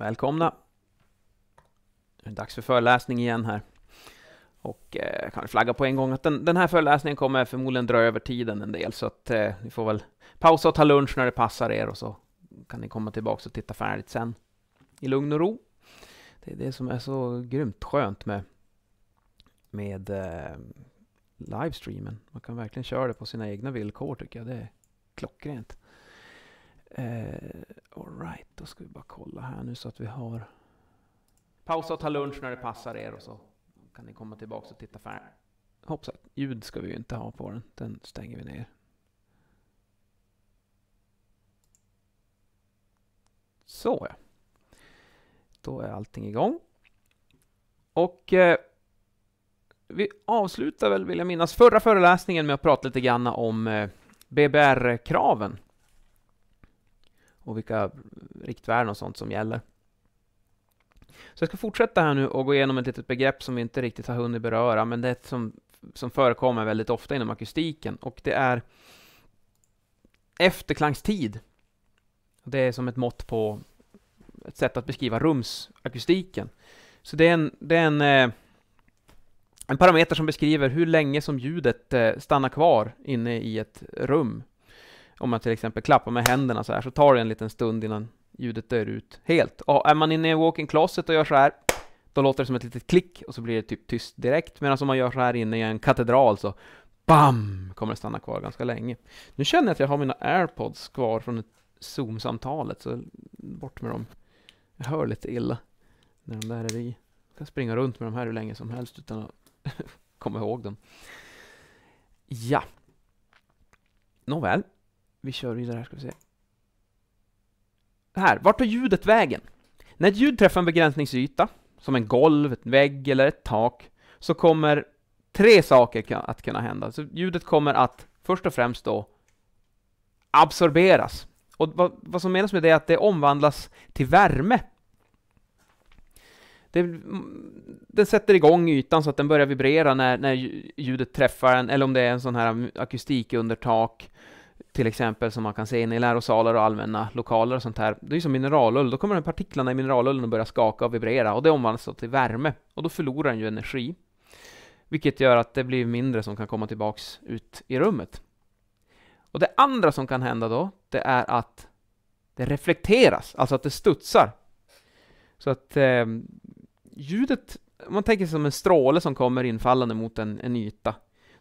Välkomna! Nu är det dags för föreläsning igen här. Och eh, jag kan flagga på en gång att den, den, här föreläsningen kommer förmodligen dra över tiden en del, så att eh, ni får väl pausa och ta lunch när det passar er och så kan ni komma tillbaka och titta färdigt sen i lugn och ro. Det är det som är så grymt skönt med, med eh, livestreamen. Man kan verkligen köra det på sina egna villkor tycker jag. Det är klockrent. Eh, Alright, då ska vi bara kolla här nu så att vi har... Pausa och ta lunch när det passar er och så kan ni komma tillbaka och titta färdigt. Hoppsan, ljud ska vi ju inte ha på den. Den stänger vi ner. Så ja. Då är allting igång. Och eh, vi avslutar väl, vill jag minnas, förra föreläsningen med att prata lite grann om eh, BBR-kraven och vilka riktvärden och sånt som gäller. Så jag ska fortsätta här nu och gå igenom ett litet begrepp som vi inte riktigt har hunnit beröra, men det är ett som, som förekommer väldigt ofta inom akustiken och det är efterklangstid. Det är som ett mått på ett sätt att beskriva rumsakustiken. Så det är en, det är en, eh, en parameter som beskriver hur länge som ljudet eh, stannar kvar inne i ett rum om jag till exempel klappar med händerna så här, så tar det en liten stund innan ljudet dör ut helt. Och är man inne i walk-in closet och gör så här, då låter det som ett litet klick och så blir det typ tyst direkt. Medan om man gör så här inne i en katedral så BAM! Kommer det stanna kvar ganska länge. Nu känner jag att jag har mina airpods kvar från Zoom-samtalet, så bort med dem. Jag hör lite illa när de där är i. Jag kan springa runt med de här hur länge som helst utan att komma ihåg dem. Ja. Nåväl. Vi kör vidare här ska vi se. Här, vart tar ljudet vägen? När ett ljud träffar en begränsningsyta, som en golv, en vägg eller ett tak, så kommer tre saker att kunna hända. Så ljudet kommer att först och främst då absorberas. Och vad, vad som menas med det är att det omvandlas till värme. Det, mm, den sätter igång ytan så att den börjar vibrera när, när ljudet träffar en, eller om det är en sån här akustik under tak till exempel som man kan se inne i lärosalar och allmänna lokaler och sånt här, det är som mineralull, då kommer de partiklarna i mineralullen att börja skaka och vibrera och det omvandlas då till värme och då förlorar den ju energi. Vilket gör att det blir mindre som kan komma tillbaks ut i rummet. Och det andra som kan hända då, det är att det reflekteras, alltså att det studsar. Så att eh, ljudet, man tänker sig som en stråle som kommer infallande mot en, en yta,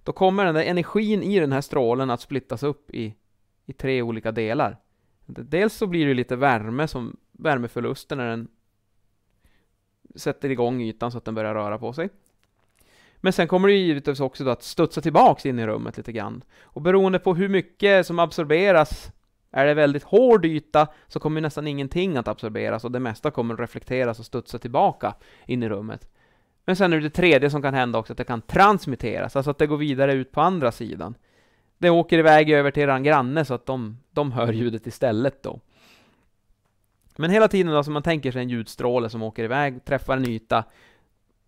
då kommer den där energin i den här strålen att splittas upp i i tre olika delar. Dels så blir det lite värme, som värmeförlusten när den sätter igång ytan så att den börjar röra på sig. Men sen kommer det ju givetvis också då att studsa tillbaks in i rummet lite grann. Och beroende på hur mycket som absorberas, är det väldigt hård yta så kommer nästan ingenting att absorberas och det mesta kommer att reflekteras och studsa tillbaka in i rummet. Men sen är det, det tredje som kan hända också, att det kan transmitteras, alltså att det går vidare ut på andra sidan. Det åker iväg över till eran granne så att de, de hör ljudet istället då. Men hela tiden då, som man tänker sig en ljudstråle som åker iväg, träffar en yta,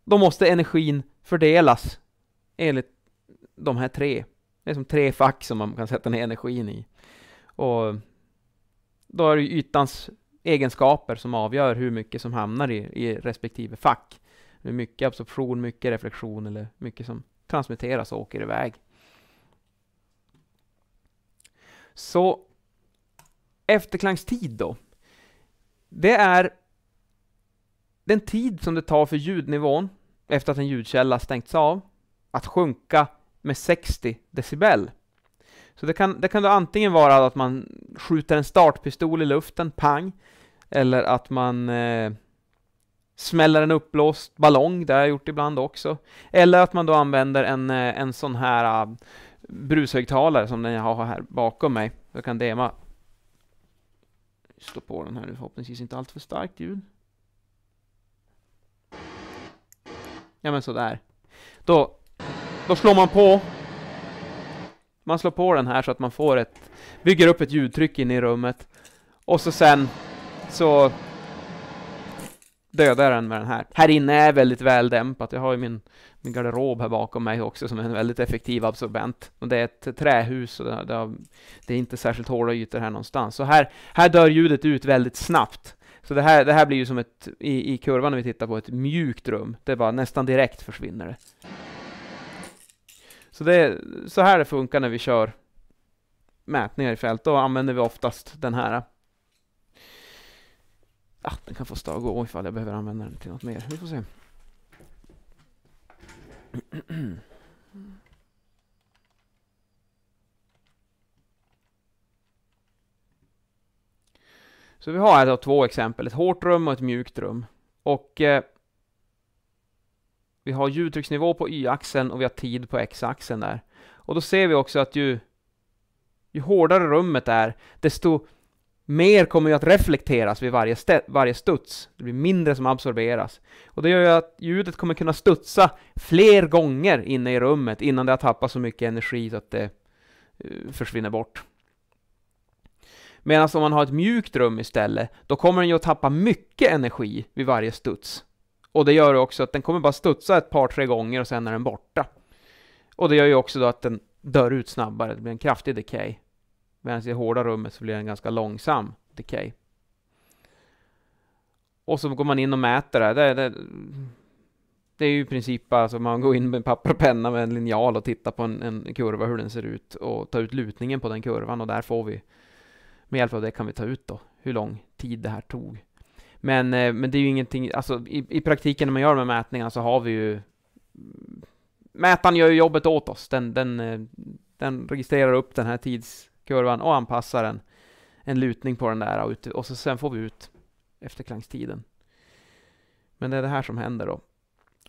då måste energin fördelas enligt de här tre. Det är som tre fack som man kan sätta ner energin i. Och då är det ytans egenskaper som avgör hur mycket som hamnar i, i respektive fack. Hur mycket absorption, mycket reflektion eller mycket som transmitteras och åker iväg. Så efterklangstid då. Det är den tid som det tar för ljudnivån efter att en ljudkälla stängts av att sjunka med 60 decibel. Så det kan, det kan då antingen vara att man skjuter en startpistol i luften, pang, eller att man eh, smäller en uppblåst ballong, det har jag gjort ibland också, eller att man då använder en, eh, en sån här ah, brushögtalare som den jag har här bakom mig. Jag kan dema. Slå på den här nu, förhoppningsvis inte allt för starkt ljud. Ja men sådär. Då, då slår man på. Man slår på den här så att man får ett, bygger upp ett ljudtryck in i rummet. Och så sen så dödar den med den här. Här inne är väldigt väl dämpat, Jag har ju min, min garderob här bakom mig också som är en väldigt effektiv absorbent. Och det är ett trähus och det, det, det är inte särskilt hårda ytor här någonstans. Så här, här dör ljudet ut väldigt snabbt. Så det här, det här blir ju som ett, i, i kurvan när vi tittar på ett mjukt rum. Det bara nästan direkt försvinner det. Så det är så här det funkar när vi kör mätningar i fält. Då använder vi oftast den här Ja, ah, den kan få stå och gå ifall jag behöver använda den till något mer. Vi får se. Så vi har här då två exempel, ett hårt rum och ett mjukt rum. Och eh, vi har ljudtrycksnivå på y-axeln och vi har tid på x-axeln där. Och då ser vi också att ju, ju hårdare rummet är, desto mer kommer ju att reflekteras vid varje, varje studs. Det blir mindre som absorberas. Och det gör ju att ljudet kommer kunna studsa fler gånger inne i rummet innan det har tappat så mycket energi så att det eh, försvinner bort. Medan om man har ett mjukt rum istället, då kommer den ju att tappa mycket energi vid varje studs. Och det gör också att den kommer bara studsa ett par, tre gånger och sen är den borta. Och det gör ju också då att den dör ut snabbare, det blir en kraftig decay. Medan i det hårda rummet så blir den ganska långsam decay. Och så går man in och mäter det. Det, det, det är ju i princip alltså man går in med papper och penna med en linjal och tittar på en, en, kurva hur den ser ut och tar ut lutningen på den kurvan och där får vi med hjälp av det kan vi ta ut då hur lång tid det här tog. Men, eh, men det är ju ingenting, alltså i, i praktiken när man gör de här mätningarna så har vi ju Mätaren gör ju jobbet åt oss, den, den, eh, den registrerar upp den här tids kurvan och anpassar en, en lutning på den där och, ut, och så, sen får vi ut efterklangstiden. Men det är det här som händer då.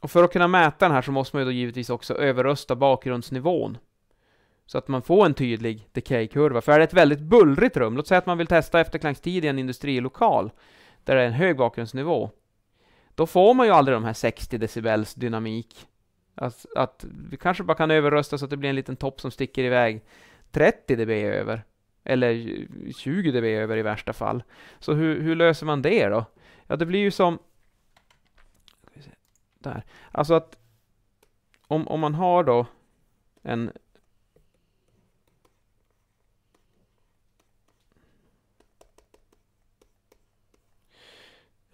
Och för att kunna mäta den här så måste man ju då givetvis också överrösta bakgrundsnivån. Så att man får en tydlig decay-kurva. För är det ett väldigt bullrigt rum, låt säga att man vill testa efterklangstid i en industrilokal, där det är en hög bakgrundsnivå, då får man ju aldrig de här 60 decibels dynamik. Att, att vi kanske bara kan överrösta så att det blir en liten topp som sticker iväg 30 dB över. Eller 20 dB över i värsta fall. Så hur, hur löser man det då? Ja, det blir ju som... Där. Alltså att om, om man har då en...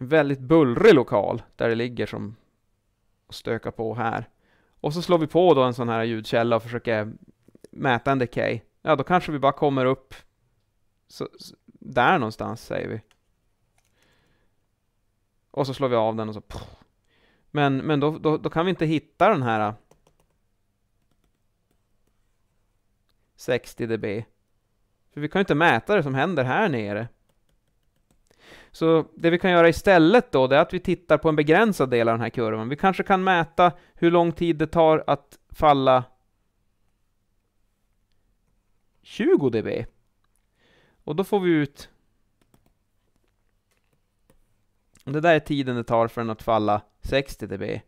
väldigt bullrig lokal där det ligger som och stökar på här. Och så slår vi på då en sån här ljudkälla och försöker mäta en decay. Ja, då kanske vi bara kommer upp så, så, där någonstans, säger vi. Och så slår vi av den och så... Pff. Men, men då, då, då, kan vi inte hitta den här 60 äh, dB. För vi kan ju inte mäta det som händer här nere. Så det vi kan göra istället då, det är att vi tittar på en begränsad del av den här kurvan. Vi kanske kan mäta hur lång tid det tar att falla 20 dB. Och då får vi ut... Det där är tiden det tar för den att falla 60 dB.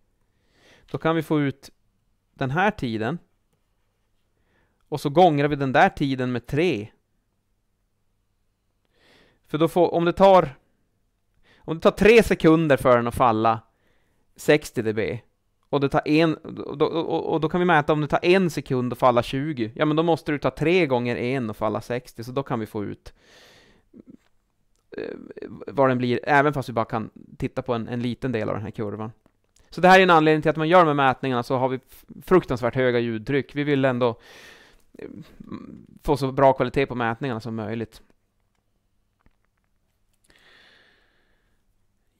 Då kan vi få ut den här tiden. Och så gångrar vi den där tiden med 3. För då får, om det tar... Om det tar 3 sekunder för den att falla 60 dB, och det tar en, och då, och, och då, kan vi mäta om det tar en sekund att falla 20, ja men då måste det ta tre gånger en att falla 60, så då kan vi få ut eh, vad den blir, även fast vi bara kan titta på en, en liten del av den här kurvan. Så det här är en anledning till att man gör de här mätningarna, så har vi fruktansvärt höga ljudtryck. Vi vill ändå eh, få så bra kvalitet på mätningarna som möjligt.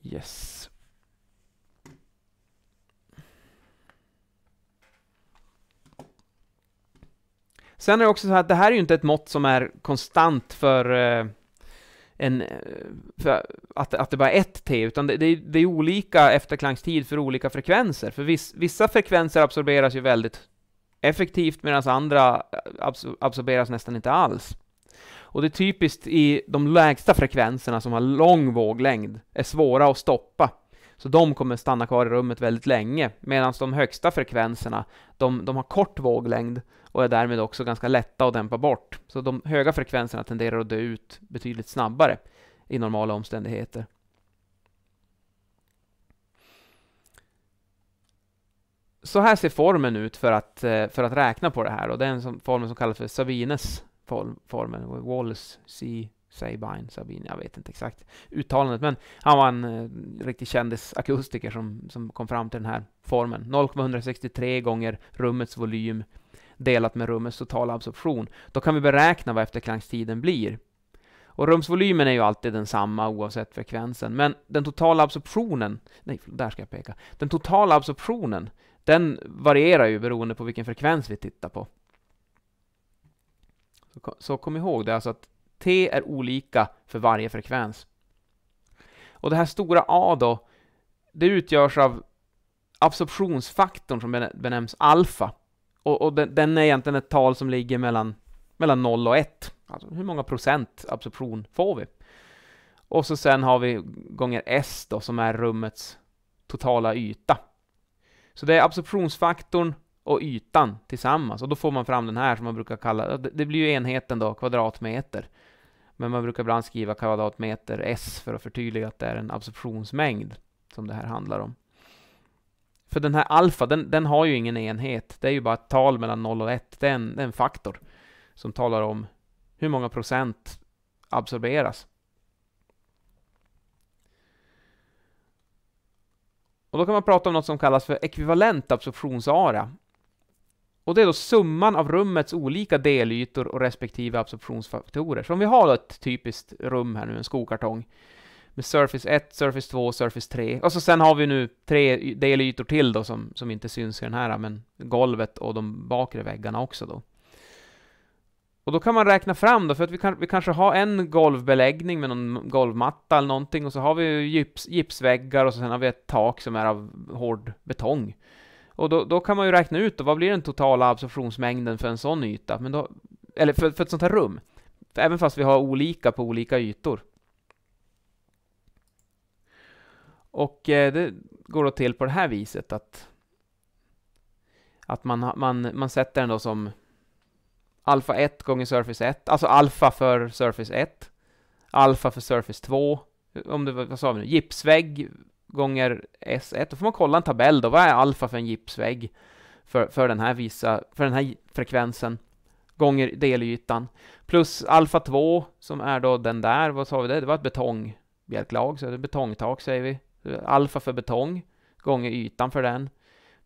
Yes. Sen är det också så att det här är ju inte ett mått som är konstant för eh, en, eh, att, att det bara är ett T, utan det, det, det, är olika efterklangstid för olika frekvenser. För viss, vissa frekvenser absorberas ju väldigt effektivt medan andra absorberas nästan inte alls. Och det är typiskt i de lägsta frekvenserna som har lång våglängd, är svåra att stoppa. Så de kommer stanna kvar i rummet väldigt länge, medan de högsta frekvenserna, de, de har kort våglängd och är därmed också ganska lätta att dämpa bort. Så de höga frekvenserna tenderar att dö ut betydligt snabbare i normala omständigheter. Så här ser formen ut för att, eh, för att räkna på det här och det är en formel som kallas för Sabines formen, Wallace C. Sabine, Sabine, jag vet inte exakt uttalandet, men han var en eh, riktig kändisakustiker som, som kom fram till den här formen. 0,163 gånger rummets volym delat med rummets totala absorption, då kan vi beräkna vad efterklangstiden blir. Och rumsvolymen är ju alltid densamma oavsett frekvensen, men den totala absorptionen, nej, där ska jag peka, den totala absorptionen, den varierar ju beroende på vilken frekvens vi tittar på. Så, kom ihåg det, alltså att T är olika för varje frekvens. Och det här stora A då, det utgörs av absorptionsfaktorn som benämns alfa. Och, och den, den, är egentligen ett tal som ligger mellan, mellan 0 och 1. Alltså hur många procent absorption får vi? Och så sen har vi gånger S då, som är rummets totala yta. Så det är absorptionsfaktorn och ytan tillsammans, och då får man fram den här som man brukar kalla, det blir ju enheten då, kvadratmeter. Men man brukar ibland skriva kvadratmeter S för att förtydliga att det är en absorptionsmängd som det här handlar om. För den här alfa, den, den, har ju ingen enhet. Det är ju bara ett tal mellan 0 och 1. Det är en, det är en faktor som talar om hur många procent absorberas. Och då kan man prata om något som kallas för ekvivalent absorptionsarea. Och det är då summan av rummets olika delytor och respektive absorptionsfaktorer. Så om vi har ett typiskt rum här nu, en skokartong, med Surface 1, Surface 2 och Surface 3. Och så sen har vi nu tre delytor till då som, som inte syns i den här, men golvet och de bakre väggarna också då. Och då kan man räkna fram då, för att vi, kan, vi kanske har en golvbeläggning med någon golvmatta eller någonting och så har vi gips, gipsväggar och så sen har vi ett tak som är av hård betong. Och då, då kan man ju räkna ut då, vad blir den totala absorptionsmängden för en sån yta? Men då, eller för, för ett sånt här rum? För även fast vi har olika på olika ytor. Och eh, det går då till på det här viset att, att man, man, man sätter den då som alfa 1 gånger surface 1, alltså alfa för surface 1, alfa för surface 2, om det vad sa vi nu, gipsvägg gånger S1, då får man kolla en tabell då, vad är alfa för en gipsvägg för, för, den, här visa, för den här frekvensen gånger delytan, plus alfa 2 som är då den där, vad sa vi det, det var ett betongbjälklag, så det är betongtak säger vi, alfa för betong gånger ytan för den.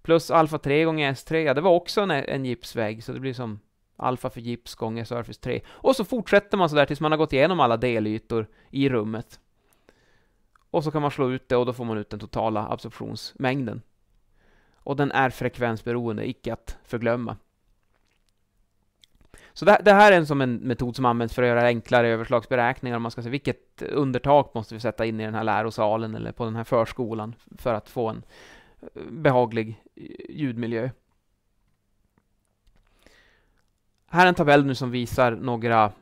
Plus alfa 3 gånger S3, ja det var också en, en gipsvägg så det blir som alfa för gips gånger surface 3. Och så fortsätter man sådär tills man har gått igenom alla delytor i rummet. Och så kan man slå ut det och då får man ut den totala absorptionsmängden. Och den är frekvensberoende, icke att förglömma. Så det, det, här är en, som en metod som används för att göra enklare överslagsberäkningar, om man ska se vilket undertak måste vi sätta in i den här lärosalen eller på den här förskolan för att få en eh, behaglig eh, ljudmiljö. Här är en tabell nu som visar några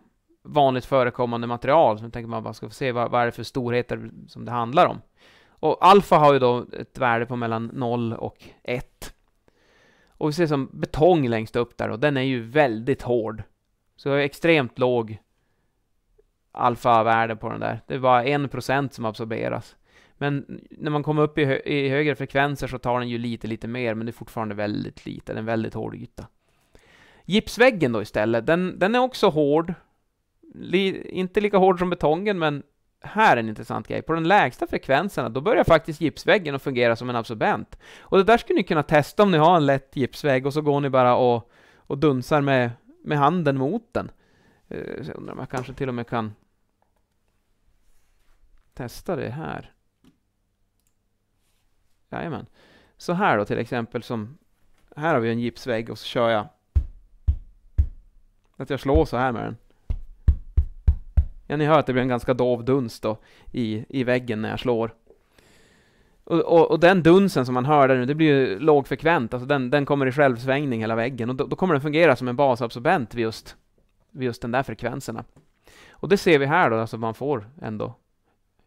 vanligt förekommande material, så nu tänker man bara ska få se vad, vad är det för storheter som det handlar om. Och alfa har ju då ett värde på mellan 0 och 1. Och vi ser som betong längst upp där och den är ju väldigt hård. Så extremt låg alfa-värde på den där. Det är bara 1% som absorberas. Men när man kommer upp i, hö i, högre frekvenser så tar den ju lite, lite mer, men det är fortfarande väldigt lite, det är en väldigt hård yta. Gipsväggen då istället, den, den är också hård. Li inte lika hård som betongen, men här är en intressant grej, på den lägsta frekvenserna då börjar faktiskt gipsväggen att fungera som en absorbent. Och det där skulle ni kunna testa om ni har en lätt gipsvägg och så går ni bara och, och dunsar med, med handen mot den. Eh, så jag undrar om jag kanske till och med kan testa det här. Jajamän. Så här då till exempel som, här har vi en gipsvägg och så kör jag att jag slår så här med den. Ja, ni hör att det blir en ganska dov duns då i, i väggen när jag slår. Och, och, och den dunsen som man hör där nu, det blir ju lågfrekvent, alltså den, den kommer i självsvängning hela väggen och då, då kommer den fungera som en basabsorbent vid just, vid just den där frekvenserna. Och det ser vi här då, alltså man får ändå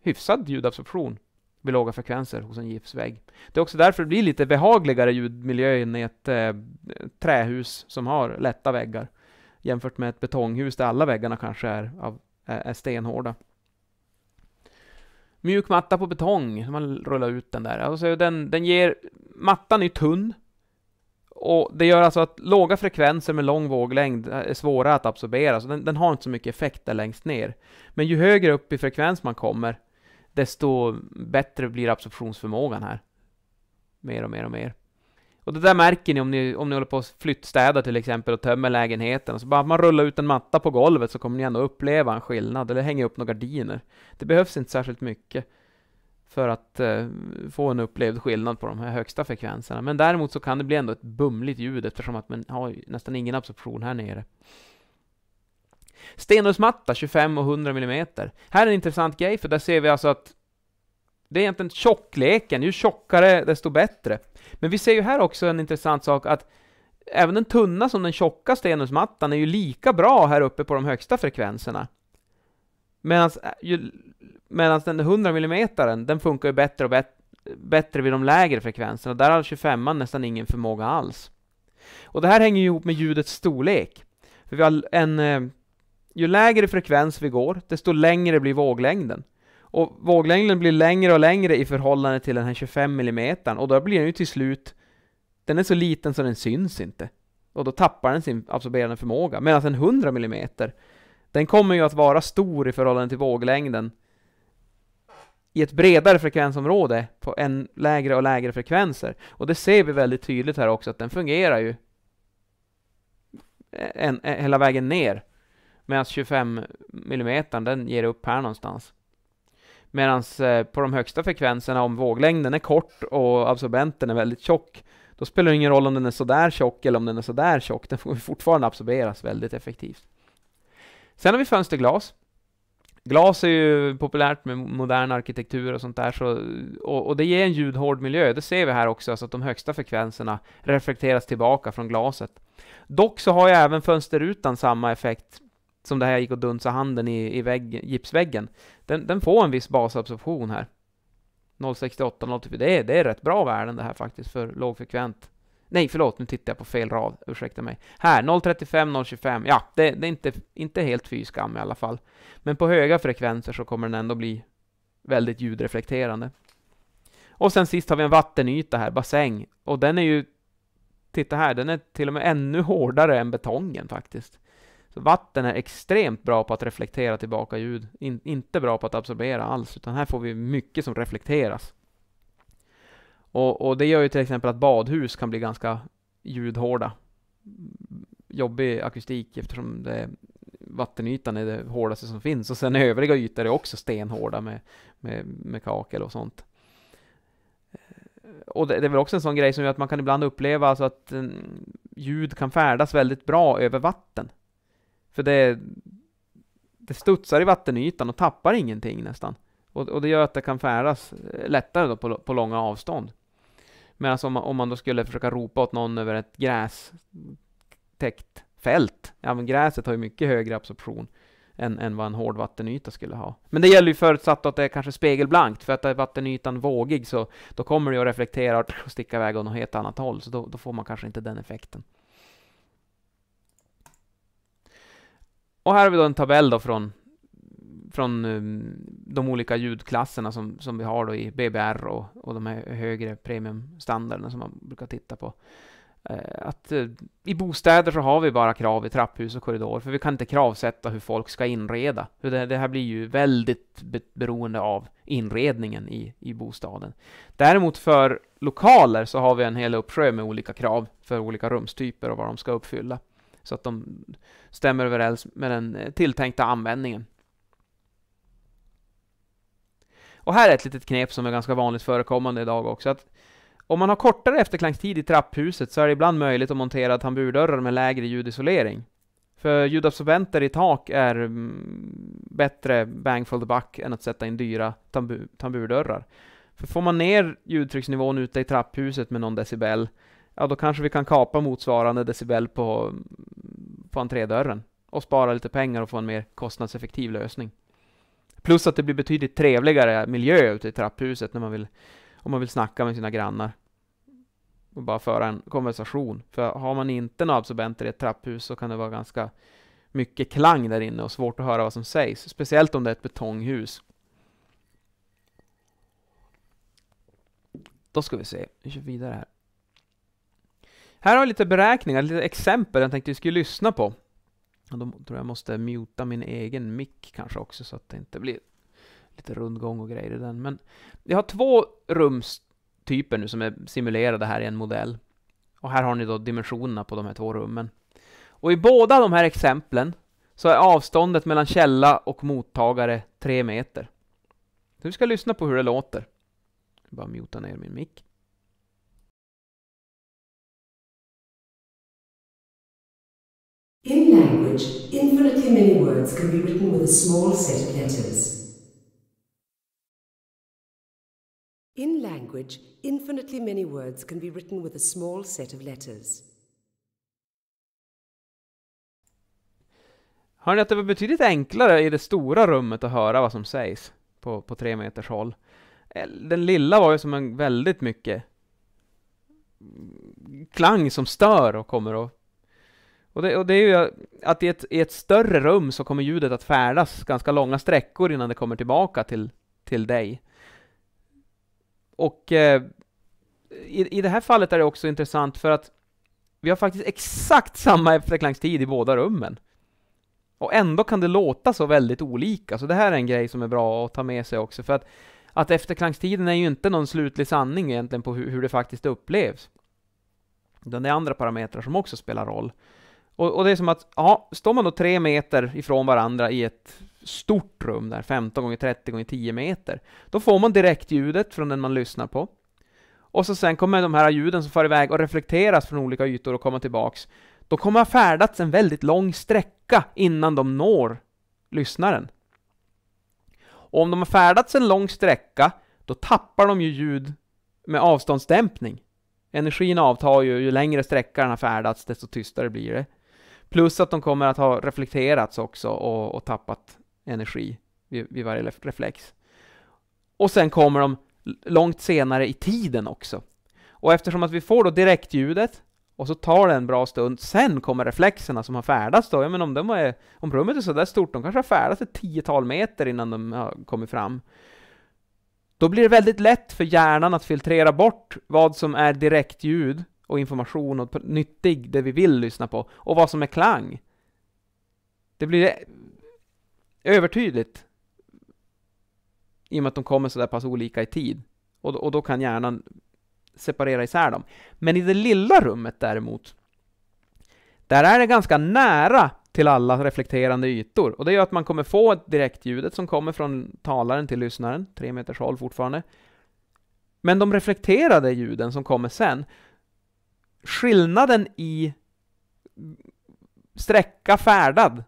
hyfsad ljudabsorption vid låga frekvenser hos en gipsvägg. Det är också därför det blir lite behagligare ljudmiljö i ett eh, trähus som har lätta väggar jämfört med ett betonghus där alla väggarna kanske är av är stenhårda. Mjuk matta på betong, när man rullar ut den där. Alltså den, den ger... Mattan är tunn. Och det gör alltså att låga frekvenser med lång våglängd är svåra att absorbera, så den, den har inte så mycket effekt där längst ner. Men ju högre upp i frekvens man kommer, desto bättre blir absorptionsförmågan här. Mer och mer och mer. Och det där märker ni om ni, om ni håller på att flyttstäda till exempel och tömmer lägenheten. Så bara man rullar ut en matta på golvet så kommer ni ändå uppleva en skillnad, eller hänga upp några gardiner. Det behövs inte särskilt mycket för att eh, få en upplevd skillnad på de här högsta frekvenserna. Men däremot så kan det bli ändå ett bumligt ljud eftersom att man har nästan ingen absorption här nere. Stenungsmatta 25 och 100 mm. Här är en intressant grej, för där ser vi alltså att det är egentligen tjockleken, ju tjockare desto bättre. Men vi ser ju här också en intressant sak att även den tunna som den tjocka stenungsmattan är ju lika bra här uppe på de högsta frekvenserna. Medan eh, den 100 mm, den funkar ju bättre och bättre, bättre vid de lägre frekvenserna. Där har 25 an nästan ingen förmåga alls. Och det här hänger ju ihop med ljudets storlek. För vi har en... Eh, ju lägre frekvens vi går, desto längre blir våglängden. Och våglängden blir längre och längre i förhållande till den här 25 mm och då blir den ju till slut den är så liten så den syns inte. Och då tappar den sin absorberande förmåga. Medan en 100 mm den kommer ju att vara stor i förhållande till våglängden i ett bredare frekvensområde på en lägre och lägre frekvenser. Och det ser vi väldigt tydligt här också att den fungerar ju en, en, hela vägen ner. Medan 25 mm den ger upp här någonstans. Medan eh, på de högsta frekvenserna, om våglängden är kort och absorbenten är väldigt tjock, då spelar det ingen roll om den är sådär tjock eller om den är sådär tjock, den får fortfarande absorberas väldigt effektivt. Sen har vi fönsterglas. Glas är ju populärt med modern arkitektur och sånt där, så, och, och, det ger en ljudhård miljö. Det ser vi här också, alltså att de högsta frekvenserna reflekteras tillbaka från glaset. Dock så har ju även fönsterrutan samma effekt som det här gick och dunsa handen i, i vägg, gipsväggen, den, den får en viss basabsorption här. 0,68, 0,4. Det är, det är rätt bra värden det här faktiskt för lågfrekvent. Nej, förlåt, nu tittar jag på fel rad. Ursäkta mig. Här, 0,35, 0,25. Ja, det, det, är inte, inte helt fy skam i alla fall. Men på höga frekvenser så kommer den ändå bli väldigt ljudreflekterande. Och sen sist har vi en vattenyta här, bassäng. Och den är ju, titta här, den är till och med ännu hårdare än betongen faktiskt. Så vatten är extremt bra på att reflektera tillbaka ljud, In, inte bra på att absorbera alls, utan här får vi mycket som reflekteras. Och, och, det gör ju till exempel att badhus kan bli ganska ljudhårda. Jobbig akustik eftersom det, vattenytan är det hårdaste som finns och sen övriga ytor är också stenhårda med, med, med kakel och sånt. Eh, och det, det, är väl också en sån grej som gör att man kan ibland uppleva alltså att mm, ljud kan färdas väldigt bra över vatten. För det, det studsar i vattenytan och tappar ingenting nästan. Och, och det gör att det kan färdas eh, lättare då på, på långa avstånd. Medan alltså om, man, om man då skulle försöka ropa åt någon över ett grästäckt fält, ja men gräset har ju mycket högre absorption än, än vad en hård vattenyta skulle ha. Men det gäller ju förutsatt att det är kanske spegelblankt, för att är vattenytan vågig så då kommer det att reflektera och sticka iväg åt något helt annat håll, så då, då får man kanske inte den effekten. Och här har vi då en tabell då från, från ehm, de olika ljudklasserna som, som vi har då i BBR och, och de här högre premiumstandarderna som man brukar titta på. Eh, att eh, i bostäder så har vi bara krav i trapphus och korridor, för vi kan inte kravsätta hur folk ska inreda. det, här blir ju väldigt beroende av inredningen i, i bostaden. Däremot för lokaler så har vi en hel uppsjö med olika krav för olika rumstyper och vad de ska uppfylla så att de stämmer överens med den eh, tilltänkta användningen. Och här är ett litet knep som är ganska vanligt förekommande idag också. Att om man har kortare efterklangstid i trapphuset så är det ibland möjligt att montera tamburdörrar med lägre ljudisolering. För ljudabsorbenter i tak är mm, bättre bang for the buck än att sätta in dyra tambu tamburdörrar. För får man ner ljudtrycksnivån ute i trapphuset med någon decibel ja då kanske vi kan kapa motsvarande decibel på, på entrédörren och spara lite pengar och få en mer kostnadseffektiv lösning. Plus att det blir betydligt trevligare miljö ute i trapphuset när man vill, om man vill snacka med sina grannar och bara föra en konversation. För har man inte några absorbenter i ett trapphus så kan det vara ganska mycket klang där inne och svårt att höra vad som sägs. Speciellt om det är ett betonghus. Då ska vi se, vi kör vidare här. Här har jag lite beräkningar, lite exempel jag tänkte vi skulle lyssna på. Och då tror jag måste muta min egen mick kanske också så att det inte blir lite rundgång och grejer i den. Men jag har två rumstyper nu som är simulerade här i en modell. Och här har ni då dimensionerna på de här två rummen. Och i båda de här exemplen så är avståndet mellan källa och mottagare 3 meter. Så vi ska lyssna på hur det låter. Jag bara muta ner min mick. In language, infinitely many words can be written with a small set of letters. In language, infinitely many words can be written with a small set of letters. Hör ni att det var betydligt enklare i det stora rummet att höra vad som sägs på, på tre meters håll? Eh, den lilla var ju som en väldigt mycket klang som stör och kommer och och det, och det är ju att i ett, i ett större rum så kommer ljudet att färdas ganska långa sträckor innan det kommer tillbaka till, till dig. Och eh, i, i det här fallet är det också intressant för att vi har faktiskt exakt samma efterklangstid i båda rummen. Och ändå kan det låta så väldigt olika, så det här är en grej som är bra att ta med sig också, för att, att efterklangstiden är ju inte någon slutlig sanning egentligen på hur, hur det faktiskt upplevs. Utan det är andra parametrar som också spelar roll. Och, och, det är som att, ja, står man då tre meter ifrån varandra i ett stort rum där, 15 gånger 30 gånger 10 meter, då får man direkt ljudet från den man lyssnar på. Och så sen kommer de här ljuden som far iväg och reflekteras från olika ytor och kommer tillbaks. Då kommer man färdats en väldigt lång sträcka innan de når lyssnaren. Och om de har färdats en lång sträcka, då tappar de ju ljud med avståndsdämpning. Energin avtar ju, ju längre sträcka den har färdats, desto tystare blir det. Plus att de kommer att ha reflekterats också och, och tappat energi vid, vid varje reflex. Och sen kommer de långt senare i tiden också. Och eftersom att vi får då direktljudet och så tar det en bra stund, sen kommer reflexerna som har färdats då. Ja, men om, de är, om rummet är sådär stort, de kanske har färdats ett tiotal meter innan de har kommit fram. Då blir det väldigt lätt för hjärnan att filtrera bort vad som är direktljud och information och nyttig, det vi vill lyssna på, och vad som är klang. Det blir övertydligt i och med att de kommer så där pass olika i tid, och då, och då kan hjärnan separera isär dem. Men i det lilla rummet däremot, där är det ganska nära till alla reflekterande ytor, och det gör att man kommer få direktljudet som kommer från talaren till lyssnaren, tre meters håll fortfarande, men de reflekterade ljuden som kommer sen, skillnaden i sträcka färdad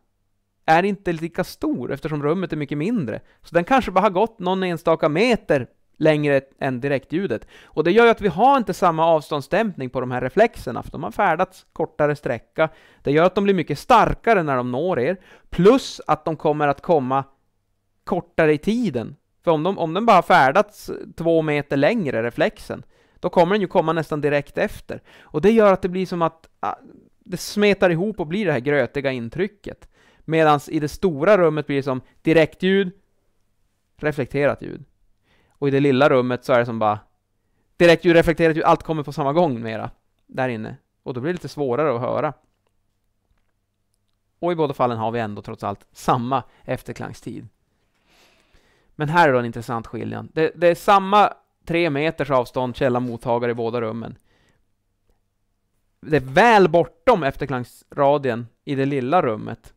är inte lika stor eftersom rummet är mycket mindre. Så den kanske bara har gått någon enstaka meter längre än direktljudet. Och det gör ju att vi har inte samma avståndsdämpning på de här reflexerna, för de har färdats kortare sträcka. Det gör att de blir mycket starkare när de når er, plus att de kommer att komma kortare i tiden. För om, de, om den bara har färdats två meter längre, reflexen, då kommer den ju komma nästan direkt efter. Och det gör att det blir som att ah, det smetar ihop och blir det här grötiga intrycket. Medan i det stora rummet blir det som direktljud, reflekterat ljud. Och i det lilla rummet så är det som bara direktljud, reflekterat ljud, allt kommer på samma gång mera där inne. Och då blir det lite svårare att höra. Och i båda fallen har vi ändå trots allt samma efterklangstid. Men här är då en intressant skillnad. Det, det är samma tre meters avstånd, källarmottagare i båda rummen. Det är väl bortom efterklangsradien i det lilla rummet,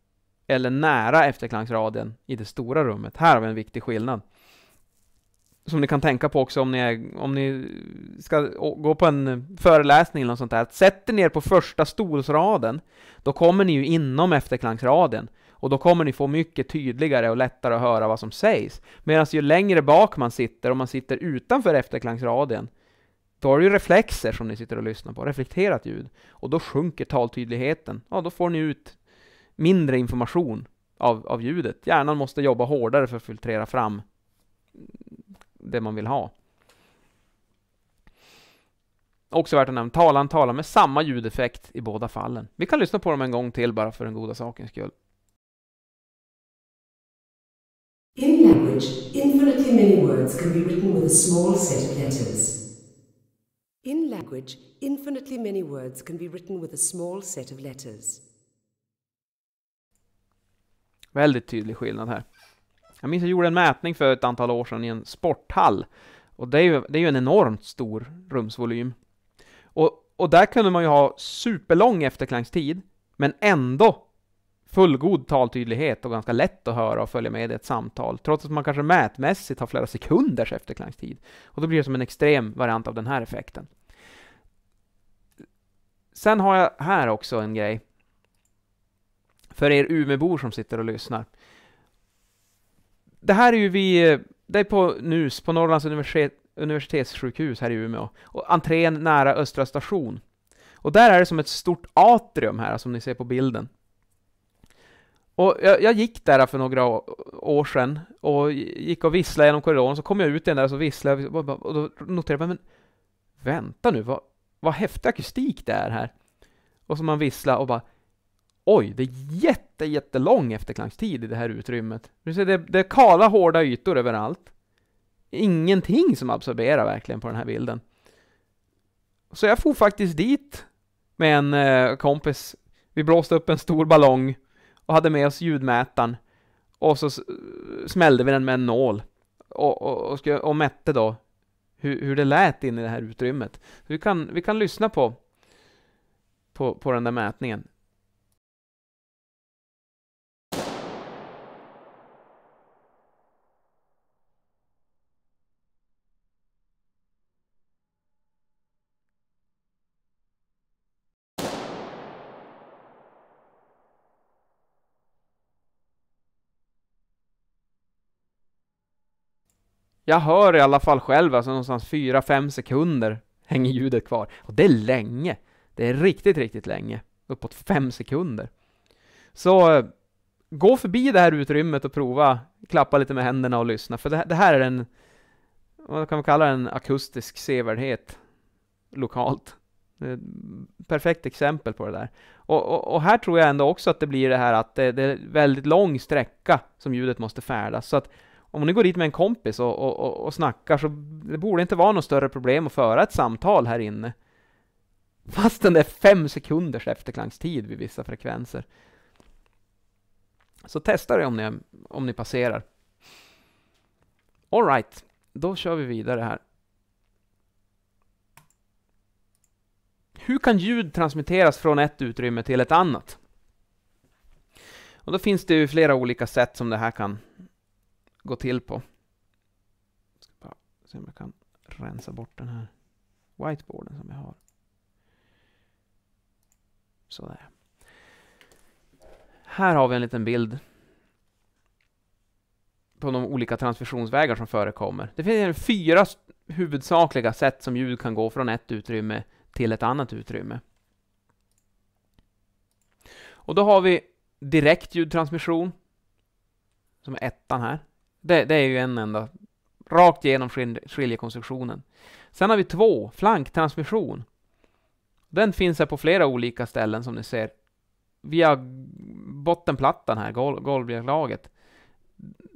eller nära efterklangsradien i det stora rummet. Här har vi en viktig skillnad. Som ni kan tänka på också om ni, är, om ni ska gå på en föreläsning eller något sånt där. Sätter ni er på första stolsraden, då kommer ni ju inom efterklangsraden och då kommer ni få mycket tydligare och lättare att höra vad som sägs. Medan ju längre bak man sitter, om man sitter utanför efterklangsradien, då har du ju reflexer som ni sitter och lyssnar på, reflekterat ljud. Och då sjunker taltydligheten. Ja, då får ni ut mindre information av, av ljudet. Hjärnan måste jobba hårdare för att filtrera fram det man vill ha. Också värt att nämna, talan talar med samma ljudeffekt i båda fallen. Vi kan lyssna på dem en gång till bara för den goda sakens skull. In language, infinitely many words can be written with a small set of letters. In language, infinitely many words can be written with a small set of letters. Väldigt tydlig skillnad här. Jag minns att jag gjorde en mätning för ett antal år sedan i en sporthall. Och det är ju, det är ju en enormt stor rumsvolym. Och, och där kunde man ju ha superlång efterklangstid, men ändå fullgod taltydlighet och ganska lätt att höra och följa med i ett samtal, trots att man kanske mätmässigt har flera sekunders efterklangstid. Och då blir det som en extrem variant av den här effekten. Sen har jag här också en grej. För er Umeåbor som sitter och lyssnar. Det här är ju vi, det är på NUS, på Norrlands universitet, universitetssjukhus här i Umeå. Och entrén nära Östra station. Och där är det som ett stort atrium här, som ni ser på bilden. Och jag, jag, gick där för några år sedan och gick och visslade genom korridoren, så kom jag ut den där och så visslade jag och då noterade jag, men vänta nu, vad, vad häftig akustik det är här. Och så man visslar och bara, oj, det är jätte, jättelång efterklangstid i det här utrymmet. Du ser, det, det är kala, hårda ytor överallt. Ingenting som absorberar verkligen på den här bilden. Så jag for faktiskt dit med en eh, kompis. Vi blåste upp en stor ballong och hade med oss ljudmätaren och så smällde vi den med en nål och, och, och, och mätte då hur, hur det lät in i det här utrymmet. vi kan, vi kan lyssna på, på, på den där mätningen. Jag hör i alla fall själv, alltså någonstans 4-5 sekunder hänger ljudet kvar. Och det är länge. Det är riktigt, riktigt länge. Uppåt 5 sekunder. Så gå förbi det här utrymmet och prova klappa lite med händerna och lyssna, för det, det här är en, vad kan man kalla en akustisk sevärdhet lokalt. Perfekt exempel på det där. Och, och, och, här tror jag ändå också att det blir det här att det, det är väldigt lång sträcka som ljudet måste färdas, så att om ni går dit med en kompis och, och, och, och snackar så det borde inte vara något större problem att föra ett samtal här inne. Fastän det är fem sekunders efterklangstid vid vissa frekvenser. Så testa det om ni, om ni passerar. Alright, då kör vi vidare här. Hur kan ljud transmitteras från ett utrymme till ett annat? Och då finns det ju flera olika sätt som det här kan gå till på. Jag ska bara se om jag kan rensa bort den här whiteboarden som jag har. Sådär. Här har vi en liten bild på de olika transmissionsvägar som förekommer. Det finns fyra huvudsakliga sätt som ljud kan gå från ett utrymme till ett annat utrymme. Och då har vi direkt ljudtransmission, som är ettan här. Det, det är ju en enda. Rakt igenom skiljekonstruktionen. Sen har vi två, flanktransmission. Den finns här på flera olika ställen som ni ser. Via bottenplattan här, golvbjälklaget.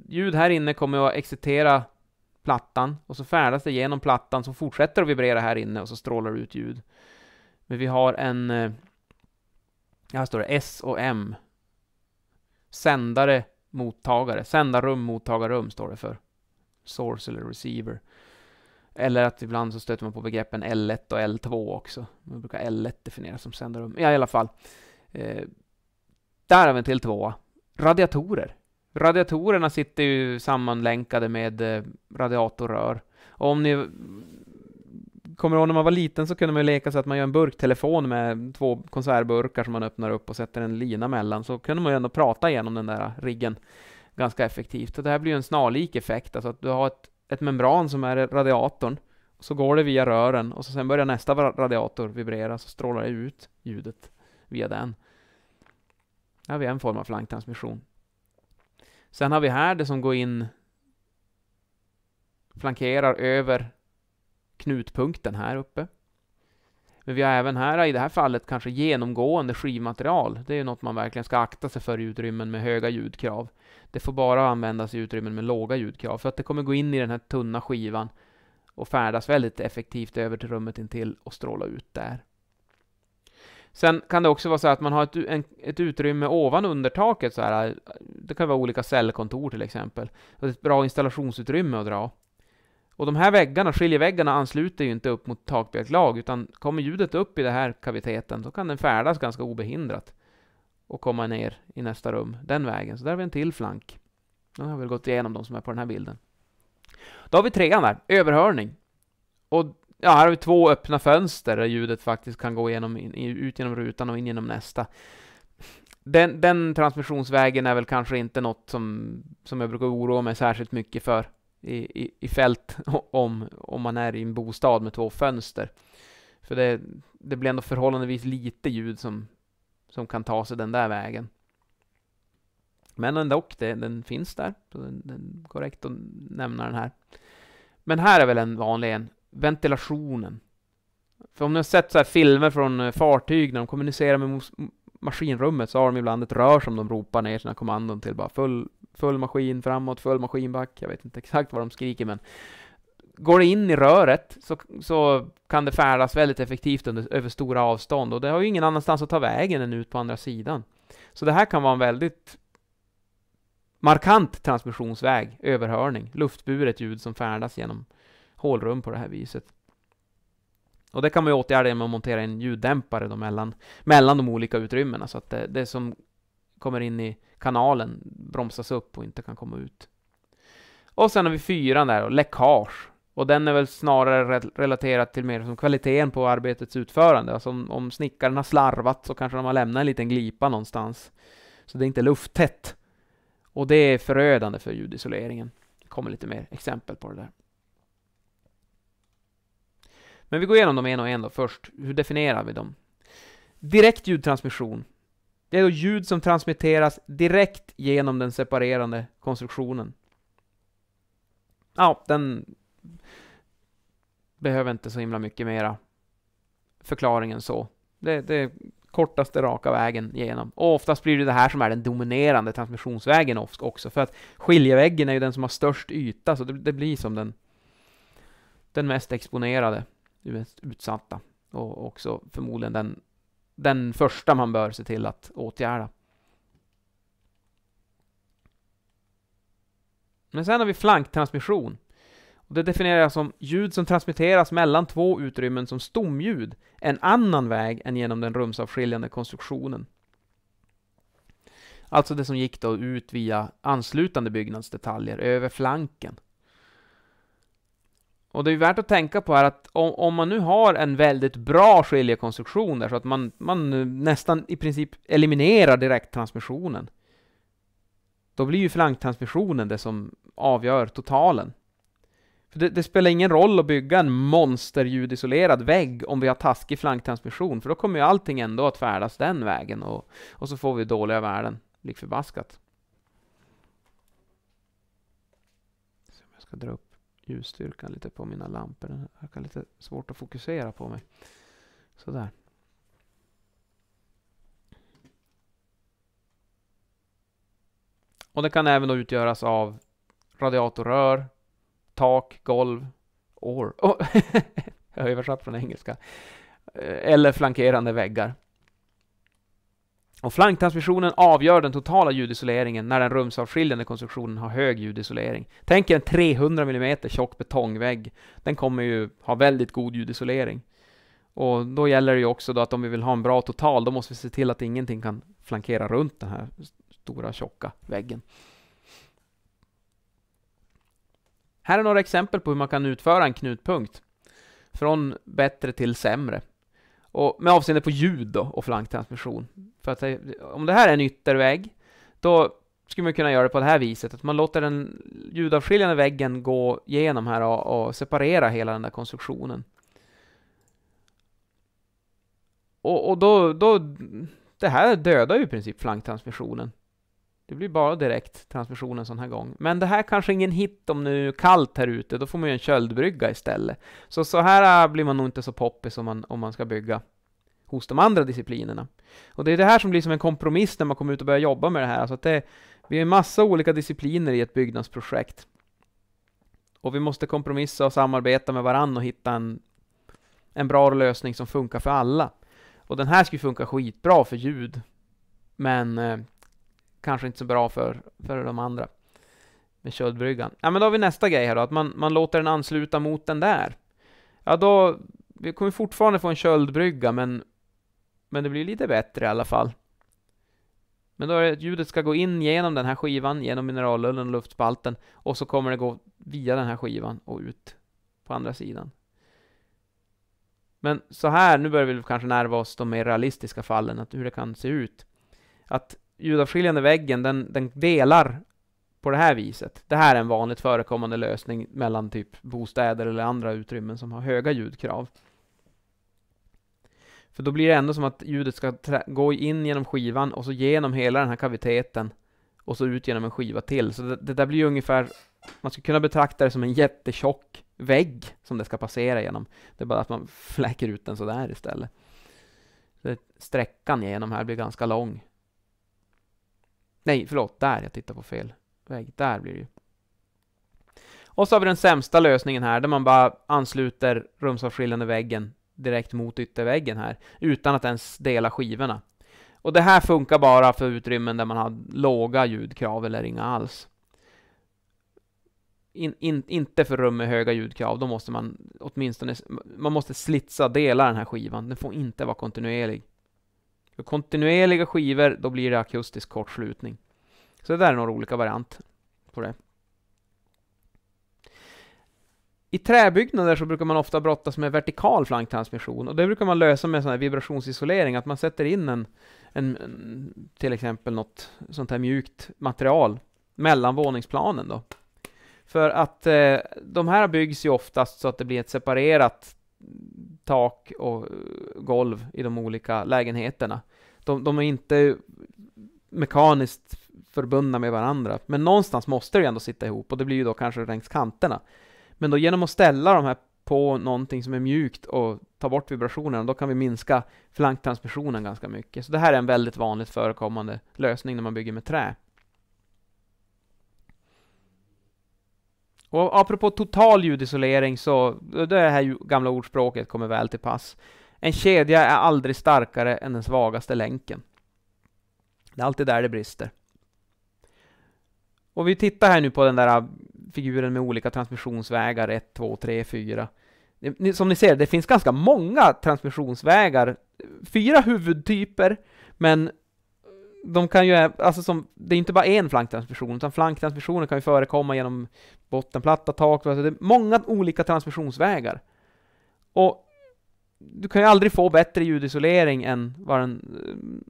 Ljud här inne kommer att excitera plattan och så färdas det genom plattan som fortsätter att vibrera här inne och så strålar det ut ljud. Men vi har en... Eh, här står det S och M. Sändare mottagare. sändarrum, mottagarrum står det för. Source eller receiver. Eller att ibland så stöter man på begreppen L1 och L2 också. Man brukar L1 definieras som sändarrum. Ja, i alla fall. Eh, där har vi en till tvåa. Radiatorer. Radiatorerna sitter ju sammanlänkade med eh, radiatorrör. Och om ni kommer du ihåg när man var liten så kunde man ju leka så att man gör en burktelefon med två konservburkar som man öppnar upp och sätter en lina mellan, så kunde man ju ändå prata igenom den där riggen ganska effektivt. Och det här blir ju en snarlik effekt, alltså att du har ett, ett membran som är radiatorn, så går det via rören och så sen börjar nästa radiator vibrera, så strålar det ut ljudet via den. Här har vi en form av flanktransmission. Sen har vi här det som går in, flankerar över knutpunkten här uppe. Men vi har även här i det här fallet kanske genomgående skivmaterial. Det är något man verkligen ska akta sig för i utrymmen med höga ljudkrav. Det får bara användas i utrymmen med låga ljudkrav för att det kommer gå in i den här tunna skivan och färdas väldigt effektivt över till rummet intill och stråla ut där. Sen kan det också vara så att man har ett, en, ett utrymme ovan under taket så här. Det kan vara olika cellkontor till exempel. Ett bra installationsutrymme att dra. Och de här väggarna, skiljeväggarna, ansluter ju inte upp mot takbjälklag, utan kommer ljudet upp i den här kaviteten, då kan den färdas ganska obehindrat och komma ner i nästa rum den vägen. Så där har vi en till flank. Nu har vi gått igenom, de som är på den här bilden. Då har vi trean där, överhörning. Och ja, här har vi två öppna fönster där ljudet faktiskt kan gå igenom, in, ut genom rutan och in genom nästa. Den, den transmissionsvägen är väl kanske inte något som, som jag brukar oroa mig särskilt mycket för i, i, fält om, om man är i en bostad med två fönster. För det, det blir ändå förhållandevis lite ljud som, som kan ta sig den där vägen. Men ändå, det, den finns där. Så den, den är korrekt att nämna den här. Men här är väl en vanlig en. Ventilationen. För om ni har sett så filmer från eh, fartyg när de kommunicerar med maskinrummet så har de ibland ett rör som de ropar ner sina kommandon till bara full full maskin framåt, full maskin back, jag vet inte exakt vad de skriker men går det in i röret så, så kan det färdas väldigt effektivt under, över stora avstånd och det har ju ingen annanstans att ta vägen än ut på andra sidan. Så det här kan vara en väldigt markant transmissionsväg, överhörning, luftburet ljud som färdas genom hålrum på det här viset. Och det kan man ju åtgärda genom att montera en ljuddämpare då mellan, mellan de olika utrymmena så att det, det som kommer in i kanalen bromsas upp och inte kan komma ut. Och sen har vi fyran där, läckage. Och den är väl snarare relaterat till mer som kvaliteten på arbetets utförande. Alltså om, om snickaren har slarvat så kanske de har lämnat en liten glipa någonstans. Så det är inte lufttätt. Och det är förödande för ljudisoleringen. Det kommer lite mer exempel på det där. Men vi går igenom dem en och en då först. Hur definierar vi dem? Direkt ljudtransmission det är då ljud som transmitteras direkt genom den separerande konstruktionen. Ja, den behöver inte så himla mycket mera förklaringen så. Det, det är kortaste raka vägen igenom. Och oftast blir det det här som är den dominerande transmissionsvägen också, för att skiljeväggen är ju den som har störst yta, så det, det blir som den, den mest exponerade, mest utsatta och också förmodligen den den första man bör se till att åtgärda. Men sen har vi flanktransmission. Och det definierar jag som ljud som transmitteras mellan två utrymmen som stomljud en annan väg än genom den rumsavskiljande konstruktionen. Alltså det som gick då ut via anslutande byggnadsdetaljer över flanken. Och det är värt att tänka på är att om, om, man nu har en väldigt bra skiljekonstruktion där, så att man, man nästan i princip eliminerar direkttransmissionen, då blir ju flanktransmissionen det som avgör totalen. För det, det, spelar ingen roll att bygga en monsterljudisolerad vägg om vi har taskig flanktransmission, för då kommer ju allting ändå att färdas den vägen och, och så får vi dåliga värden, lik förbaskat. jag ska dra upp ljusstyrkan lite på mina lampor. den verkar lite svårt att fokusera på mig. Sådär. Och det kan även då utgöras av radiatorrör, tak, golv, or. Oh, jag har översatt från engelska. Eh, eller flankerande väggar. Och flanktransmissionen avgör den totala ljudisoleringen när den rumsavskiljande konstruktionen har hög ljudisolering. Tänk er en 300 mm tjock betongvägg. Den kommer ju ha väldigt god ljudisolering. Och då gäller det ju också då att om vi vill ha en bra total, då måste vi se till att ingenting kan flankera runt den här stora tjocka väggen. Här är några exempel på hur man kan utföra en knutpunkt. Från bättre till sämre. Och med avseende på ljud då, och flanktransmission. För att om det här är en yttervägg, då skulle man kunna göra det på det här viset, att man låter den ljudavskiljande väggen gå igenom här och, och separera hela den där konstruktionen. Och, och då, då, det här dödar ju i princip flanktransmissionen. Det blir bara direkt transmission en sån här gång. Men det här kanske ingen hit om nu kallt här ute, då får man ju en köldbrygga istället. Så så här äh, blir man nog inte så poppis om man, om man ska bygga hos de andra disciplinerna. Och det är det här som blir som en kompromiss när man kommer ut och börjar jobba med det här. Alltså att det blir en massa olika discipliner i ett byggnadsprojekt. Och vi måste kompromissa och samarbeta med varandra och hitta en, en bra lösning som funkar för alla. Och den här skulle funka skitbra för ljud, men äh, kanske inte så bra för, för de andra med köldbryggan. Ja, men då har vi nästa grej här då, att man, man låter den ansluta mot den där. Ja, då vi kommer fortfarande få en köldbrygga, men, men det blir lite bättre i alla fall. Men då är det att ljudet ska gå in genom den här skivan, genom mineralullen och luftspalten, och så kommer det gå via den här skivan och ut på andra sidan. Men så här, nu börjar vi kanske närma oss de mer realistiska fallen, att hur det kan se ut. Att ljudavskiljande väggen, den, den delar på det här viset. Det här är en vanligt förekommande lösning mellan typ bostäder eller andra utrymmen som har höga ljudkrav. För då blir det ändå som att ljudet ska gå in genom skivan och så genom hela den här kaviteten och så ut genom en skiva till. Så det, det där blir ju ungefär, man skulle kunna betrakta det som en jättetjock vägg som det ska passera genom. Det är bara att man fläker ut den sådär istället. Så sträckan genom här blir ganska lång. Nej, förlåt, där. Jag tittar på fel väg. Där blir det ju. Och så har vi den sämsta lösningen här, där man bara ansluter rumsavskiljande väggen direkt mot ytterväggen här, utan att ens dela skivorna. Och det här funkar bara för utrymmen där man har låga ljudkrav eller inga alls. In, in, inte för rum med höga ljudkrav, då måste man åtminstone, man måste slitsa, dela den här skivan, den får inte vara kontinuerlig. För kontinuerliga skivor, då blir det akustisk kortslutning. Så det där är några olika varianter på det. I träbyggnader så brukar man ofta brottas med vertikal flanktransmission och det brukar man lösa med sån här vibrationsisolering, att man sätter in en, en till exempel något sånt här mjukt material mellan våningsplanen då. För att eh, de här byggs ju oftast så att det blir ett separerat tak och eh, golv i de olika lägenheterna. De, de är inte mekaniskt förbundna med varandra, men någonstans måste det ändå sitta ihop och det blir ju då kanske längs kanterna. Men då genom att ställa de här på någonting som är mjukt och ta bort vibrationerna, då kan vi minska flanktransmissionen ganska mycket. Så det här är en väldigt vanligt förekommande lösning när man bygger med trä. Och apropå total ljudisolering så, det här gamla ordspråket kommer väl till pass. En kedja är aldrig starkare än den svagaste länken. Det är alltid där det brister. Och vi tittar här nu på den där äh, figuren med olika transmissionsvägar, 1, 2, 3, 4. Som ni ser, det finns ganska många transmissionsvägar, fyra huvudtyper, men de kan ju, alltså som, det är inte bara en flanktransmission, utan flanktransmissioner kan ju förekomma genom bottenplatta, tak, alltså det är många olika transmissionsvägar. Och du kan ju aldrig få bättre ljudisolering än vad den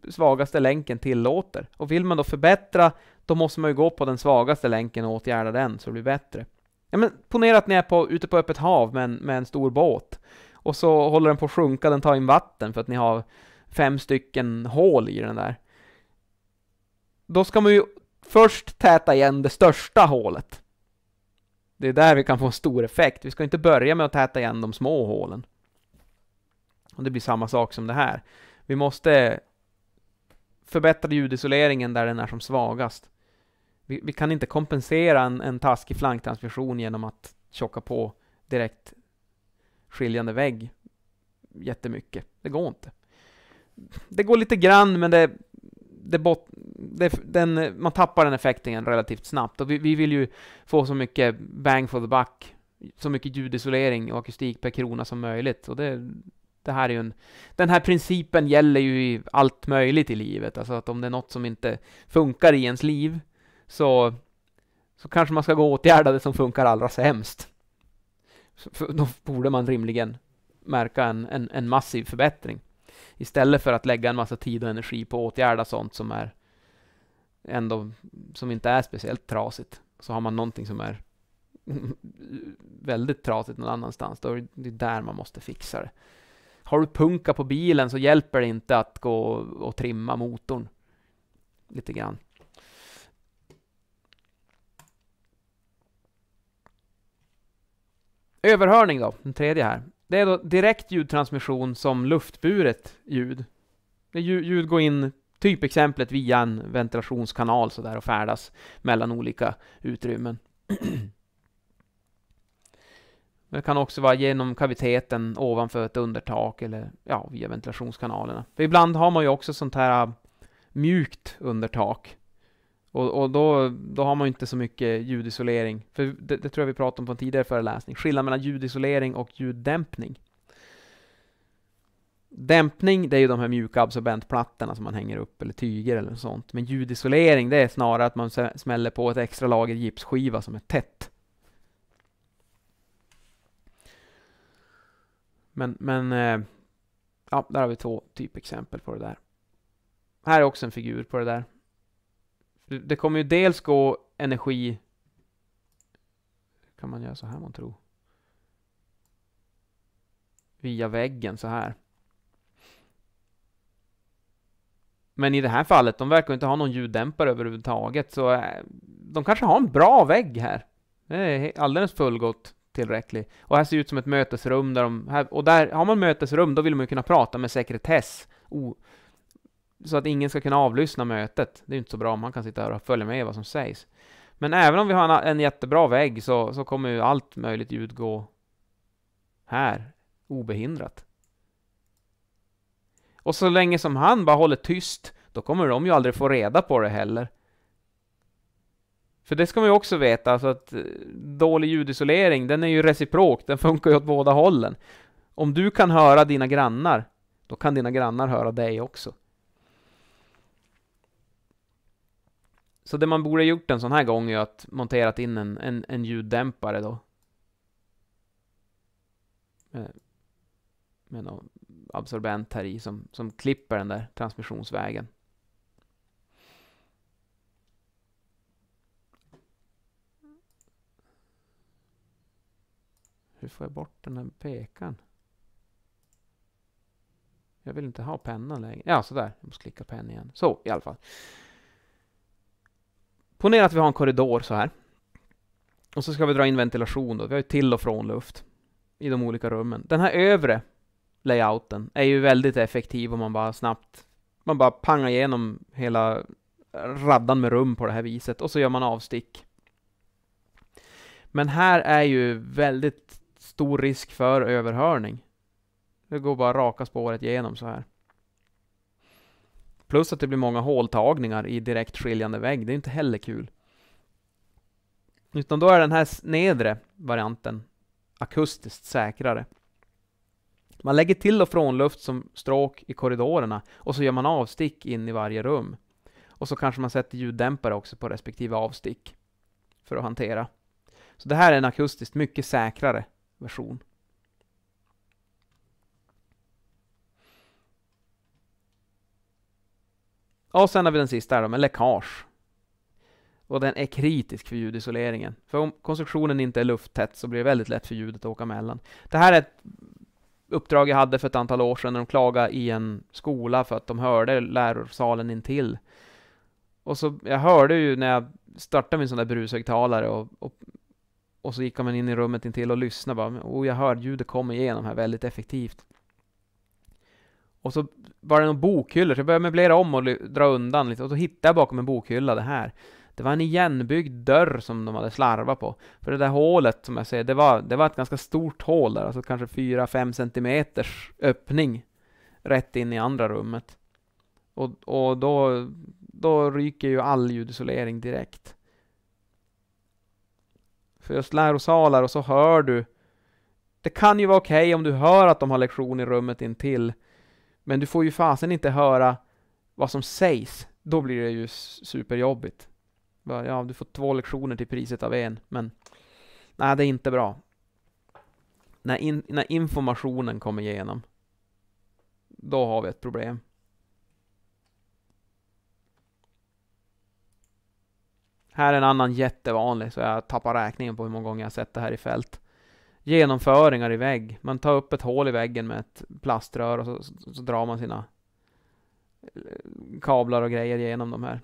eh, svagaste länken tillåter. Och vill man då förbättra, då måste man ju gå på den svagaste länken och åtgärda den så det blir bättre. Ja, men ponera att ni är på, ute på öppet hav med en, med en stor båt, och så håller den på att sjunka, den tar in vatten för att ni har fem stycken hål i den där då ska man ju först täta igen det största hålet. Det är där vi kan få en stor effekt. Vi ska inte börja med att täta igen de små hålen. Och det blir samma sak som det här. Vi måste förbättra ljudisoleringen där den är som svagast. Vi, vi kan inte kompensera en, en taskig flanktransmission genom att tjocka på direkt skiljande vägg jättemycket. Det går inte. Det går lite grann, men det, det bot, det, den, man tappar den effekten relativt snabbt och vi, vi, vill ju få så mycket bang for the buck, så mycket ljudisolering och akustik per krona som möjligt. Och det, det här är en, den här principen gäller ju i allt möjligt i livet, alltså att om det är något som inte funkar i ens liv så, så kanske man ska gå och åtgärda det som funkar allra sämst. Så, då borde man rimligen märka en, en, en massiv förbättring. Istället för att lägga en massa tid och energi på att åtgärda sånt som är ändå, som inte är speciellt trasigt, så har man någonting som är väldigt trasigt någon annanstans. Då är det där man måste fixa det. Har du punka på bilen så hjälper det inte att gå och trimma motorn lite grann. Överhörning då, den tredje här. Det är då direkt ljudtransmission som luftburet ljud. ljud går in, typexemplet, via en ventilationskanal sådär och färdas mellan olika utrymmen. det kan också vara genom kaviteten ovanför ett undertak eller ja, via ventilationskanalerna. För ibland har man ju också sånt här äh, mjukt undertak och, och då, då har man ju inte så mycket ljudisolering. För det, det tror jag vi pratade om på en tidigare föreläsning. Skillnaden mellan ljudisolering och ljuddämpning. Dämpning, det är ju de här mjuka absorbentplattorna som man hänger upp, eller tyger eller sånt. Men ljudisolering, det är snarare att man smäller på ett extra lager gipsskiva som är tätt. Men, men eh, ja, där har vi två typexempel på det där. Här är också en figur på det där. Det kommer ju dels gå energi... Kan man göra så här man tror? Via väggen så här. Men i det här fallet, de verkar inte ha någon ljuddämpare överhuvudtaget, så eh, de kanske har en bra vägg här. Det är alldeles fullgott tillräcklig. Och här ser det ut som ett mötesrum där de, här, och där, har man mötesrum då vill man ju kunna prata med sekretess. Oh, så att ingen ska kunna avlyssna mötet. Det är ju inte så bra om man kan sitta här och följa med vad som sägs. Men även om vi har en, en jättebra vägg så, så kommer ju allt möjligt ljud gå här, obehindrat. Och så länge som han bara håller tyst, då kommer de ju aldrig få reda på det heller. För det ska man ju också veta, alltså att eh, dålig ljudisolering, den är ju reciprok, den funkar ju åt båda hållen. Om du kan höra dina grannar, då kan dina grannar höra dig också. Så det man borde ha gjort en sån här gång är att monterat in en, en, en ljuddämpare då. Med, eh, med någon absorbent här i som, som klipper den där transmissionsvägen. Hur får jag bort den här pekaren? Jag vill inte ha pennan längre. Ja, sådär. Jag måste klicka på penn igen. Så, i alla fall. Ponera att vi har en korridor så här. Och så ska vi dra in ventilation då. Vi har ju till och från luft i de olika rummen. Den här övre layouten är ju väldigt effektiv om man bara snabbt, man bara pangar igenom hela raddan med rum på det här viset och så gör man avstick. Men här är ju väldigt stor risk för överhörning. Det går bara raka spåret igenom så här. Plus att det blir många håltagningar i direkt skiljande vägg, det är inte heller kul. Utan då är den här nedre varianten akustiskt säkrare. Man lägger till och från luft som stråk i korridorerna och så gör man avstick in i varje rum. Och så kanske man sätter ljuddämpare också på respektive avstick för att hantera. Så det här är en akustiskt mycket säkrare version. Och sen har vi den sista här då, med läckage. Och den är kritisk för ljudisoleringen. För om konstruktionen inte är lufttät så blir det väldigt lätt för ljudet att åka mellan. Det här är ett uppdrag jag hade för ett antal år sedan när de klagade i en skola för att de hörde lärosalen intill. Och så, jag hörde ju när jag startade min sån där brushögtalare och, och, och så gick man in i rummet intill och lyssnade bara, och jag hörde ljudet komma igenom här väldigt effektivt. Och så var det någon bokhylla, så jag började möblera om och dra undan lite, och så hittade jag bakom en bokhylla det här. Det var en igenbyggd dörr som de hade slarvat på. För det där hålet, som jag säger, det var, det var ett ganska stort hål där, alltså kanske 4-5 centimeters öppning rätt in i andra rummet. Och, och då, då ryker ju all ljudisolering direkt. För just lärosalar och så hör du... Det kan ju vara okej okay om du hör att de har lektion i rummet intill, men du får ju fasen inte höra vad som sägs. Då blir det ju superjobbigt. Ja, du får två lektioner till priset av en, men nej, det är inte bra. När, in, när informationen kommer igenom, då har vi ett problem. Här är en annan jättevanlig, så jag tappar räkningen på hur många gånger jag sett det här i fält genomföringar i vägg. Man tar upp ett hål i väggen med ett plaströr och så, så, så drar man sina eh, kablar och grejer genom de här.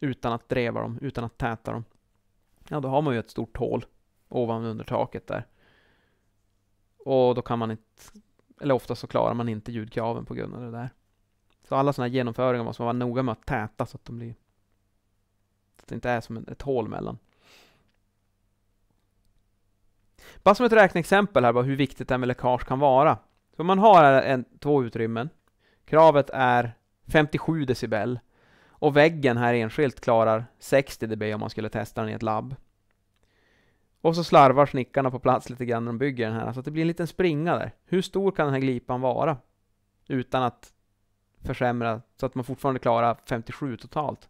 Utan att dreva dem, utan att täta dem. Ja, då har man ju ett stort hål ovan under taket där. Och då kan man inte, eller ofta så klarar man inte ljudkraven på grund av det där. Så alla sådana här genomföringar måste man vara noga med att täta så att de blir, så att det inte är som ett hål mellan. Bara som ett räkneexempel här, bara hur viktigt det här med läckage kan vara. Så man har en, två utrymmen. Kravet är 57 decibel och väggen här enskilt klarar 60 dB om man skulle testa den i ett labb. Och så slarvar snickarna på plats lite grann när de bygger den här, så att det blir en liten springa där. Hur stor kan den här glipan vara? Utan att försämra, så att man fortfarande klarar 57 totalt.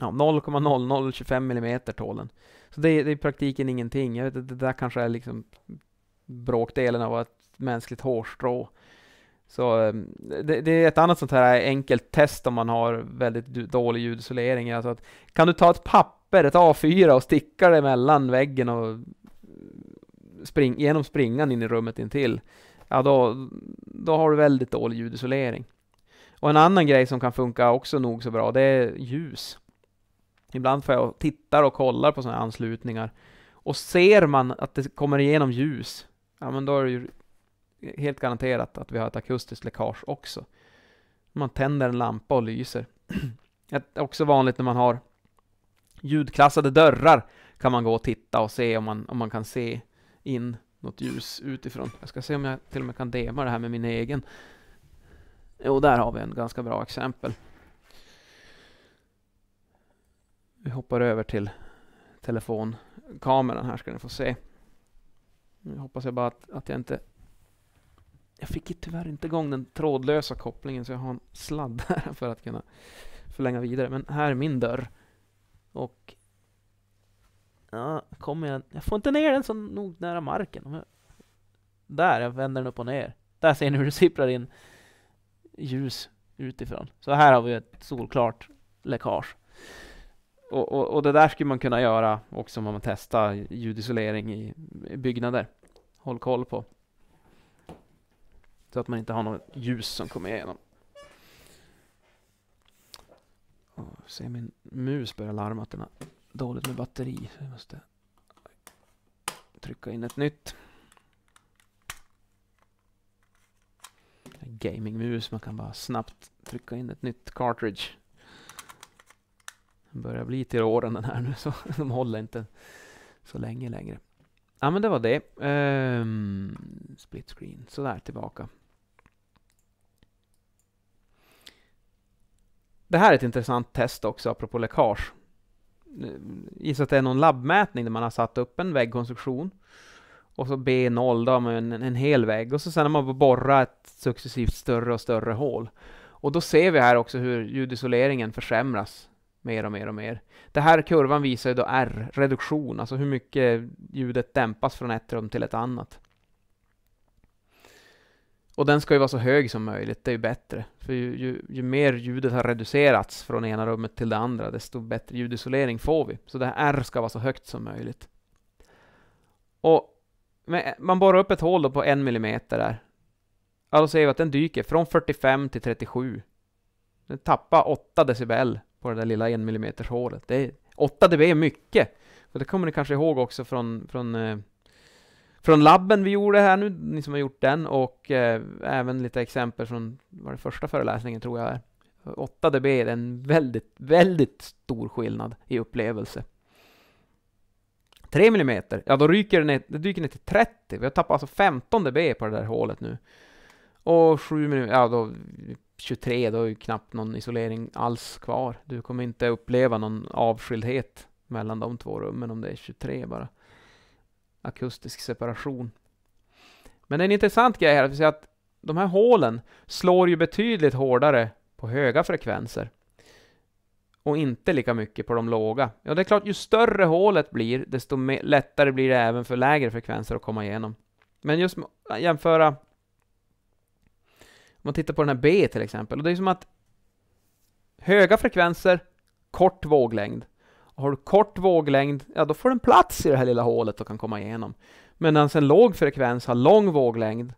Ja, 0,0025 mm tål den. Så det, det är i praktiken ingenting. Jag vet, det, där kanske är liksom bråkdelen av ett mänskligt hårstrå. Så ehm, det, det, är ett annat sånt här enkelt test om man har väldigt dålig ljudisolering. Alltså att, kan du ta ett papper, ett A4 och sticka det mellan väggen och spring, genom springan in i rummet intill. Ja, då, då har du väldigt dålig ljudisolering. Och en annan grej som kan funka också nog så bra, det är ljus. Ibland får jag titta och kolla på sådana här anslutningar. Och ser man att det kommer igenom ljus, ja men då är det ju helt garanterat att vi har ett akustiskt läckage också. Man tänder en lampa och lyser. Det är också vanligt när man har ljudklassade dörrar kan man gå och titta och se om man, om man kan se in något ljus utifrån. Jag ska se om jag till och med kan dema det här med min egen. Jo, där har vi en ganska bra exempel. Vi hoppar över till telefonkameran här ska ni få se. Nu hoppas jag bara att, att jag inte... Jag fick ju tyvärr inte igång den trådlösa kopplingen så jag har en sladd här för att kunna förlänga vidare. Men här är min dörr. Och... Ja, kommer jag... Jag får inte ner den så nog nära marken. Där, jag vänder den upp och ner. Där ser ni hur det sipprar in ljus utifrån. Så här har vi ett solklart läckage och, och, och, det där skulle man kunna göra också om man testar ljudisolering i byggnader. Håll koll på. Så att man inte har något ljus som kommer igenom. Oh, se min mus börjar larma att den har dåligt med batteri. Så jag måste trycka in ett nytt. Gamingmus, man kan bara snabbt trycka in ett nytt cartridge börjar bli till åren den här nu, så de håller inte så länge längre. Ja, men det var det. Um, split screen, sådär tillbaka. Det här är ett intressant test också, apropå läckage. Eh, Gissa att det är någon labbmätning där man har satt upp en väggkonstruktion och så B0 då med en, en hel vägg och så sen har man borrat ett successivt större och större hål. Och då ser vi här också hur ljudisoleringen försämras mer och mer och mer. Den här kurvan visar ju då R, reduktion, alltså hur mycket ljudet dämpas från ett rum till ett annat. Och den ska ju vara så hög som möjligt, det är ju bättre. För ju, ju, ju, mer ljudet har reducerats från ena rummet till det andra, desto bättre ljudisolering får vi. Så det här R ska vara så högt som möjligt. Och man borrar upp ett hål då på en millimeter där. Ja, då ser vi att den dyker från 45 till 37. Den tappar 8 decibel på det där lilla 1 mm hålet. Det är 8 dB är mycket! Och det kommer ni kanske ihåg också från, från, eh, från labben vi gjorde här nu, ni som har gjort den, och eh, även lite exempel från var det första föreläsningen tror jag är. 8 dB är en väldigt, väldigt stor skillnad i upplevelse. 3 mm, ja då ryker det, ner, det dyker ner till 30, vi har tappat alltså 15 dB på det där hålet nu. Och 7 mm, ja då 23, då är ju knappt någon isolering alls kvar. Du kommer inte uppleva någon avskildhet mellan de två rummen om det är 23 bara. Akustisk separation. Men en intressant grej här, att vi ser att de här hålen slår ju betydligt hårdare på höga frekvenser och inte lika mycket på de låga. Ja, det är klart, ju större hålet blir, desto lättare blir det även för lägre frekvenser att komma igenom. Men just jämföra om man tittar på den här B till exempel, och det är som att höga frekvenser, kort våglängd. Och har du kort våglängd, ja då får den plats i det här lilla hålet och kan komma igenom. Medan en låg frekvens har lång våglängd,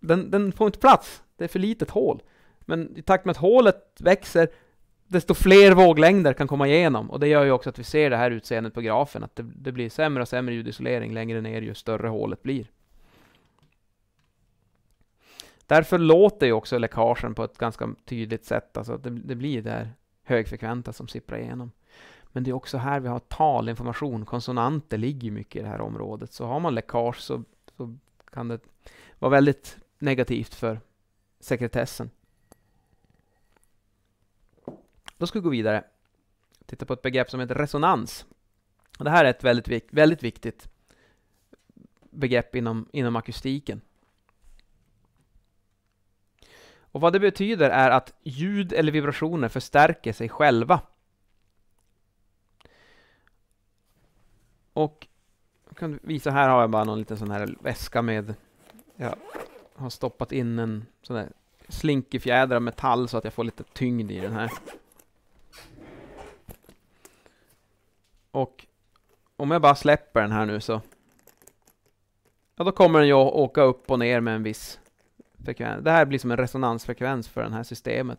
den, den får inte plats, det är för litet hål. Men i takt med att hålet växer, desto fler våglängder kan komma igenom. Och det gör ju också att vi ser det här utseendet på grafen, att det, det blir sämre och sämre ljudisolering längre ner ju större hålet blir. Därför låter ju också läckagen på ett ganska tydligt sätt, alltså det, det blir det här högfrekventa som sipprar igenom. Men det är också här vi har talinformation, konsonanter ligger mycket i det här området, så har man läckage så, så kan det vara väldigt negativt för sekretessen. Då ska vi gå vidare. Titta på ett begrepp som heter resonans. det här är ett väldigt, väldigt viktigt begrepp inom, inom akustiken. Och vad det betyder är att ljud eller vibrationer förstärker sig själva. Och jag kan visa, här har jag bara någon liten sån här väska med... Jag har stoppat in en sån där slinkefjäder av metall så att jag får lite tyngd i den här. Och om jag bara släpper den här nu så... Ja, då kommer den ju åka upp och ner med en viss frekvens. Det här blir som en resonansfrekvens för det här systemet.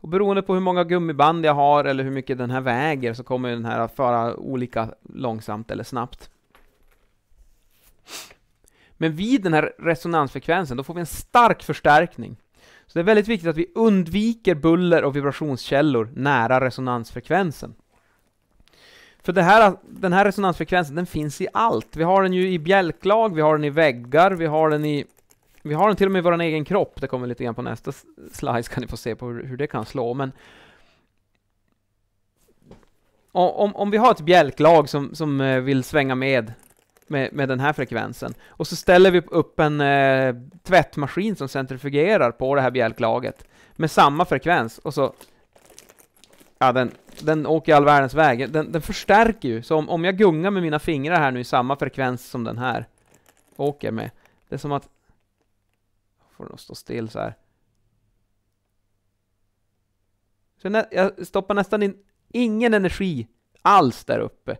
Och beroende på hur många gummiband jag har eller hur mycket den här väger så kommer den här att föra olika långsamt eller snabbt. Men vid den här resonansfrekvensen, då får vi en stark förstärkning. Så det är väldigt viktigt att vi undviker buller och vibrationskällor nära resonansfrekvensen. För här, den här resonansfrekvensen, den finns i allt. Vi har den ju i bjälklag, vi har den i väggar, vi har den i vi har den till och med i vår egen kropp, det kommer lite grann på nästa slice kan ni få se på hur, hur det kan slå, men om, om vi har ett bjälklag som, som eh, vill svänga med, med, med den här frekvensen, och så ställer vi upp en eh, tvättmaskin som centrifugerar på det här bjälklaget med samma frekvens, och så ja, den, den åker all världens väg. Den, den förstärker ju, så om, om jag gungar med mina fingrar här nu i samma frekvens som den här åker med, det är som att får den att stå still så här. Så jag stoppar nästan in ingen energi alls där uppe.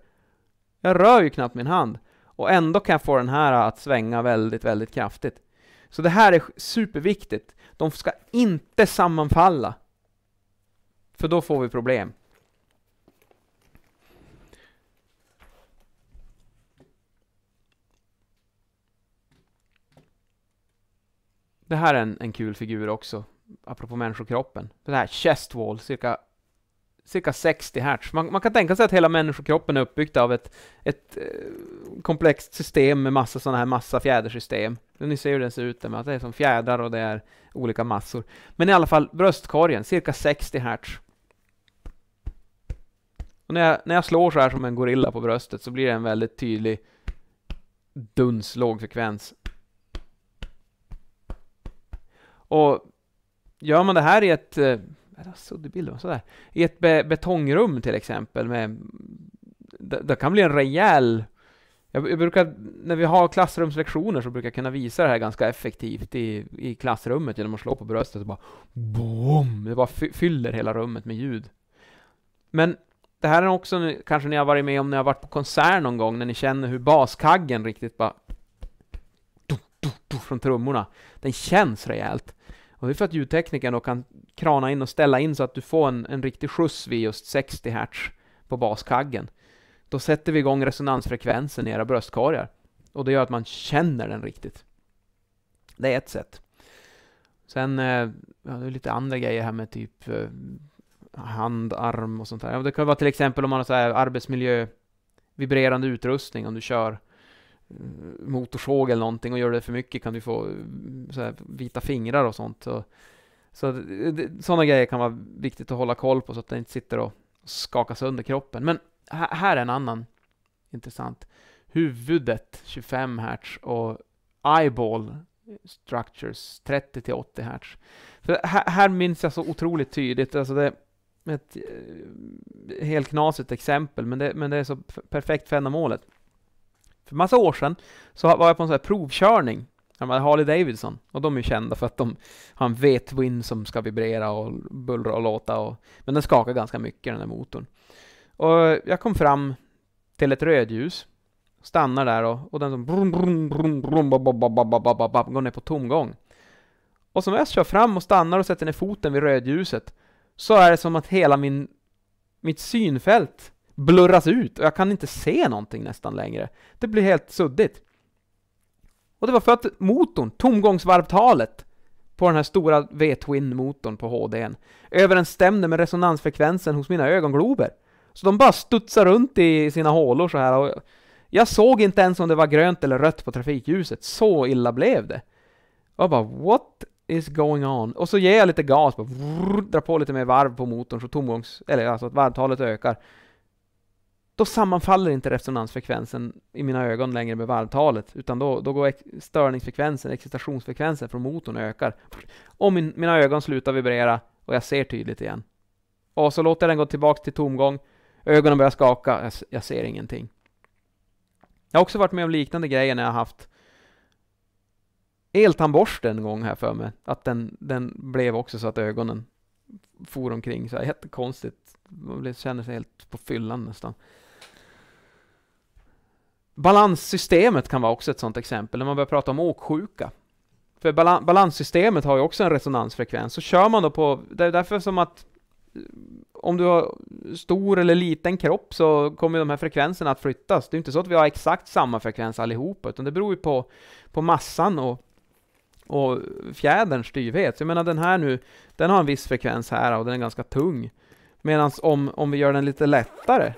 Jag rör ju knappt min hand. Och ändå kan jag få den här att svänga väldigt, väldigt kraftigt. Så det här är superviktigt. De ska inte sammanfalla. För då får vi problem. Det här är en, en kul figur också, apropå människokroppen. Det här chest wall, cirka, cirka 60 hertz. Man, man, kan tänka sig att hela människokroppen är uppbyggd av ett, ett eh, komplext system med massa sådana här massa fjädersystem. Ni ser hur den ser ut, där, att det är som fjädrar och det är olika massor. Men i alla fall, bröstkorgen, cirka 60 hertz. Och när jag, när jag slår så här som en gorilla på bröstet så blir det en väldigt tydlig dunslåg frekvens. Och gör man det här i ett, eh, suddig bild, sådär, i ett be betongrum till exempel med, det, det kan bli en rejäl jag, brukar, när vi har klassrumslektioner så brukar jag kunna visa det här ganska effektivt i, i klassrummet genom att slå på bröstet och bara BOOM! Det bara fyller hela rummet med ljud. Men det här är också, kanske ni har varit med om när jag varit på konsert någon gång, när ni känner hur baskaggen riktigt bara du, du, du, från trummorna. Den känns rejält. Och det är för att ljudteknikern då kan krana in och ställa in så att du får en, en riktig skjuts vid just 60 Hz på baskaggen. Då sätter vi igång resonansfrekvensen i era bröstkorgar och det gör att man känner den riktigt. Det är ett sätt. Sen, eh, ja, det är lite andra grejer här med typ eh, hand, arm och sånt där. Det kan vara till exempel om man har så här arbetsmiljö, vibrerande utrustning, om du kör Eh, motorsåg eller någonting och gör det för mycket kan du få eh, här, vita fingrar och sånt. Så, så eh, sådana grejer kan vara viktigt att hålla koll på så att det inte sitter och skakar sönder kroppen. Men här är en annan intressant. Huvudet 25 Hz och eyeball structures 30 till 80 Hz. här, här minns jag så otroligt tydligt, alltså det är ett helt knasigt exempel, men det, men det är så perfekt för ändamålet för massa år sedan så var jag på en sån här provkörning med Harley Davidson och de är ju kända för att de har en V-twin som ska vibrera och bullra och låta och, men den skakar ganska mycket den där motorn. Och jag kom fram till ett rödljus, stannar där och, och den som brum, brum, brum, brum, går ner på tomgång. Och som jag kör fram och stannar och sätter ner foten vid rödljuset så är det som att hela min, mitt synfält blurras ut och jag kan inte se någonting nästan längre. Det blir helt suddigt. Och det var för att motorn, tomgångsvarvtalet, på den här stora V-Twin-motorn på HDn överensstämde med resonansfrekvensen hos mina ögonglober. Så de bara studsade runt i sina hålor så här och jag såg inte ens om det var grönt eller rött på trafikljuset, så illa blev det. Och Jag bara what is going on? Och så ger jag lite gas, bara vrr, drar på lite mer varv på motorn så tomgångs... eller alltså att varvtalet ökar då sammanfaller inte resonansfrekvensen i mina ögon längre med varvtalet, utan då, då går störningsfrekvensen, excitationsfrekvensen från motorn ökar. Och min, mina ögon slutar vibrera och jag ser tydligt igen. Och så låter jag den gå tillbaka till tomgång, ögonen börjar skaka, jag, jag ser ingenting. Jag har också varit med om liknande grejer när jag haft eltandborste en gång här för mig, att den, den blev också så att ögonen for omkring så här, jättekonstigt. Man känner sig helt på fyllan nästan. Balanssystemet kan vara också ett sådant exempel, när man börjar prata om åksjuka. För balan balanssystemet har ju också en resonansfrekvens, så kör man då på, det är därför som att eh, om du har stor eller liten kropp så kommer de här frekvenserna att flyttas. Det är inte så att vi har exakt samma frekvens allihopa, utan det beror ju på, på massan och, och fjäderns styvhet. Så jag menar den här nu, den har en viss frekvens här och den är ganska tung. Medan om, om vi gör den lite lättare,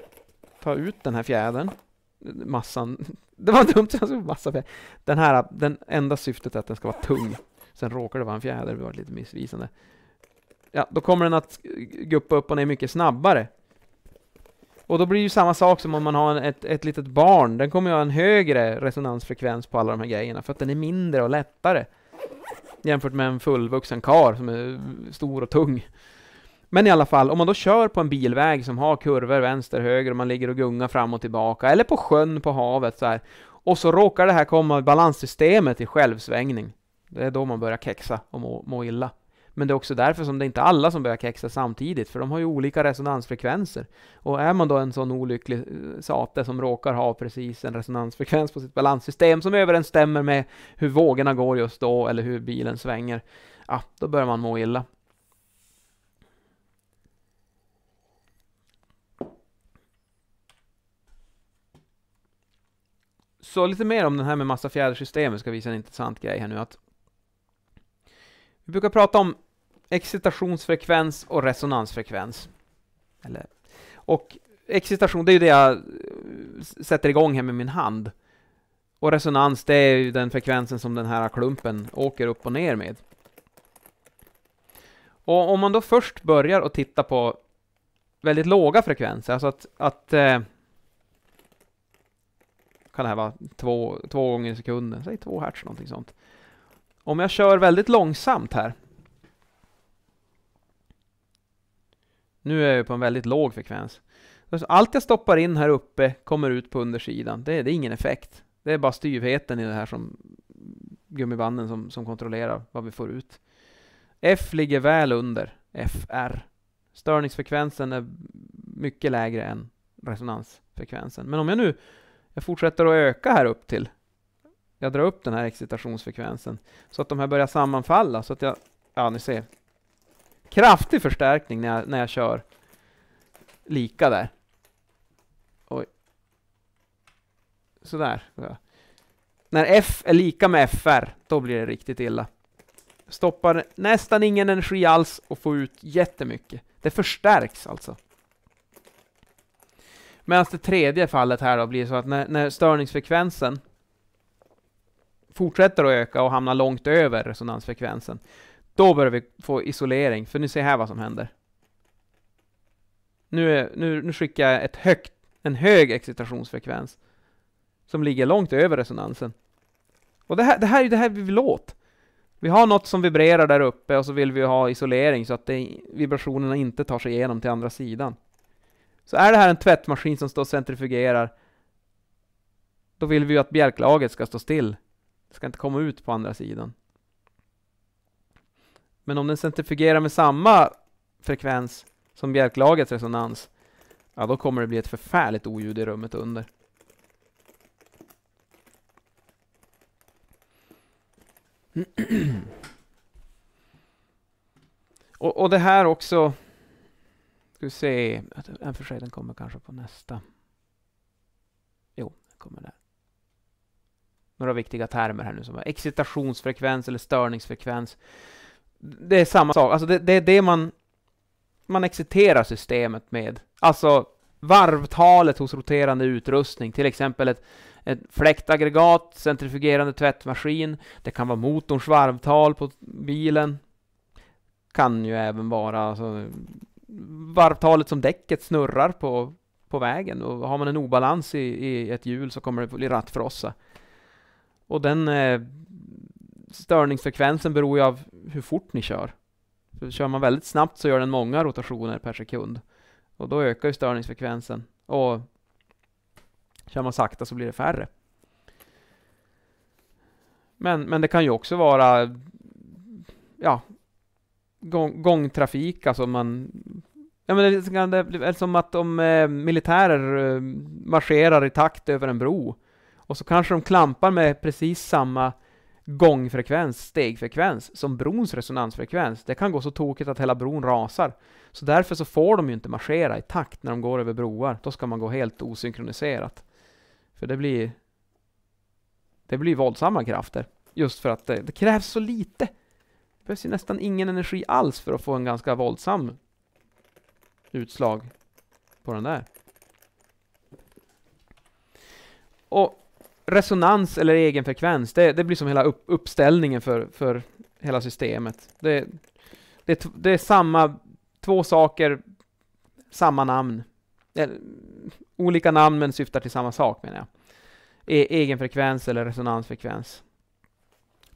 tar ut den här fjädern, massan, det var dumt, att alltså massa fjäder. Den här, den enda syftet är att den ska vara tung. Sen råkar det vara en fjäder, det var lite missvisande. Ja, då kommer den att guppa upp och ner mycket snabbare. Och då blir det ju samma sak som om man har en, ett, ett litet barn, den kommer ju ha en högre resonansfrekvens på alla de här grejerna, för att den är mindre och lättare. Jämfört med en fullvuxen kar som är stor och tung. Men i alla fall, om man då kör på en bilväg som har kurvor vänster, höger och man ligger och gungar fram och tillbaka, eller på sjön, på havet så här, och så råkar det här komma balanssystemet i självsvängning. Det är då man börjar kexa och må, må illa. Men det är också därför som det inte är alla som börjar kexa samtidigt, för de har ju olika resonansfrekvenser. Och är man då en sån olycklig eh, sate som råkar ha precis en resonansfrekvens på sitt balanssystem som överensstämmer med hur vågorna går just då eller hur bilen svänger, ja, då börjar man må illa. Så lite mer om den här med massa fjädersystemet ska visa en intressant grej här nu att vi brukar prata om excitationsfrekvens och resonansfrekvens. Eller, och excitation, det är ju det jag eh, sätter igång här med min hand. Och resonans, det är ju den frekvensen som den här klumpen åker upp och ner med. Och om man då först börjar att titta på väldigt låga frekvenser, alltså att, att eh, kan det här vara två, två gånger i sekunden, säg två hertz någonting sånt. Om jag kör väldigt långsamt här. Nu är jag på en väldigt låg frekvens. Allt jag stoppar in här uppe kommer ut på undersidan. Det, det är ingen effekt. Det är bara styvheten i det här som gummibanden som, som kontrollerar vad vi får ut. F ligger väl under FR. Störningsfrekvensen är mycket lägre än resonansfrekvensen. Men om jag nu jag fortsätter att öka här upp till. Jag drar upp den här excitationsfrekvensen så att de här börjar sammanfalla så att jag, ja ni ser, kraftig förstärkning när jag, när jag kör lika där. Oj. Sådär. Ja. När F är lika med FR, då blir det riktigt illa. Stoppar nästan ingen energi alls och får ut jättemycket. Det förstärks alltså. Medan det tredje fallet här då blir så att när, när störningsfrekvensen fortsätter att öka och hamnar långt över resonansfrekvensen, då börjar vi få isolering, för ni ser här vad som händer. Nu, nu, nu skickar jag ett högt, en hög excitationsfrekvens som ligger långt över resonansen. Och det här, det här är det här vi vill åt. Vi har något som vibrerar där uppe och så vill vi ha isolering så att det, vibrationerna inte tar sig igenom till andra sidan. Så är det här en tvättmaskin som står och centrifugerar, då vill vi ju att bjälklaget ska stå still. Det ska inte komma ut på andra sidan. Men om den centrifugerar med samma frekvens som bjälklagets resonans, ja då kommer det bli ett förfärligt oljud i rummet under. Och, och det här också Ska vi se, en för sig den kommer kanske på nästa. Jo, den kommer där. Några viktiga termer här nu som är excitationsfrekvens eller störningsfrekvens. Det är samma sak, alltså det, det är det man, man exciterar systemet med. Alltså varvtalet hos roterande utrustning, till exempel ett, ett fläktaggregat, centrifugerande tvättmaskin, det kan vara motorns varvtal på bilen, kan ju även vara alltså, varvtalet som däcket snurrar på, på vägen och har man en obalans i, i ett hjul så kommer det bli rattfrossa. Och den eh, störningsfrekvensen beror ju av hur fort ni kör. Så kör man väldigt snabbt så gör den många rotationer per sekund och då ökar ju störningsfrekvensen och kör man sakta så blir det färre. Men, men det kan ju också vara ja, gång, gångtrafik, alltså man Ja men det kan det bli som att om eh, militärer eh, marscherar i takt över en bro och så kanske de klampar med precis samma gångfrekvens, stegfrekvens, som brons resonansfrekvens. Det kan gå så tokigt att hela bron rasar. Så därför så får de ju inte marschera i takt när de går över broar. Då ska man gå helt osynkroniserat. För det blir... Det blir våldsamma krafter. Just för att det, det krävs så lite. Det behövs ju nästan ingen energi alls för att få en ganska våldsam utslag på den där. Och resonans eller egenfrekvens, det, det blir som hela upp, uppställningen för, för hela systemet. Det, det, det är samma, två saker, samma namn. Eller, olika namn men syftar till samma sak menar jag. E egen eller resonansfrekvens.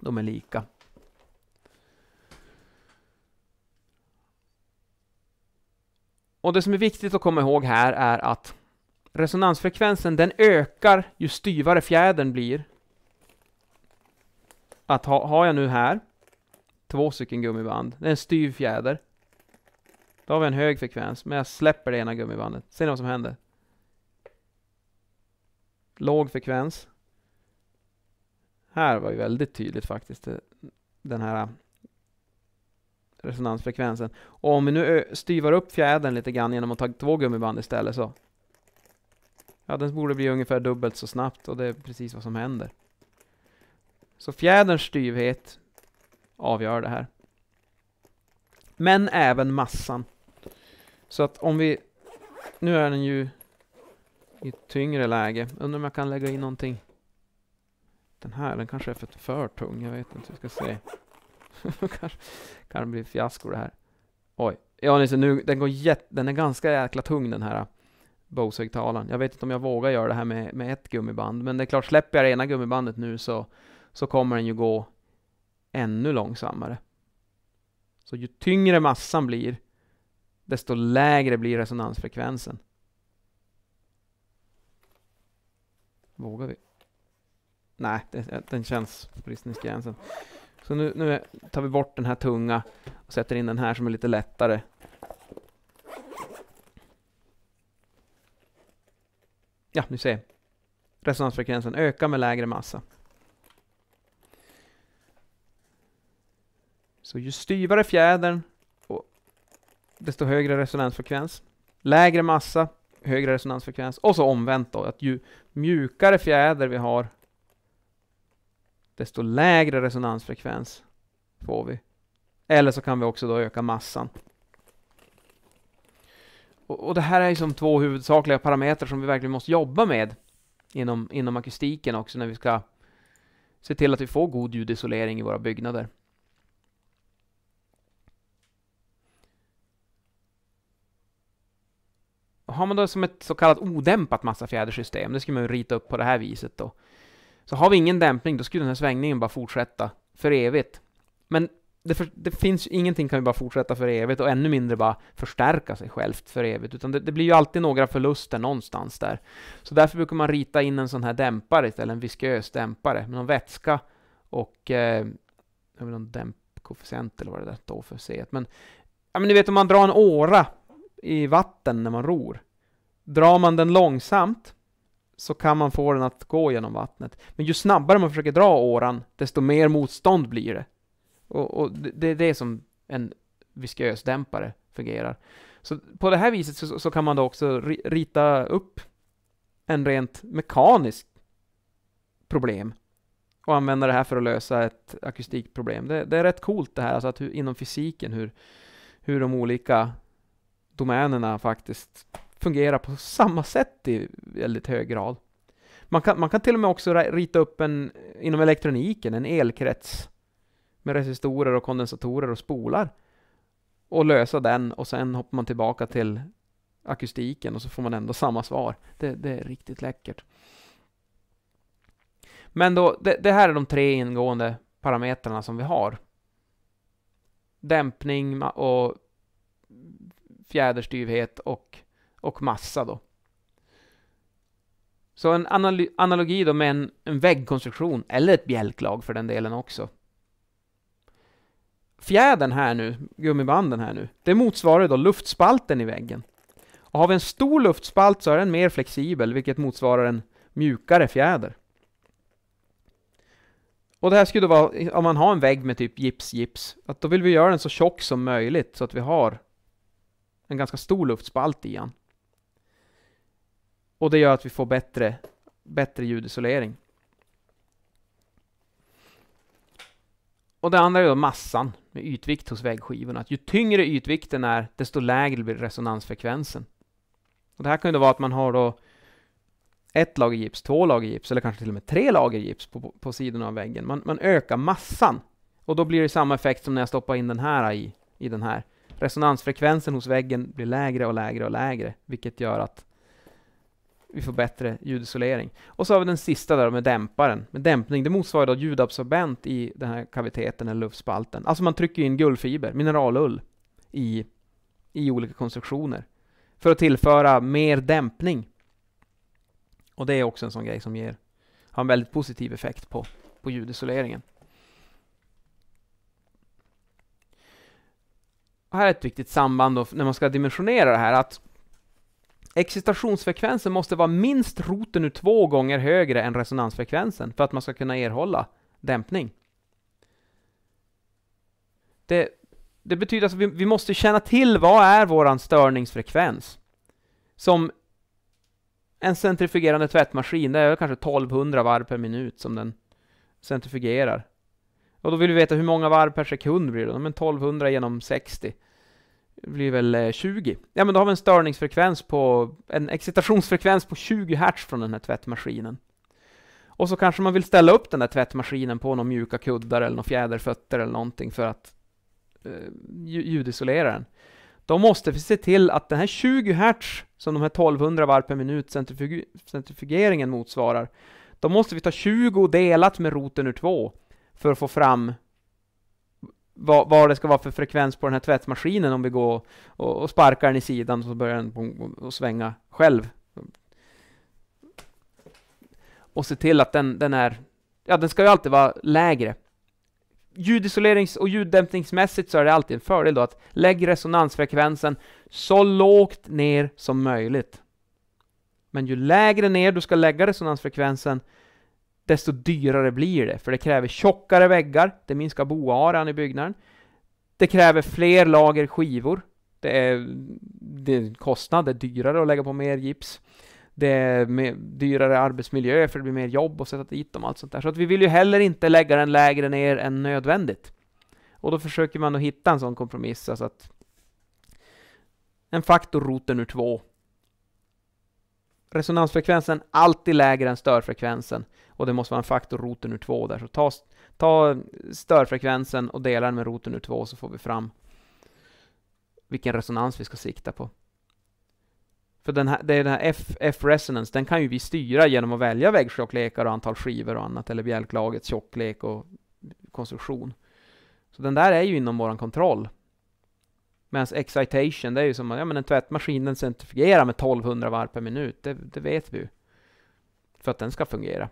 De är lika. Och det som är viktigt att komma ihåg här är att resonansfrekvensen den ökar ju styvare fjädern blir. Att ha, har jag nu här två stycken gummiband, det är en styv fjäder. Då har vi en hög frekvens, men jag släpper det ena gummibandet. Ser ni vad som händer? Låg frekvens. Här var ju väldigt tydligt faktiskt eh, den här resonansfrekvensen. Och om vi nu eh, styvar upp fjädern lite grann genom att ta två gummiband istället så... Ja, den borde bli ungefär dubbelt så snabbt och det är precis vad som händer. Så fjäderns styvhet avgör det här. Men även massan. Så att om vi... Nu är den ju i ett tyngre läge. Undrar om jag kan lägga in någonting. Den här, den kanske är för, för tung, jag vet inte, vi ska se. kanske kan bli fiasko det här. Oj. Ja, ni ser nu, den, går jätt, den är ganska jäkla tung den här äh, Bose-högtalaren. Jag vet inte om jag vågar göra det här med, med ett gummiband, men det är klart, släpper jag det ena gummibandet nu så, så kommer den ju gå ännu långsammare. Så ju tyngre massan blir, desto lägre blir resonansfrekvensen. Vågar vi? Nej, det, den känns bristningsgränsen. Så nu, nu tar vi bort den här tunga och sätter in den här som är lite lättare. Ja, ni ser. Resonansfrekvensen ökar med lägre massa. Så ju styvare fjädern, desto högre resonansfrekvens. Lägre massa, högre resonansfrekvens. Och så omvänt då, att ju mjukare fjäder vi har, desto lägre resonansfrekvens får vi. Eller så kan vi också då öka massan. Och, och det här är ju som två huvudsakliga parametrar som vi verkligen måste jobba med inom, inom akustiken också när vi ska se till att vi får god ljudisolering i våra byggnader. har man då som ett så kallat odämpat massafjädersystem, det ska man rita upp på det här viset då. Så har vi ingen dämpning, då skulle den här svängningen bara fortsätta för evigt. Men det, för, det finns ingenting kan ju bara fortsätta för evigt och ännu mindre bara förstärka sig självt för evigt, utan det, det, blir ju alltid några förluster någonstans där. Så därför brukar man rita in en sån här dämpare istället, en viskös dämpare med någon vätska och eh, någon dämpkoefficient eller vad det där står för C. Men, ja, men ni vet om man drar en åra i vatten när man ror, drar man den långsamt så kan man få den att gå genom vattnet. Men ju snabbare man försöker dra åran, desto mer motstånd blir det. Och, och det, det är det som en viskös dämpare fungerar. Så på det här viset så, så, kan man då också rita upp en rent mekanisk problem och använda det här för att lösa ett akustikproblem. Det, det är rätt coolt det här, alltså att hur, inom fysiken hur, hur de olika domänerna faktiskt fungerar på samma sätt i väldigt hög grad. Man kan, man kan till och med också rita upp en, inom elektroniken, en elkrets med resistorer och kondensatorer och spolar och lösa den och sen hoppar man tillbaka till akustiken och så får man ändå samma svar. Det, det är riktigt läckert. Men då, det, det, här är de tre ingående parametrarna som vi har. Dämpning och fjäderstyvhet och och massa då. Så en analogi då med en, en väggkonstruktion, eller ett bjälklag för den delen också. Fjädern här nu, gummibanden här nu, det motsvarar då luftspalten i väggen. Och har vi en stor luftspalt så är den mer flexibel, vilket motsvarar en mjukare fjäder. Och det här skulle då vara, om man har en vägg med typ gips, gips, att då vill vi göra den så tjock som möjligt så att vi har en ganska stor luftspalt i den. Och det gör att vi får bättre, bättre ljudisolering. Och det andra är då massan med ytvikt hos väggskivorna. Att ju tyngre ytvikten är, desto lägre blir resonansfrekvensen. Och det här kan ju då vara att man har då ett lager gips, två lager gips eller kanske till och med tre lager gips på, på, på sidorna av väggen. Man, man ökar massan och då blir det samma effekt som när jag stoppar in den här i, i den här. Resonansfrekvensen hos väggen blir lägre och lägre och lägre, vilket gör att vi får bättre ljudisolering. Och så har vi den sista där med dämparen. Med dämpning, det motsvarar då ljudabsorbent i den här kaviteten eller luftspalten. Alltså man trycker in guldfiber, mineralull, i, i olika konstruktioner. För att tillföra mer dämpning. Och det är också en sån grej som ger, har en väldigt positiv effekt på, på ljudisoleringen. Och här är ett viktigt samband då, när man ska dimensionera det här, att Excitationsfrekvensen måste vara minst roten ur två gånger högre än resonansfrekvensen för att man ska kunna erhålla dämpning. Det, det betyder att vi, vi måste känna till vad är våran störningsfrekvens? Som en centrifugerande tvättmaskin, det är kanske 1200 varv per minut som den centrifugerar. Och då vill vi veta hur många varv per sekund blir det? Men 1200 genom 60 blir väl 20. Eh, ja, men då har vi en störningsfrekvens på, en excitationsfrekvens på 20 hertz från den här tvättmaskinen. Och så kanske man vill ställa upp den där tvättmaskinen på några mjuka kuddar eller några fjäderfötter eller någonting för att eh, ljudisolera den. Då måste vi se till att den här 20 hertz som de här 1200 varv per minut centrifug centrifugeringen motsvarar, då måste vi ta 20 delat med roten ur 2 för att få fram vad, vad det ska vara för frekvens på den här tvättmaskinen om vi går och, och sparkar den i sidan så börjar den boom, och svänga själv. Och se till att den, den är, ja den ska ju alltid vara lägre. Ljudisolerings och ljuddämpningsmässigt så är det alltid en fördel då att lägga resonansfrekvensen så lågt ner som möjligt. Men ju lägre ner du ska lägga resonansfrekvensen, desto dyrare blir det, för det kräver tjockare väggar, det minskar boaran i byggnaden. Det kräver fler lager skivor. Det är, det är kostnad, det är dyrare att lägga på mer gips. Det är mer, dyrare arbetsmiljö för det blir mer jobb att sätta dit dem och allt sånt där. Så att vi vill ju heller inte lägga den lägre ner än nödvändigt. Och då försöker man att hitta en sån kompromiss, alltså att en faktor roten ur två resonansfrekvensen alltid lägre än störfrekvensen och det måste vara en faktor roten ur två. där. Så ta, ta störfrekvensen och dela den med roten ur två så får vi fram vilken resonans vi ska sikta på. För den här, det är den här F, F-resonance, den kan ju vi styra genom att välja väggtjocklekar och antal skivor och annat, eller bjälklagets tjocklek och konstruktion. Så den där är ju inom vår kontroll. Medan excitation, det är ju som ja, men en tvättmaskin, den centrifugerar med 1200 varv per minut, det, det vet vi ju. För att den ska fungera.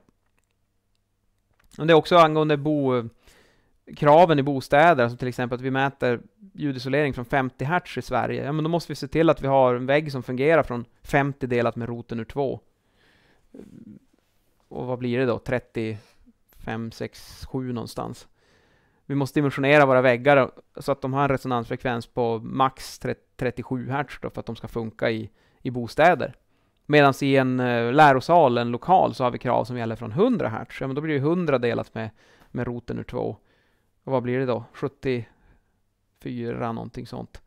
Men det är också angående bo, kraven i bostäder, som alltså till exempel att vi mäter ljudisolering från 50 Hz i Sverige, ja men då måste vi se till att vi har en vägg som fungerar från 50 delat med roten ur 2. Och vad blir det då? 35, 6, 7 någonstans vi måste dimensionera våra väggar så att de har en resonansfrekvens på max 37 Hz då, för att de ska funka i, i bostäder. Medan i en eh, lärosal, en lokal, så har vi krav som gäller från 100 Hz. Ja, men då blir det 100 delat med, med roten ur 2. Och vad blir det då? 74 någonting sånt.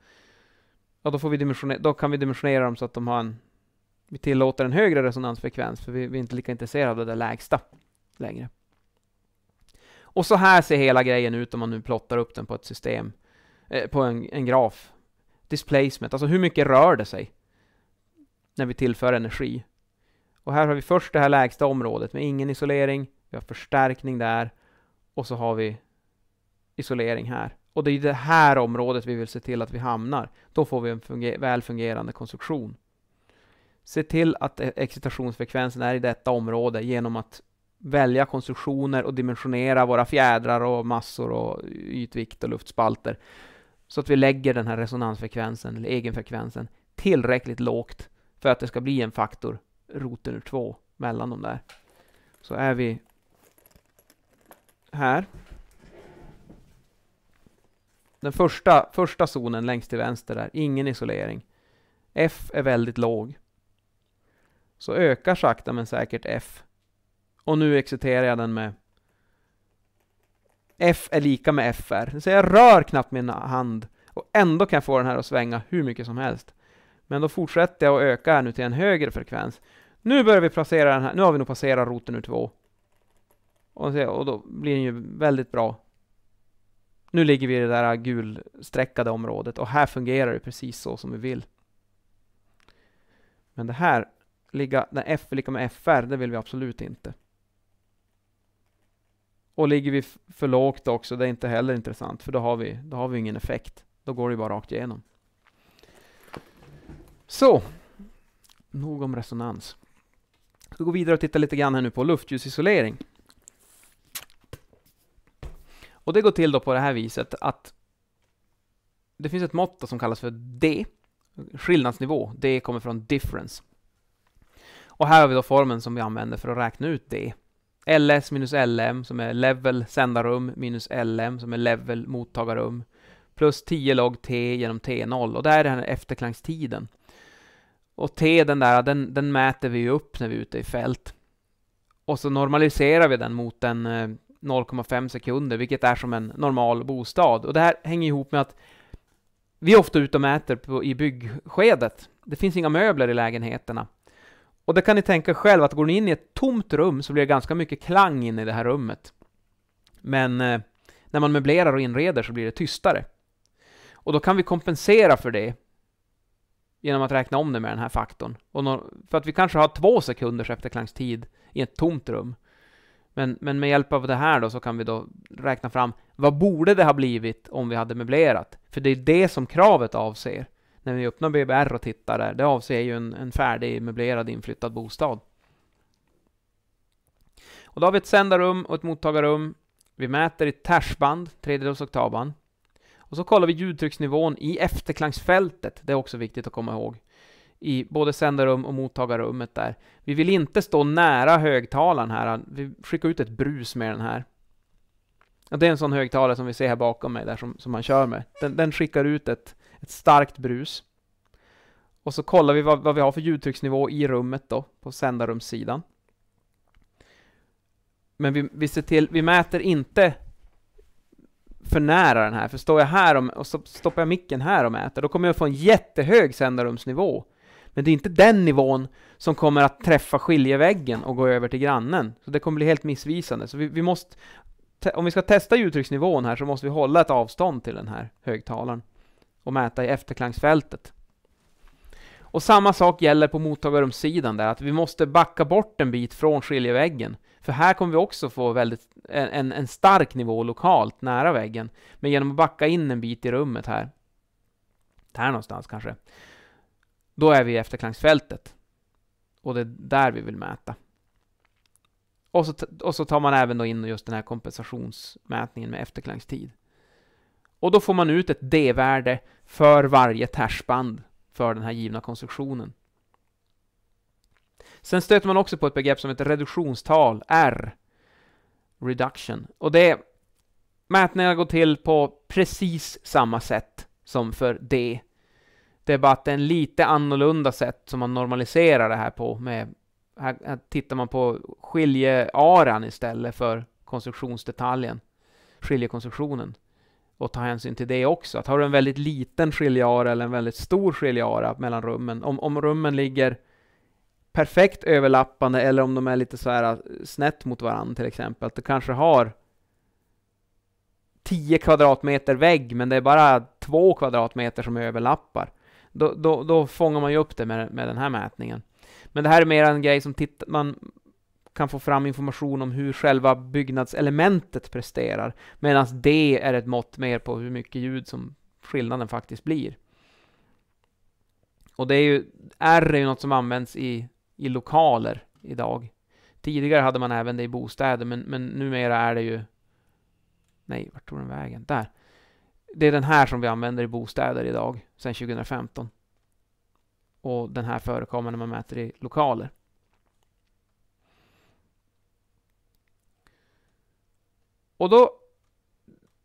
Ja, då, får vi dimensionera, då kan vi dimensionera dem så att de har en... Vi tillåter en högre resonansfrekvens, för vi, vi är inte lika intresserade av det lägsta längre. Och så här ser hela grejen ut om man nu plottar upp den på ett system, eh, på en, en graf. Displacement, alltså hur mycket rör det sig när vi tillför energi? Och här har vi först det här lägsta området med ingen isolering, vi har förstärkning där och så har vi isolering här. Och det är det här området vi vill se till att vi hamnar. Då får vi en funger väl fungerande konstruktion. Se till att e-, excitationsfrekvensen är i detta område genom att välja konstruktioner och dimensionera våra fjädrar och massor och ytvikt och luftspalter så att vi lägger den här resonansfrekvensen, eller egenfrekvensen, tillräckligt lågt för att det ska bli en faktor roten ur två mellan de där. Så är vi här. Den första, första zonen längst till vänster där, ingen isolering. F är väldigt låg. Så ökar sakta men säkert F och nu exiterar jag den med F är lika med FR. Så jag rör knappt min hand och ändå kan jag få den här att svänga hur mycket som helst. Men då fortsätter jag att öka här nu till en högre frekvens. Nu börjar vi placera den här, nu har vi nog passerat roten ur 2. Och, och då blir den ju väldigt bra. Nu ligger vi i det där gulstreckade området och här fungerar det precis så som vi vill. Men det här, ligga, när F är lika med FR, det vill vi absolut inte. Och ligger vi för lågt också, det är inte heller intressant, för då har vi, då har vi ingen effekt. Då går det bara rakt igenom. Så, nog om resonans. Vi går vidare och tittar lite grann här nu på luftljusisolering. Och det går till då på det här viset att det finns ett mått som kallas för D, skillnadsnivå. D kommer från difference. Och här har vi då formeln som vi använder för att räkna ut D. LS minus LM som är level sändarrum minus LM som är level mottagarrum plus 10 log T genom T0 och det här är den här efterklangstiden. Och T den där, den, den mäter vi ju upp när vi är ute i fält. Och så normaliserar vi den mot en 0,5 eh, sekunder, vilket är som en normal bostad. Och det här hänger ihop med att vi är ofta ute och mäter på, i byggskedet. Det finns inga möbler i lägenheterna. Och det kan ni tänka själv att går ni in i ett tomt rum så blir det ganska mycket klang inne i det här rummet. Men eh, när man möblerar och inreder så blir det tystare. Och då kan vi kompensera för det genom att räkna om det med den här faktorn. No för att vi kanske har två sekunders efterklangstid i ett tomt rum. Men, men med hjälp av det här då så kan vi då räkna fram vad borde det ha blivit om vi hade möblerat? För det är det som kravet avser när vi öppnar BBR och tittar där, det avser ju en, en färdig möblerad inflyttad bostad. Och då har vi ett sändarrum och ett mottagarrum. Vi mäter i tersband, tredjedels oktavband. Och så kollar vi ljudtrycksnivån i efterklangsfältet, det är också viktigt att komma ihåg. I både sändarrum och mottagarrummet där. Vi vill inte stå nära högtalaren här, vi skickar ut ett brus med den här. Och det är en sån högtalare som vi ser här bakom mig där som, som man kör med. Den, den skickar ut ett, ett starkt brus. Och så kollar vi vad, vad vi har för ljudtrycksnivå i rummet då, på sändarrumssidan. Men vi, vi ser till, vi mäter inte för nära den här, för står jag här och, och stoppar jag micken här och mäter, då kommer jag få en jättehög sändarrumsnivå. Men det är inte den nivån som kommer att träffa skiljeväggen och gå över till grannen, så det kommer bli helt missvisande. Så vi, vi måste, om vi ska testa ljudtrycksnivån här så måste vi hålla ett avstånd till den här högtalaren och mäta i efterklangsfältet. Och samma sak gäller på mottagarrumssidan där, att vi måste backa bort en bit från skiljeväggen. För här kommer vi också få väldigt, en, en stark nivå lokalt, nära väggen. Men genom att backa in en bit i rummet här, här någonstans kanske, då är vi i efterklangsfältet. Och det är där vi vill mäta. Och så, och så tar man även då in just den här kompensationsmätningen med efterklangstid. Och då får man ut ett D-värde för varje tersband för den här givna konstruktionen. Sen stöter man också på ett begrepp som ett reduktionstal, R. Reduction. Och det mätningarna går till på precis samma sätt som för D. Det är bara att det är en lite annorlunda sätt som man normaliserar det här på. Med, här, här tittar man på skiljearan istället för konstruktionsdetaljen, skiljekonstruktionen och ta hänsyn till det också. Att har du en väldigt liten skiljare eller en väldigt stor skiljare mellan rummen, om, om rummen ligger perfekt överlappande eller om de är lite så här eh, snett mot varandra till exempel, att du kanske har 10 kvadratmeter vägg men det är bara 2 kvadratmeter som överlappar. Då, då, då fångar man ju upp det med, med den här mätningen. Men det här är mer en grej som titt man, kan få fram information om hur själva byggnadselementet presterar, medan det är ett mått mer på hur mycket ljud som skillnaden faktiskt blir. Och det är ju, R är ju något som används i, i lokaler idag. Tidigare hade man även det i bostäder, men, men numera är det ju... Nej, vart tog den vägen? Där. Det är den här som vi använder i bostäder idag, sedan 2015. Och den här förekommer när man mäter i lokaler. Och då,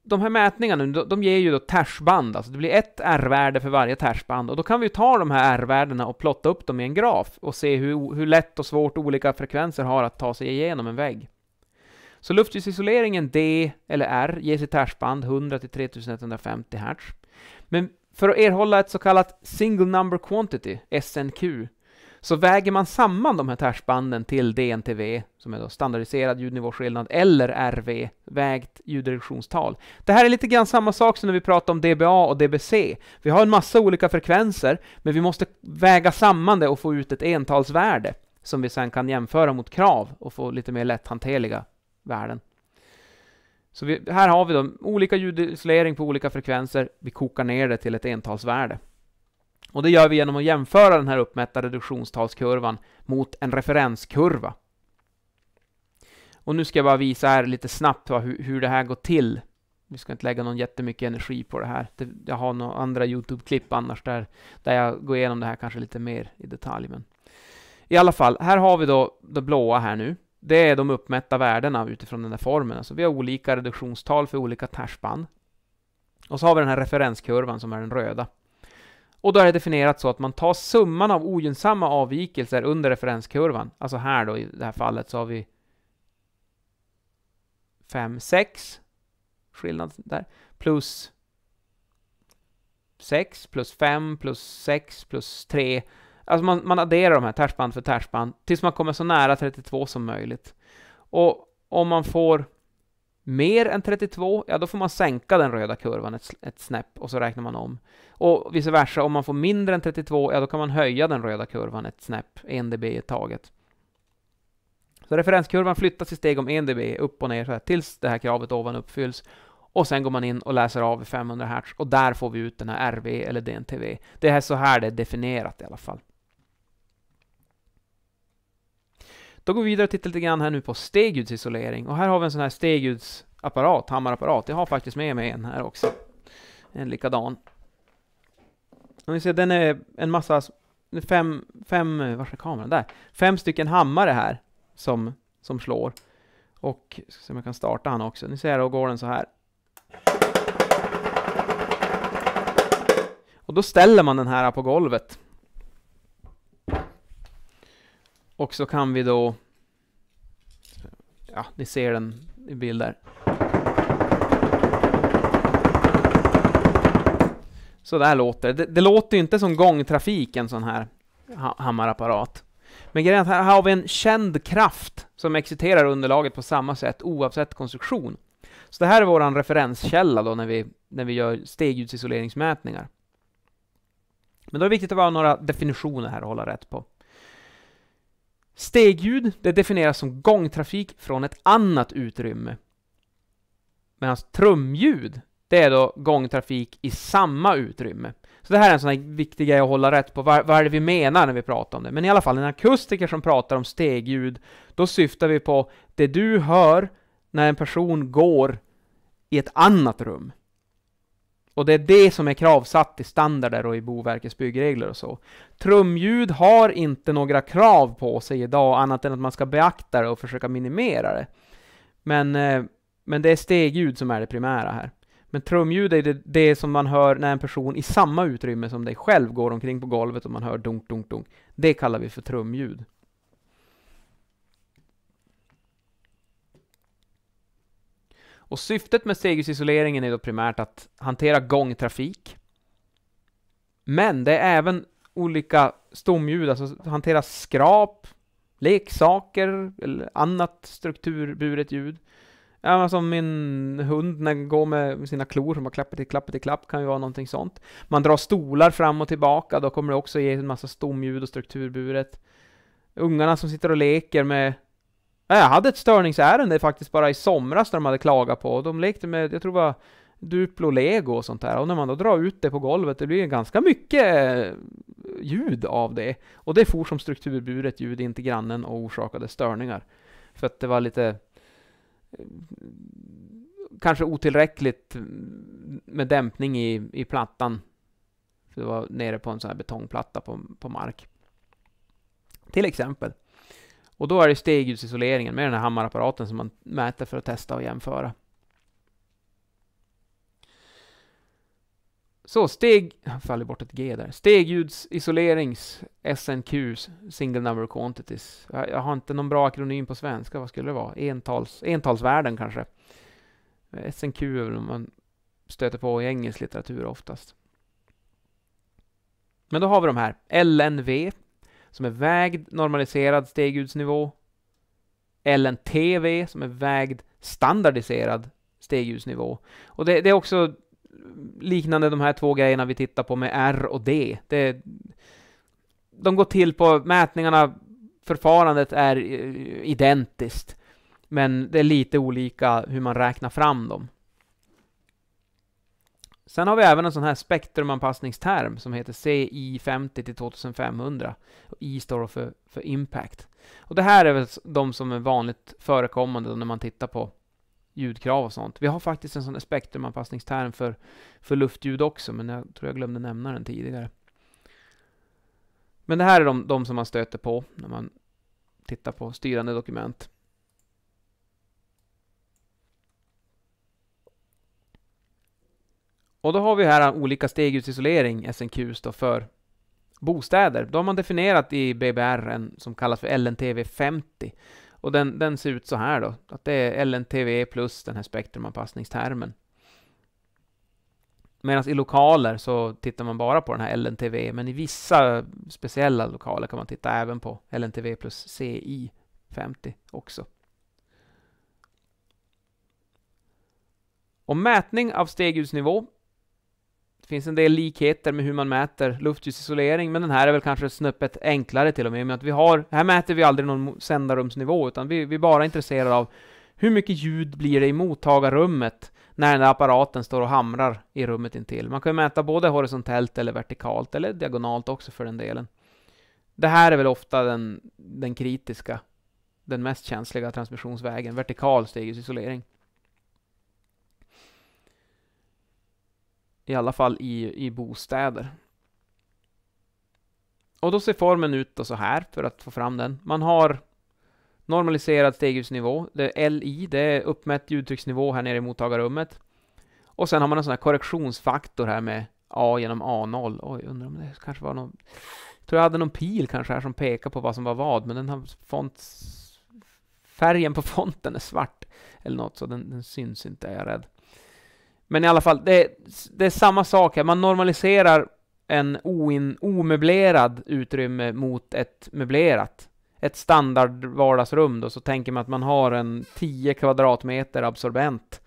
de här mätningarna de ger ju då tersband, alltså det blir ett R-värde för varje tersband, och då kan vi ta de här R-värdena och plotta upp dem i en graf och se hur, hur lätt och svårt olika frekvenser har att ta sig igenom en vägg. Så luftljusisoleringen D eller R ges i tersband 100 3150 Hz. Men för att erhålla ett så kallat single number quantity, SNQ, så väger man samman de här tvärsbanden till DNTV, som är då standardiserad ljudnivåskillnad, eller RV, vägt ljudreduktionstal. Det här är lite grann samma sak som när vi pratar om DBA och DBC. Vi har en massa olika frekvenser, men vi måste väga samman det och få ut ett entalsvärde som vi sen kan jämföra mot krav och få lite mer lätthanterliga värden. Så vi, här har vi då olika ljudisolering på olika frekvenser. Vi kokar ner det till ett entalsvärde. Och det gör vi genom att jämföra den här uppmätta reduktionstalskurvan mot en referenskurva. Och nu ska jag bara visa här lite snabbt va, hur, hur det här går till. Vi ska inte lägga någon jättemycket energi på det här. jag har några andra YouTube-klipp annars där, där jag går igenom det här kanske lite mer i detalj. Men. I alla fall, här har vi då det blåa här nu. Det är de uppmätta värdena utifrån den här formeln. Alltså vi har olika reduktionstal för olika tashband. Och så har vi den här referenskurvan som är den röda. Och då är det definierat så att man tar summan av ogynnsamma avvikelser under referenskurvan. Alltså här då i det här fallet så har vi 5, 6 skillnad där. Plus 6, plus 5, plus 6, plus 3. Alltså man, man adderar de här tärsband för tärsband tills man kommer så nära 32 som möjligt. Och om man får mer än 32, ja då får man sänka den röda kurvan ett, ett snäpp och så räknar man om. Och vice versa, om man får mindre än 32, ja då kan man höja den röda kurvan ett snäpp, 1 dB i taget. Så referenskurvan flyttas i steg om 1 dB upp och ner så här, tills det här kravet ovan uppfylls. Och sen går man in och läser av 500 Hz och där får vi ut den här RV eller DNTV. Det är så här det är definierat i alla fall. Då går vi vidare och tittar lite grann här nu på stegljudsisolering och här har vi en sån här stegljudsapparat, hammarapparat. Jag har faktiskt med mig en här också. En likadan. Och ni ser, den är en massa, fem, fem, vart är kameran? Där! Fem stycken hammare här som, som slår. Och, ska se om jag kan starta han också. Ni ser, då går den så här. Och då ställer man den här på golvet. Och så kan vi då... Ja, ni ser den i bild där. Så där låter det. Det låter ju inte som gångtrafik, en sån här hammarapparat. Men grejen är att här har vi en känd kraft som exciterar underlaget på samma sätt oavsett konstruktion. Så det här är vår referenskälla då när vi, när vi gör stegljudsisoleringsmätningar. Men då är det viktigt att ha några definitioner här att hålla rätt på. Stegljud, det definieras som gångtrafik från ett annat utrymme. Medan trumljud, det är då gångtrafik i samma utrymme. Så det här är en sån här viktig grej att hålla rätt på, vad, vad är det vi menar när vi pratar om det? Men i alla fall, en akustiker som pratar om stegljud, då syftar vi på det du hör när en person går i ett annat rum. Och det är det som är kravsatt i standarder och i Boverkets byggregler och så. Trumljud har inte några krav på sig idag annat än att man ska beakta det och försöka minimera det. Men, eh, men det är stegljud som är det primära här. Men trumljud är det, det som man hör när en person i samma utrymme som dig själv går omkring på golvet och man hör dunk, dunk, dunk. Det kallar vi för trumljud. Och syftet med stegljusisoleringen är då primärt att hantera gångtrafik. Men det är även olika stomljud, alltså hantera skrap, leksaker eller annat strukturburet ljud. Ja, som min hund när den går med sina klor som bara klappar till klappar till klapp kan ju vara någonting sånt. Man drar stolar fram och tillbaka, då kommer det också ge en massa stomljud och strukturburet. Ungarna som sitter och leker med jag hade ett störningsärende faktiskt bara i somras när de hade klagat på, de lekte med, jag tror det var Duplo Lego och sånt där, och när man då drar ut det på golvet, det blir ganska mycket eh, ljud av det. Och det for som strukturburet ljud in till grannen och orsakade störningar. För att det var lite eh, kanske otillräckligt med dämpning i, i plattan. För det var nere på en sån här betongplatta på, på mark. Till exempel. Och då är det stegljusisoleringen med den här hammarapparaten som man mäter för att testa och jämföra. Så steg... Jag faller bort ett G där. Stegljusisolerings SNQs single number quantities. Jag, jag, har inte någon bra akronym på svenska. Vad skulle det vara? Entals, entalsvärden kanske. SNQ är väl man stöter på i engelsk litteratur oftast. Men då har vi de här. LNV, som är vägd normaliserad stegljudsnivå. eller en TV som är vägd standardiserad stegljudsnivå. Och det, det, är också liknande de här två grejerna vi tittar på med R och D. Det, de går till på mätningarna, förfarandet är eh, identiskt, men det är lite olika hur man räknar fram dem. Sen har vi även en sån här spektrumanpassningsterm som heter CI50 2500 och I står för, för impact. Och det här är väl de som är vanligt förekommande när man tittar på ljudkrav och sånt. Vi har faktiskt en sån här spektrumanpassningsterm för, för luftljud också, men jag tror jag glömde nämna den tidigare. Men det här är de, de som man stöter på när man tittar på styrande dokument. Och då har vi här olika steghusisolering, SNQs då, för bostäder. Då har man definierat i BBR en som kallas för LNTV 50. Och den, den ser ut så här då, att det är LNTV plus den här spektrumanpassningstermen. Medan i lokaler så tittar man bara på den här LNTV, men i vissa speciella lokaler kan man titta även på LNTV plus CI 50 också. Och mätning av stegljusnivå det finns en del likheter med hur man mäter luftljusisolering, men den här är väl kanske snäppet enklare till och med, med att vi har, här mäter vi aldrig någon sändarrumsnivå, utan vi, vi är bara intresserade av hur mycket ljud blir det i mottagarrummet när den där apparaten står och hamrar i rummet intill. Man kan mäta både horisontellt eller vertikalt, eller diagonalt också för den delen. Det här är väl ofta den, den kritiska, den mest känsliga transmissionsvägen, vertikal stegehusisolering. I alla fall i, i bostäder. Och då ser formen ut så här för att få fram den. Man har normaliserad stegljusnivå, det är LI, det är uppmätt ljudtrycksnivå här nere i mottagarrummet. Och sen har man en sån här korrektionsfaktor här med A genom A0. Oj, undrar om det kanske var någon... Jag tror jag hade någon pil kanske här som pekar på vad som var vad, men den har font... Färgen på fonten är svart eller något, så den, den syns inte, är jag rädd. Men i alla fall, det, det är samma sak här. Man normaliserar en oin, omöblerad utrymme mot ett möblerat. Ett standard vardagsrum då, så tänker man att man har en 10 kvadratmeter absorbent.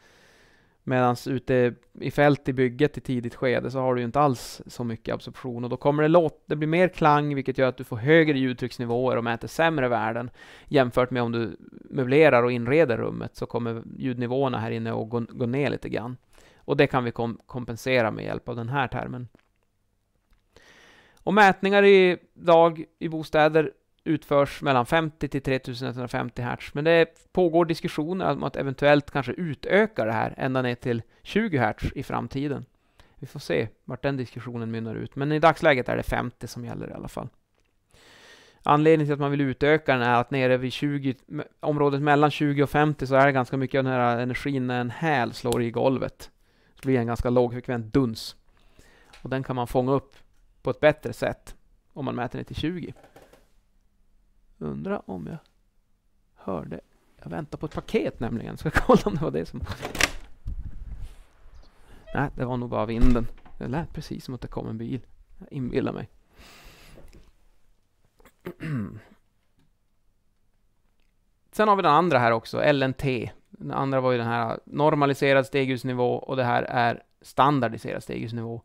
Medan ute i fält i bygget i tidigt skede så har du ju inte alls så mycket absorption och då kommer det låt, det blir mer klang vilket gör att du får högre ljudtrycksnivåer och mäter sämre värden jämfört med om du möblerar och inreder rummet så kommer ljudnivåerna här inne att gå, gå ner lite grann. Och det kan vi kom kompensera med hjälp av den här termen. Och mätningar idag i bostäder utförs mellan 50 till 3150 Hz, men det pågår diskussioner om att eventuellt kanske utöka det här ända ner till 20 Hz i framtiden. Vi får se vart den diskussionen mynnar ut, men i dagsläget är det 50 som gäller i alla fall. Anledningen till att man vill utöka den är att nere vid 20, området mellan 20 och 50 så är det ganska mycket av den här energin när en häl slår i golvet. Det blir en ganska lågfrekvent duns. Och den kan man fånga upp på ett bättre sätt om man mäter ner till 20. Undrar om jag hörde... Jag väntar på ett paket nämligen, ska kolla om det var det som... Nej, det var nog bara vinden. Det lät precis som att det kom en bil. Jag inbillar mig. Sen har vi den andra här också, LNT. Den andra var ju den här äh, normaliserad stegljusnivå och det här är standardiserad stegljusnivå.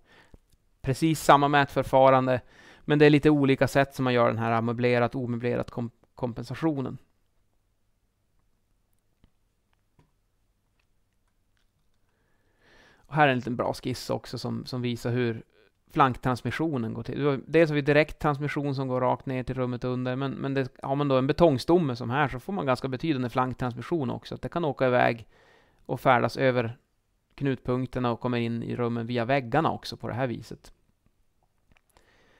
Precis samma mätförfarande, men det är lite olika sätt som man gör den här äh, möblerat omöblerat kom kompensationen. Och här är en liten bra skiss också som, som visar hur, flanktransmissionen går till. Dels har vi direkt transmission som går rakt ner till rummet under, men, men det, har man då en betongstomme som här så får man ganska betydande flanktransmission också. Att det kan åka iväg och färdas över knutpunkterna och kommer in i rummen via väggarna också på det här viset.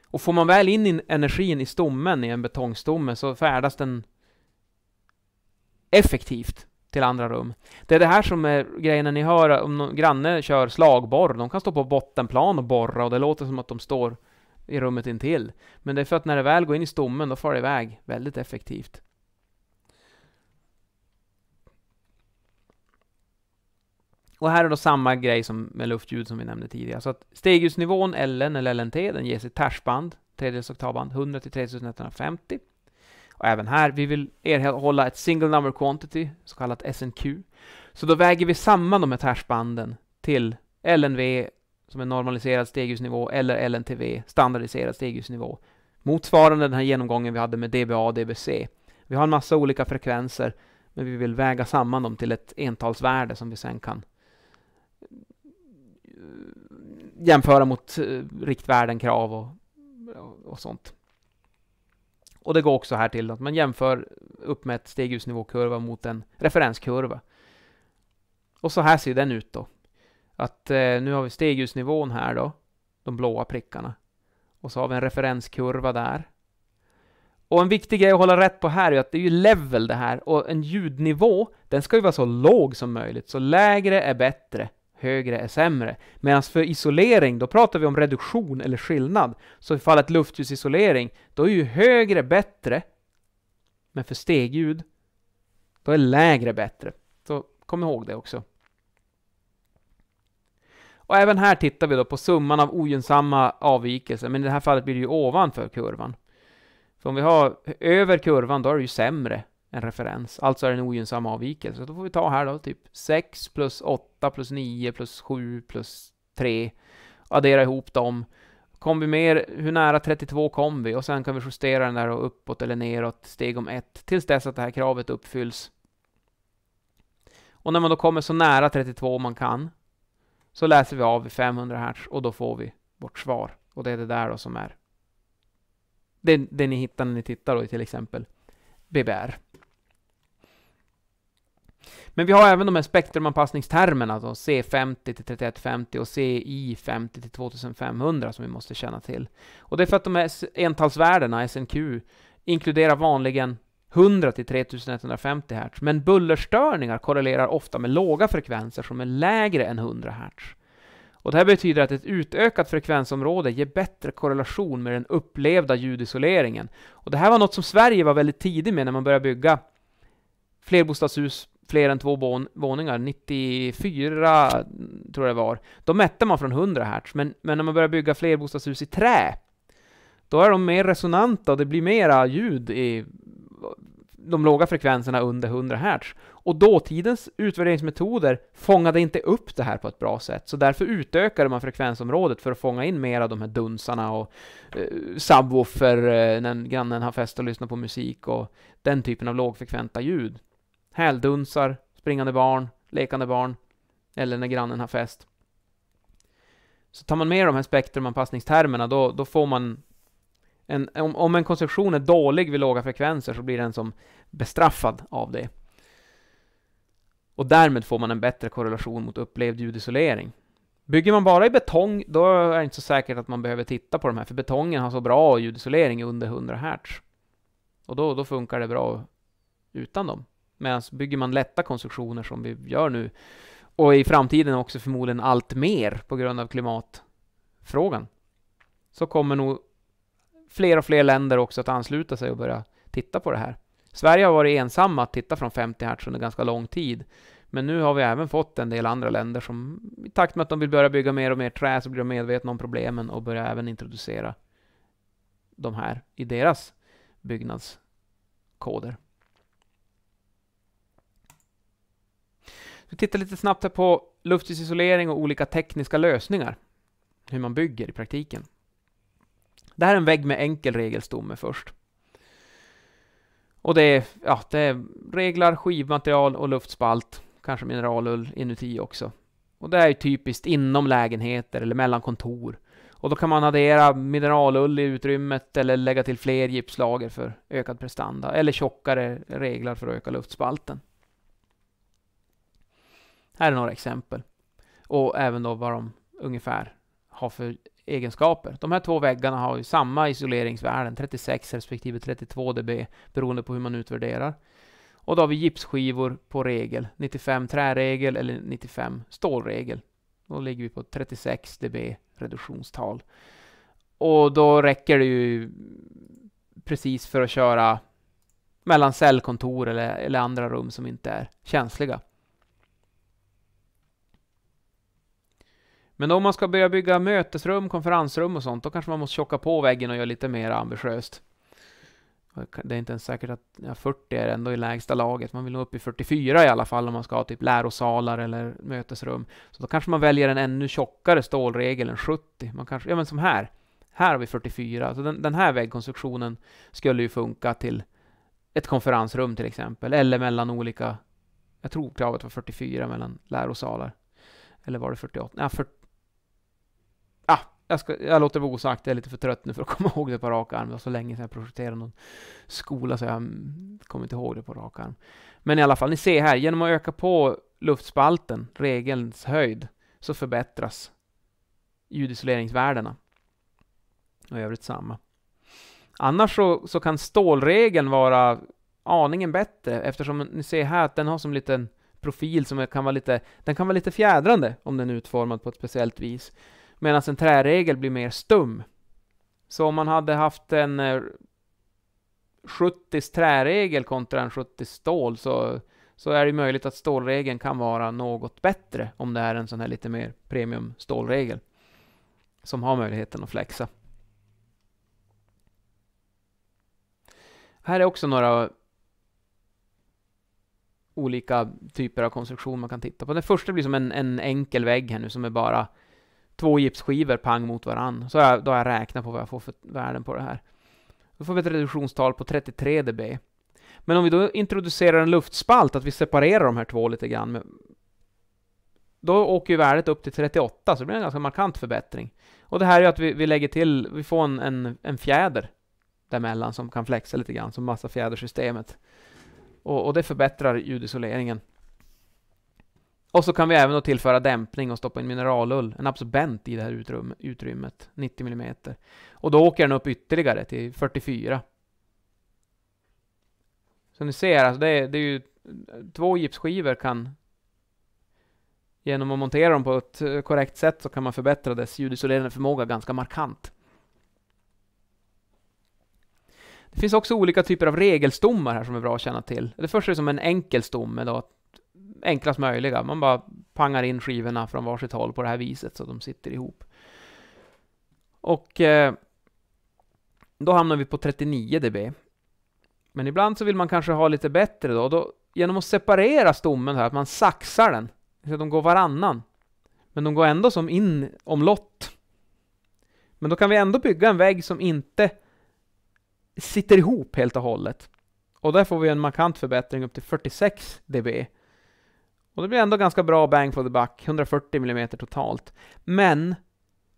Och får man väl in energin i stommen i en betongstomme så färdas den effektivt till andra rum. Det är det här som är grejen när ni hör om någon granne kör slagborr. De kan stå på bottenplan och borra och det låter som att de står i rummet intill. Men det är för att när det väl går in i stommen, då far det iväg väldigt effektivt. Och här är då samma grej som med luftljud som vi nämnde tidigare. Så att stegljusnivån LN eller LNT, den ges i tersband, tredjedels oktavband, 100 till 3150. Och även här, vi vill erhålla ett single number quantity, så kallat SNQ. Så då väger vi samman de här tvärsbanden till LNV, som är normaliserad stegljusnivå, eller LNTV, standardiserad stegljusnivå. Motsvarande den här genomgången vi hade med DBA och DBC. Vi har en massa olika frekvenser, men vi vill väga samman dem till ett entalsvärde som vi sen kan eh, jämföra mot eh, riktvärden, krav och, och sånt. Och det går också här till att man jämför uppmätt stegljusnivåkurva mot en referenskurva. Och så här ser den ut då. Att eh, nu har vi stegljusnivån här då, de blåa prickarna. Och så har vi en referenskurva där. Och en viktig grej att hålla rätt på här är att det är ju level det här och en ljudnivå, den ska ju vara så låg som möjligt, så lägre är bättre högre är sämre. Medan för isolering, då pratar vi om reduktion eller skillnad. Så i fallet luftljusisolering, då är ju högre bättre, men för stegljud, då är lägre bättre. Så kom ihåg det också. Och även här tittar vi då på summan av ogynnsamma avvikelser, men i det här fallet blir det ju ovanför kurvan. För om vi har över kurvan, då är det ju sämre en referens. Alltså är det en ogynnsam avvikelse. Så då får vi ta här då, typ 6 plus 8 plus 9 plus 7 plus 3. Addera ihop dem. Kom vi mer, hur nära 32 kom vi? Och sen kan vi justera den där uppåt eller neråt, steg om ett, tills dess att det här kravet uppfylls. Och när man då kommer så nära 32 man kan, så läser vi av vid 500 hertz och då får vi vårt svar. Och det är det där då som är det, det ni hittar när ni tittar då till exempel BBR. Men vi har även de här spektrumanpassningstermerna, då alltså C50 till 3150 och CI50 till 2500 som vi måste känna till. Och det är för att de här entalsvärdena, SNQ, inkluderar vanligen 100 till 3150 Hz, men bullerstörningar korrelerar ofta med låga frekvenser som är lägre än 100 Hz. Och det här betyder att ett utökat frekvensområde ger bättre korrelation med den upplevda ljudisoleringen. Och det här var något som Sverige var väldigt tidig med när man började bygga flerbostadshus fler än två våningar, 94 tror jag det var, då mätte man från 100 hertz, men, men när man börjar bygga flerbostadshus i trä, då är de mer resonanta och det blir mera ljud i de låga frekvenserna under 100 hertz. Och dåtidens utvärderingsmetoder fångade inte upp det här på ett bra sätt, så därför utökade man frekvensområdet för att fånga in mer av de här dunsarna och eh, subwoofer eh, när grannen har fest och lyssnar på musik och den typen av lågfrekventa ljud häldunsar, springande barn, lekande barn eller när grannen har fest. Så tar man med de här spektrumanpassningstermerna då, då får man en, om, om en konstruktion är dålig vid låga frekvenser så blir den som bestraffad av det. Och därmed får man en bättre korrelation mot upplevd ljudisolering. Bygger man bara i betong, då är det inte så säkert att man behöver titta på de här, för betongen har så bra ljudisolering under 100 Hz. Och då, då funkar det bra utan dem. Medan bygger man lätta konstruktioner som vi gör nu och i framtiden också förmodligen allt mer på grund av klimatfrågan så kommer nog fler och fler länder också att ansluta sig och börja titta på det här. Sverige har varit ensamma att titta från 50 Hz under ganska lång tid. Men nu har vi även fått en del andra länder som i takt med att de vill börja bygga mer och mer trä så blir de medvetna om problemen och börjar även introducera de här i deras byggnadskoder. Vi tittar lite snabbt här på luftisolering och olika tekniska lösningar. Hur man bygger i praktiken. Det här är en vägg med enkel regelstomme först. Och det är, ja, det är reglar, skivmaterial och luftspalt. Kanske mineralull inuti också. Och det är ju typiskt inom lägenheter eller mellan kontor. Och då kan man addera mineralull i utrymmet eller lägga till fler gipslager för ökad prestanda eller tjockare reglar för att öka luftspalten. Här är några exempel. Och även då vad de ungefär har för egenskaper. De här två väggarna har ju samma isoleringsvärden, 36 respektive 32 dB, beroende på hur man utvärderar. Och då har vi gipsskivor på regel, 95 träregel eller 95 stålregel. Då ligger vi på 36 dB reduktionstal. Och då räcker det ju precis för att köra mellan cellkontor eller, eller andra rum som inte är känsliga. Men om man ska börja bygga mötesrum, konferensrum och sånt, då kanske man måste tjocka på väggen och göra lite mer ambitiöst. Det är inte ens säkert att ja, 40 är ändå i lägsta laget. Man vill nog upp i 44 i alla fall om man ska ha typ lärosalar eller mötesrum. Så då kanske man väljer en ännu tjockare stålregel än 70. Man kanske, ja men som här. Här har vi 44. Så den, den här väggkonstruktionen skulle ju funka till ett konferensrum till exempel. Eller mellan olika, jag tror kravet var 44 mellan lärosalar. Eller var det 48? Nej, 40, jag, ska, jag låter det vara osagt, jag är lite för trött nu för att komma ihåg det på rak arm. Det var så länge sedan jag projekterade någon skola så jag mm, kommer inte ihåg det på rak arm. Men i alla fall, ni ser här, genom att öka på luftspalten, regelns höjd, så förbättras ljudisoleringsvärdena. Och i övrigt samma. Annars så, så kan stålregeln vara aningen bättre eftersom ni ser här att den har som liten profil som kan vara lite, den kan vara lite fjädrande om den är utformad på ett speciellt vis. Medan en träregel blir mer stum. Så om man hade haft en 70s eh, träregel kontra en 70 stål så, så är det möjligt att stålregeln kan vara något bättre om det är en sån här lite mer premium stålregel som har möjligheten att flexa. Här är också några olika typer av konstruktion man kan titta på. Den första blir som en, en enkel vägg här nu som är bara två gipsskivor pang mot varann. Så jag, då har jag räknat på vad jag får för värden på det här. Då får vi ett reduktionstal på 33 dB. Men om vi då introducerar en luftspalt, att vi separerar de här två lite grann, med, då åker ju värdet upp till 38, så det blir en ganska markant förbättring. Och det här är ju att vi, vi lägger till, vi får en, en, en fjäder däremellan som kan flexa lite grann, som massafjädersystemet. Och, och det förbättrar ljudisoleringen. Och så kan vi även då tillföra dämpning och stoppa in mineralull, en absorbent i det här utrymme, utrymmet, 90 mm. Och då åker den upp ytterligare till 44. Så ni ser, alltså det, är, det är ju två gipsskivor kan Genom att montera dem på ett eh, korrekt sätt så kan man förbättra dess ljudisolerande förmåga ganska markant. Det finns också olika typer av regelstommar här som är bra att känna till. Det första är som en enkel stomme då, enklast möjliga. Man bara pangar in skivorna från varsitt håll på det här viset så de sitter ihop. Och eh, då hamnar vi på 39 dB. Men ibland så vill man kanske ha lite bättre då. då genom att separera stommen här, att man saxar den, så de går varannan. Men de går ändå som in omlott. Men då kan vi ändå bygga en vägg som inte sitter ihop helt och hållet. Och där får vi en markant förbättring upp till 46 dB. Och det blir ändå ganska bra bang for the buck, 140 mm totalt. Men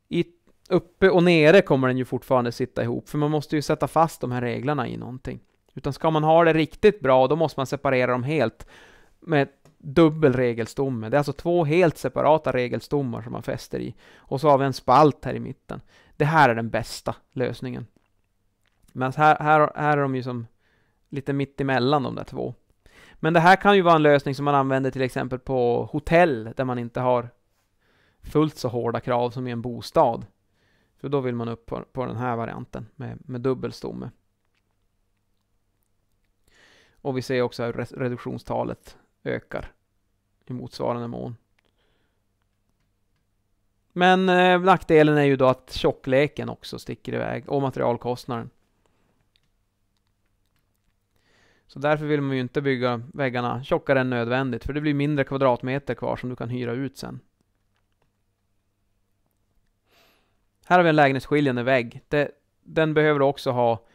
i, uppe och nere kommer den ju fortfarande sitta ihop, för man måste ju sätta fast de här reglarna i någonting. Utan ska man ha det riktigt bra, då måste man separera dem helt med dubbel regelstomme. Det är alltså två helt separata regelstommar som man fäster i. Och så har vi en spalt här i mitten. Det här är den bästa lösningen. Men här, här, här är de ju som lite mitt emellan de där två. Men det här kan ju vara en lösning som man använder till exempel på hotell där man inte har fullt så hårda krav som i en bostad. För då vill man upp på, på den här varianten med, med dubbel stomme. Och vi ser också hur reduktionstalet ökar i motsvarande mån. Men eh, nackdelen är ju då att tjockleken också sticker iväg och materialkostnaden. Så därför vill man ju inte bygga väggarna tjockare än nödvändigt, för det blir mindre kvadratmeter kvar som du kan hyra ut sen. Här har vi en lägenhetsskiljande vägg. Det, den behöver också ha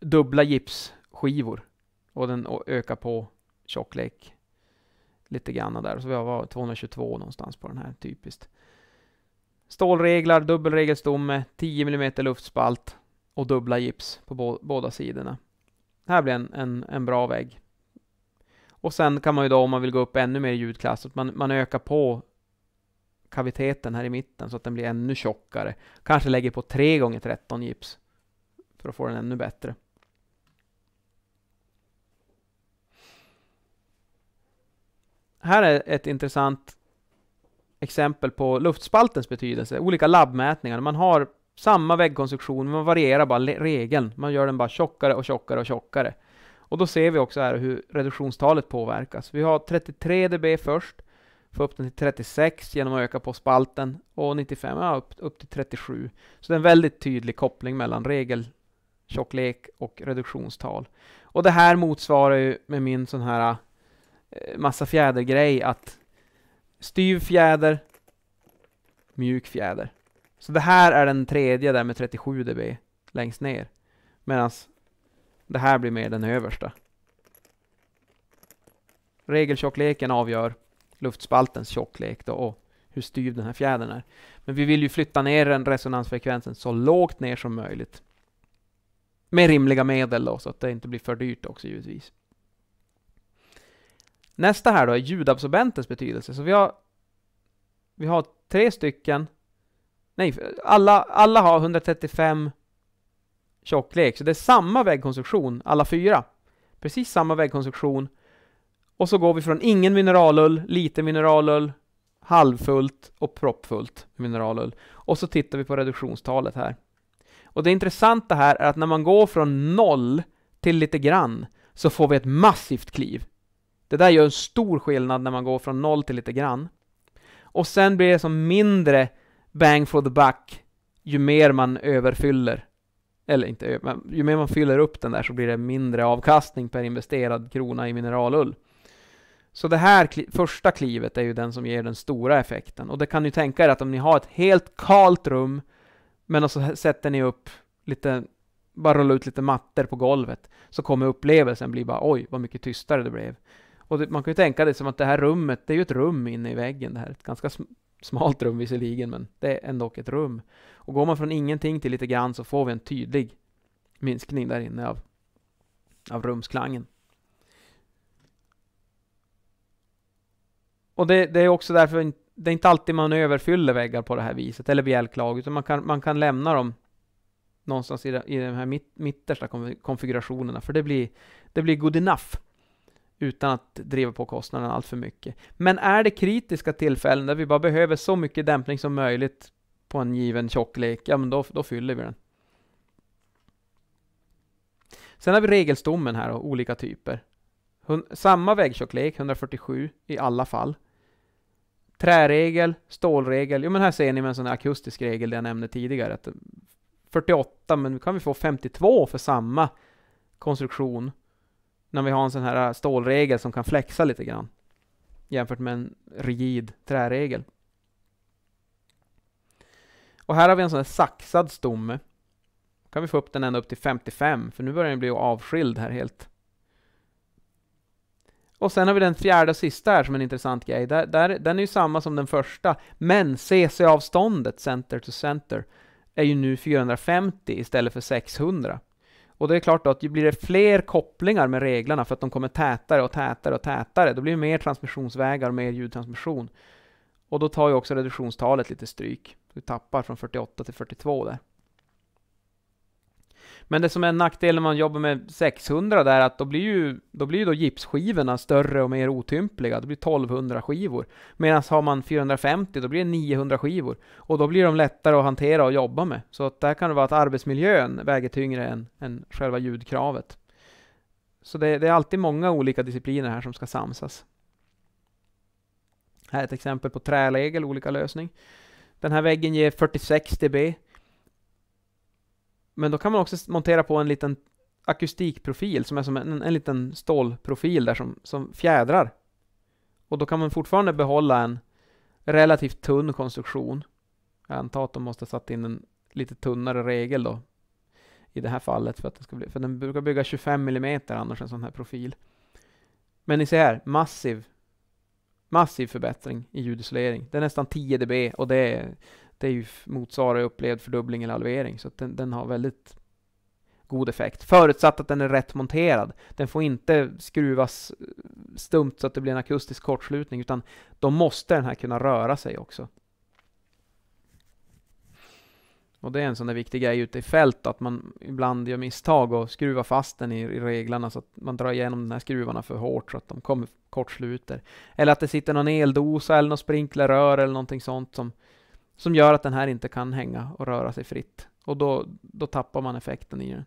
dubbla gipsskivor och den ökar på tjocklek lite grann där. Så vi har 222 någonstans på den här, typiskt. Stålreglar, dubbelregelstomme, 10 mm luftspalt och dubbla gips på båda sidorna här blir en, en, en bra vägg. Och sen kan man ju då, om man vill gå upp ännu mer i ljudklass, att man, man ökar på kaviteten här i mitten så att den blir ännu tjockare. Kanske lägger på 3 gånger 13 gips för att få den ännu bättre. Här är ett intressant exempel på luftspaltens betydelse, olika labbmätningar. Man har samma väggkonstruktion, man varierar bara regeln. Man gör den bara tjockare och tjockare och tjockare. Och då ser vi också här hur reduktionstalet påverkas. Vi har 33 dB först, får upp den till 36 genom att öka på spalten och 95 ja, upp, upp till 37. Så det är en väldigt tydlig koppling mellan regeltjocklek och reduktionstal. Och det här motsvarar ju med min sån här eh, massa fjädergrej att styv fjäder, mjuk fjäder. Så det här är den tredje där med 37 dB längst ner. Medan det här blir mer den översta. Regeltjockleken avgör luftspaltens tjocklek då och hur styv den här fjädern är. Men vi vill ju flytta ner den resonansfrekvensen så lågt ner som möjligt. Med rimliga medel då, så att det inte blir för dyrt också givetvis. Nästa här då är ljudabsorbentens betydelse. Så vi har, vi har tre stycken Nej, alla, alla har 135 tjocklek, så det är samma väggkonstruktion, alla fyra. Precis samma väggkonstruktion. Och så går vi från ingen mineralull, lite mineralull, halvfullt och proppfullt mineralull. Och så tittar vi på reduktionstalet här. Och det intressanta här är att när man går från noll till lite grann så får vi ett massivt kliv. Det där gör en stor skillnad när man går från noll till lite grann. Och sen blir det som mindre bang for the buck ju mer man överfyller, eller inte över, ju mer man fyller upp den där så blir det mindre avkastning per investerad krona i mineralull. Så det här kli första klivet är ju den som ger den stora effekten. Och det kan ju tänka er att om ni har ett helt kalt rum, men så sätter ni upp lite, bara rullar ut lite mattor på golvet, så kommer upplevelsen bli bara oj, vad mycket tystare det blev. Och det, man kan ju tänka det som att det här rummet, det är ju ett rum inne i väggen, det här ett ganska Smalt rum visserligen, men det är ändå ett rum. Och går man från ingenting till lite grann så får vi en tydlig minskning där inne av, av rumsklangen. Och det, det är också därför det är inte alltid man överfyller väggar på det här viset, eller bjälklag, utan man kan, man kan lämna dem någonstans i de, här mittersta konfigurationerna, för det blir, det blir good enough utan att driva på kostnaden allt för mycket. Men är det kritiska tillfällen där vi bara behöver så mycket dämpning som möjligt på en given tjocklek, ja men då, då fyller vi den. Sen har vi regelstommen här och olika typer. Hun samma väggtjocklek, 147 i alla fall. Träregel, stålregel, jo men här ser ni med en sån här akustisk regel det jag nämnde tidigare. Att 48, eh, men nu kan vi få 52 för samma konstruktion när vi har en sån här äh, stålregel som kan flexa lite grann jämfört med en rigid träregel. Och här har vi en sån här saxad stomme. Då kan vi få upp den ända upp till 55, för nu börjar den bli avskild här helt. Och sen har vi den fjärde och sista här som är en intressant grej. Där, där, den är ju samma som den första, men CC-avståndet, center to center, är ju nu 450 istället för 600. Och det är klart då att ju blir det fler kopplingar med reglarna för att de kommer tätare och tätare och tätare, då blir det mer transmissionsvägar och mer ljudtransmission. Och då tar ju också reduktionstalet lite stryk. Du tappar från 48 till 42 där. Men det som är en nackdel när man jobbar med 600 där är att då blir ju då, blir ju då gipsskivorna större och mer otympliga. Det blir 1200 skivor. Medan har man 450 då blir det 900 skivor. Och då blir de lättare att hantera och jobba med. Så att där kan det vara att arbetsmiljön väger tyngre än, än själva ljudkravet. Så det, det är alltid många olika discipliner här som ska samsas. Här är ett exempel på trälegel, olika lösning. Den här väggen ger 46 dB men då kan man också montera på en liten akustikprofil som är som en, en liten stålprofil där som, som fjädrar. Och då kan man fortfarande behålla en relativt tunn konstruktion. Jag antar att de måste ha satt in en lite tunnare regel då i det här fallet för att den ska bli, för den brukar bygga 25 mm annars en sån här profil. Men ni ser här, massiv massiv förbättring i ljudisolering. Det är nästan 10 dB och det är det är ju motsvarar upplevd fördubbling eller halvering, så den, den, har väldigt god effekt. Förutsatt att den är rätt monterad. Den får inte skruvas eh, stumt så att det blir en akustisk kortslutning, utan då måste den här kunna röra sig också. Och det är en sån där viktig grej ute i fält, att man ibland gör misstag och skruvar fast den i, i reglarna så att man drar igenom de här skruvarna för hårt så att de kommer kortsluter. Eller att det sitter någon eldosa eller något sprinklerrör eller någonting sånt som som gör att den här inte kan hänga och röra sig fritt. Och då, då tappar man effekten i den.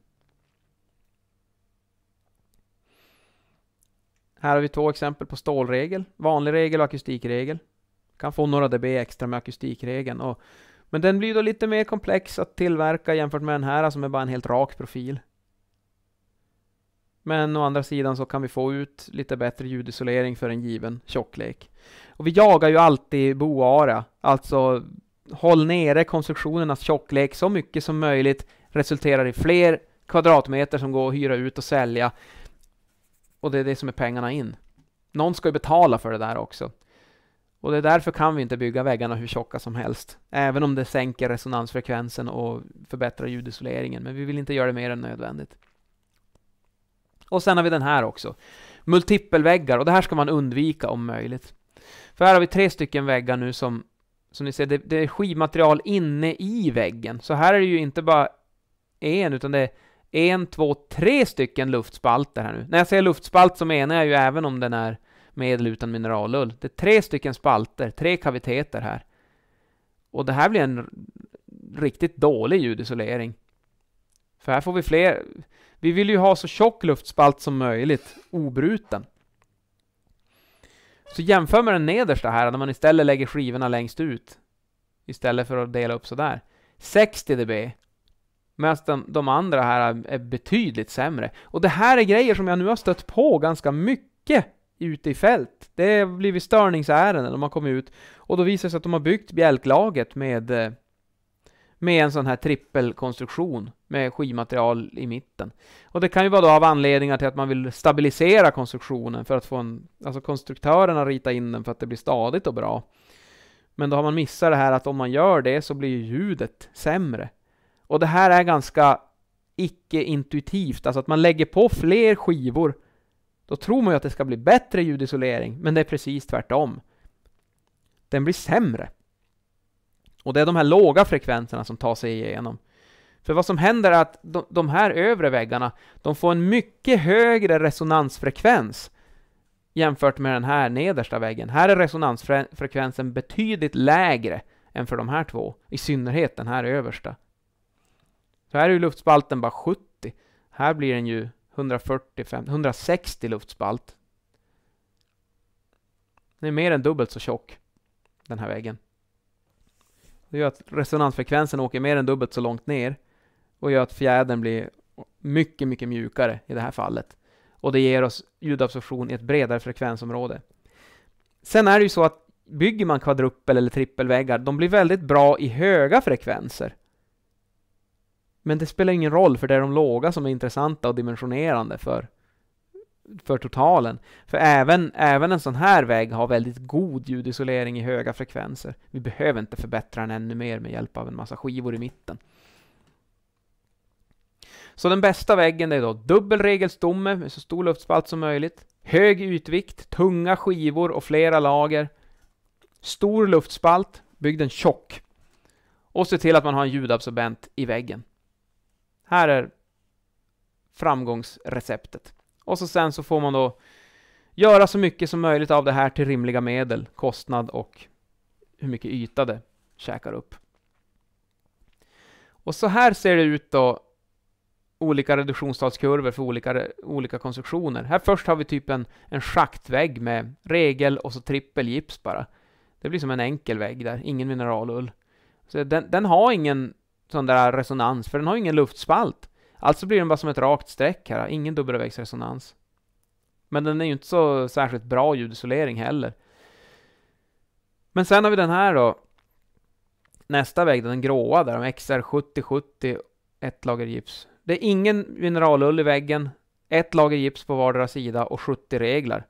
Här har vi två exempel på stålregel. Vanlig regel och akustikregel. Kan få några dB extra med akustikregeln. Och, men den blir då lite mer komplex att tillverka jämfört med den här som alltså är bara en helt rak profil. Men å andra sidan så kan vi få ut lite bättre ljudisolering för en given tjocklek. Och vi jagar ju alltid boara, alltså håll nere konstruktionernas tjocklek så mycket som möjligt, resulterar i fler kvadratmeter som går att hyra ut och sälja. Och det är det som är pengarna in. Någon ska ju betala för det där också. Och det är därför kan vi inte bygga väggarna hur tjocka som helst. Även om det sänker resonansfrekvensen och förbättrar ljudisoleringen. Men vi vill inte göra det mer än nödvändigt. Och sen har vi den här också. Multipelväggar, och det här ska man undvika om möjligt. För här har vi tre stycken väggar nu som som ni ser, det, det är skivmaterial inne i väggen. Så här är det ju inte bara en, utan det är en, två, tre stycken luftspalter här nu. När jag säger luftspalt så menar jag ju även om den är med eller utan mineralull. Det är tre stycken spalter, tre kaviteter här. Och det här blir en riktigt dålig ljudisolering. För här får vi fler... Vi vill ju ha så tjock luftspalt som möjligt, obruten. Så jämför med den nedersta här, när man istället lägger skivorna längst ut. Istället för att dela upp sådär. 60 dB. Medan de, de andra här är betydligt sämre. Och det här är grejer som jag nu har stött på ganska mycket ute i fält. Det har blivit störningsärenden, de har kommit ut. Och då visar det sig att de har byggt bjälklaget med eh, med en sån här trippelkonstruktion med skivmaterial i mitten. Och det kan ju vara då av anledningar till att man vill stabilisera konstruktionen för att få en, alltså konstruktörerna rita in den för att det blir stadigt och bra. Men då har man missat det här att om man gör det så blir ljudet sämre. Och det här är ganska icke-intuitivt, alltså att man lägger på fler skivor då tror man ju att det ska bli bättre ljudisolering, men det är precis tvärtom. Den blir sämre. Och det är de här låga frekvenserna som tar sig igenom. För vad som händer är att de, de här övre väggarna, de får en mycket högre resonansfrekvens jämfört med den här nedersta väggen. Här är resonansfrekvensen betydligt lägre än för de här två, i synnerhet den här översta. Så här är ju luftspalten bara 70. Här blir den ju 140, 50, 160 luftspalt. Den är mer än dubbelt så tjock, den här väggen. Det gör att resonansfrekvensen åker mer än dubbelt så långt ner och gör att fjädern blir mycket, mycket mjukare i det här fallet. Och det ger oss ljudabsorption i ett bredare frekvensområde. Sen är det ju så att bygger man kvadrupel eller trippelväggar, de blir väldigt bra i höga frekvenser. Men det spelar ingen roll, för det är de låga som är intressanta och dimensionerande för för totalen. För även, även en sån här vägg har väldigt god ljudisolering i höga frekvenser. Vi behöver inte förbättra den ännu mer med hjälp av en massa skivor i mitten. Så den bästa väggen är då dubbel regelstomme med så stor luftspalt som möjligt, hög utvikt, tunga skivor och flera lager, stor luftspalt, byggd den tjock och se till att man har en ljudabsorbent i väggen. Här är framgångsreceptet. Och så sen så får man då göra så mycket som möjligt av det här till rimliga medel, kostnad och hur mycket yta det käkar upp. Och så här ser det ut då, olika reduktionstalskurvor för olika, olika konstruktioner. Här först har vi typ en, en schaktvägg med regel och så trippelgips bara. Det blir som en enkel vägg där, ingen mineralull. Så den, den har ingen sån där resonans, för den har ingen luftspalt. Alltså blir den bara som ett rakt streck här, ingen dubbelvägsresonans. Men den är ju inte så särskilt bra ljudisolering heller. Men sen har vi den här då. Nästa vägg, den gråa där, de XR7070, ett lager gips. Det är ingen mineralull i väggen, ett lager gips på vardera sida och 70 reglar.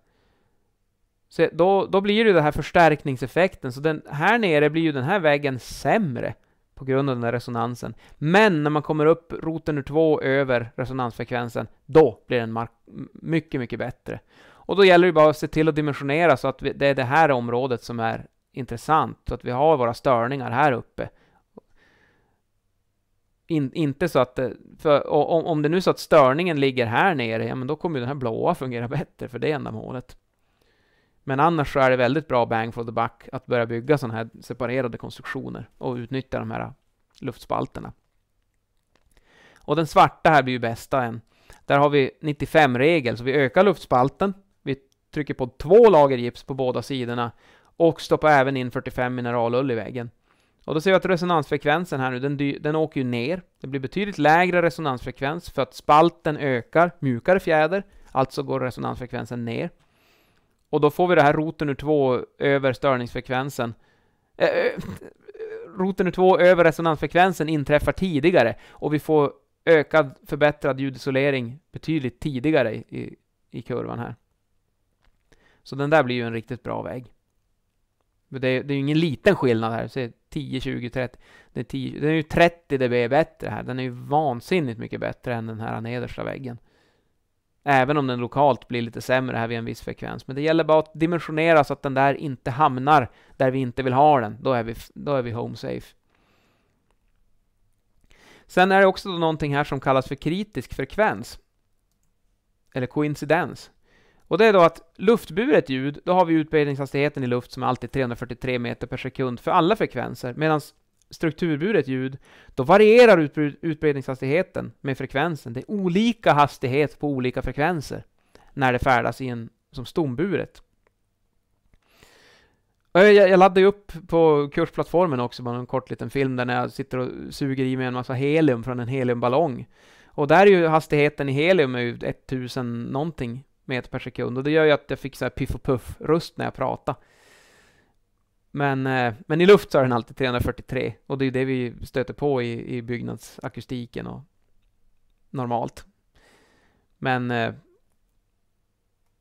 Så då, då blir det ju den här förstärkningseffekten, så den här nere blir ju den här väggen sämre på grund av den där resonansen. Men när man kommer upp roten ur två över resonansfrekvensen, då blir den mycket, mycket bättre. Och då gäller det bara att se till att dimensionera så att vi, det är det här området som är intressant, så att vi har våra störningar här uppe. In, inte så att, eh, för, om, om det nu är så att störningen ligger här nere, ja men då kommer ju den här blåa fungera bättre för det ändamålet. Men annars så är det väldigt bra bang for the buck att börja bygga sådana här separerade konstruktioner och utnyttja de här äh, luftspalterna. Och den svarta här blir ju bästa än. Där har vi 95-regel, så vi ökar luftspalten, vi trycker på två lager gips på båda sidorna och stoppar även in 45 mineralull i väggen. Och då ser vi att resonansfrekvensen här nu, den, den åker ju ner. Det blir betydligt lägre resonansfrekvens för att spalten ökar, mjukare fjäder, alltså går resonansfrekvensen ner. Och då får vi det här roten ur två över störningsfrekvensen. Eh, eh, roten ur två över resonansfrekvensen inträffar tidigare och vi får ökad förbättrad ljudisolering betydligt tidigare i, i kurvan här. Så den där blir ju en riktigt bra väg. Men det, det är ju ingen liten skillnad här, se 10, 20, 30. Det är 10, den är ju 30 dB bättre här, den är ju vansinnigt mycket bättre än den här nedersta väggen även om den lokalt blir lite sämre här vid en viss frekvens. Men det gäller bara att dimensionera så att den där inte hamnar där vi inte vill ha den. Då är vi, då är vi home safe. Sen är det också någonting här som kallas för kritisk frekvens. Eller koincidens. Och det är då att luftburet ljud, då har vi utbredningshastigheten i luft som är alltid 343 meter per sekund för alla frekvenser. Medan strukturburet ljud, då varierar utbredningshastigheten med frekvensen. Det är olika hastighet på olika frekvenser när det färdas i en, som stomburet. Jag, laddade ju upp på kursplattformen också, bara en kort liten film där jag sitter och suger i mig en massa helium från en heliumballong. Och där är ju hastigheten i helium är ju 1000 någonting meter per sekund och det gör ju att jag fick så här piff och puff-röst när jag pratar. Men, eh, men i luft så är den alltid 343 och det är det vi stöter på i, i byggnadsakustiken och normalt. Men eh,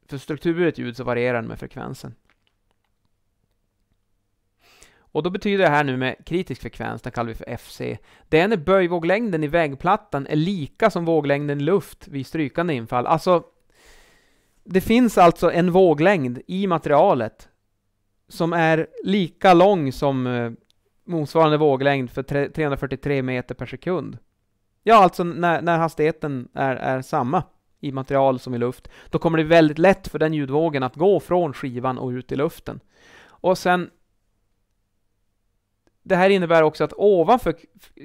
för strukturet ljud så varierar den med frekvensen. Och då betyder det här nu med kritisk frekvens, den kallar vi för FC. Det är när böjvåglängden i vägplattan är lika som våglängden i luft vid strykande infall. Alltså, det finns alltså en våglängd i materialet som är lika lång som eh, motsvarande våglängd för 343 meter per sekund. Ja, alltså när, när hastigheten är, är samma i material som i luft, då kommer det väldigt lätt för den ljudvågen att gå från skivan och ut i luften. Och sen det här innebär också att ovanför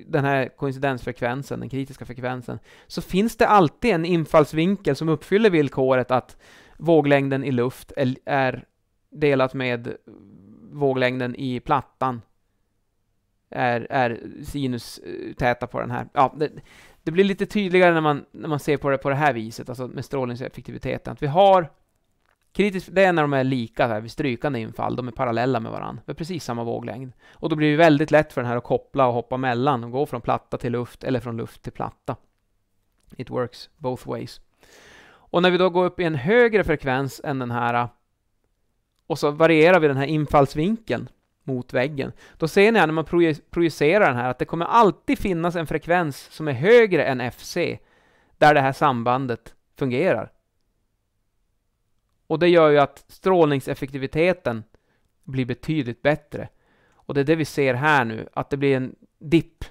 den här koincidensfrekvensen, den kritiska frekvensen, så finns det alltid en infallsvinkel som uppfyller villkoret att våglängden i luft är, är delat med våglängden i plattan är, är sinustäta på den här. Ja, det, det, blir lite tydligare när man, när man ser på det på det här viset, alltså med strålningseffektiviteten. Att vi har kritiskt, det är när de är lika här, vid strykande infall, de är parallella med varandra, med precis samma våglängd. Och då blir det väldigt lätt för den här att koppla och hoppa mellan och gå från platta till luft eller från luft till platta. It works both ways. Och när vi då går upp i en högre frekvens än den här och så varierar vi den här infallsvinkeln mot väggen. Då ser ni här när man projicerar den här att det kommer alltid finnas en frekvens som är högre än FC där det här sambandet fungerar. Och det gör ju att strålningseffektiviteten blir betydligt bättre. Och det är det vi ser här nu, att det blir en dipp.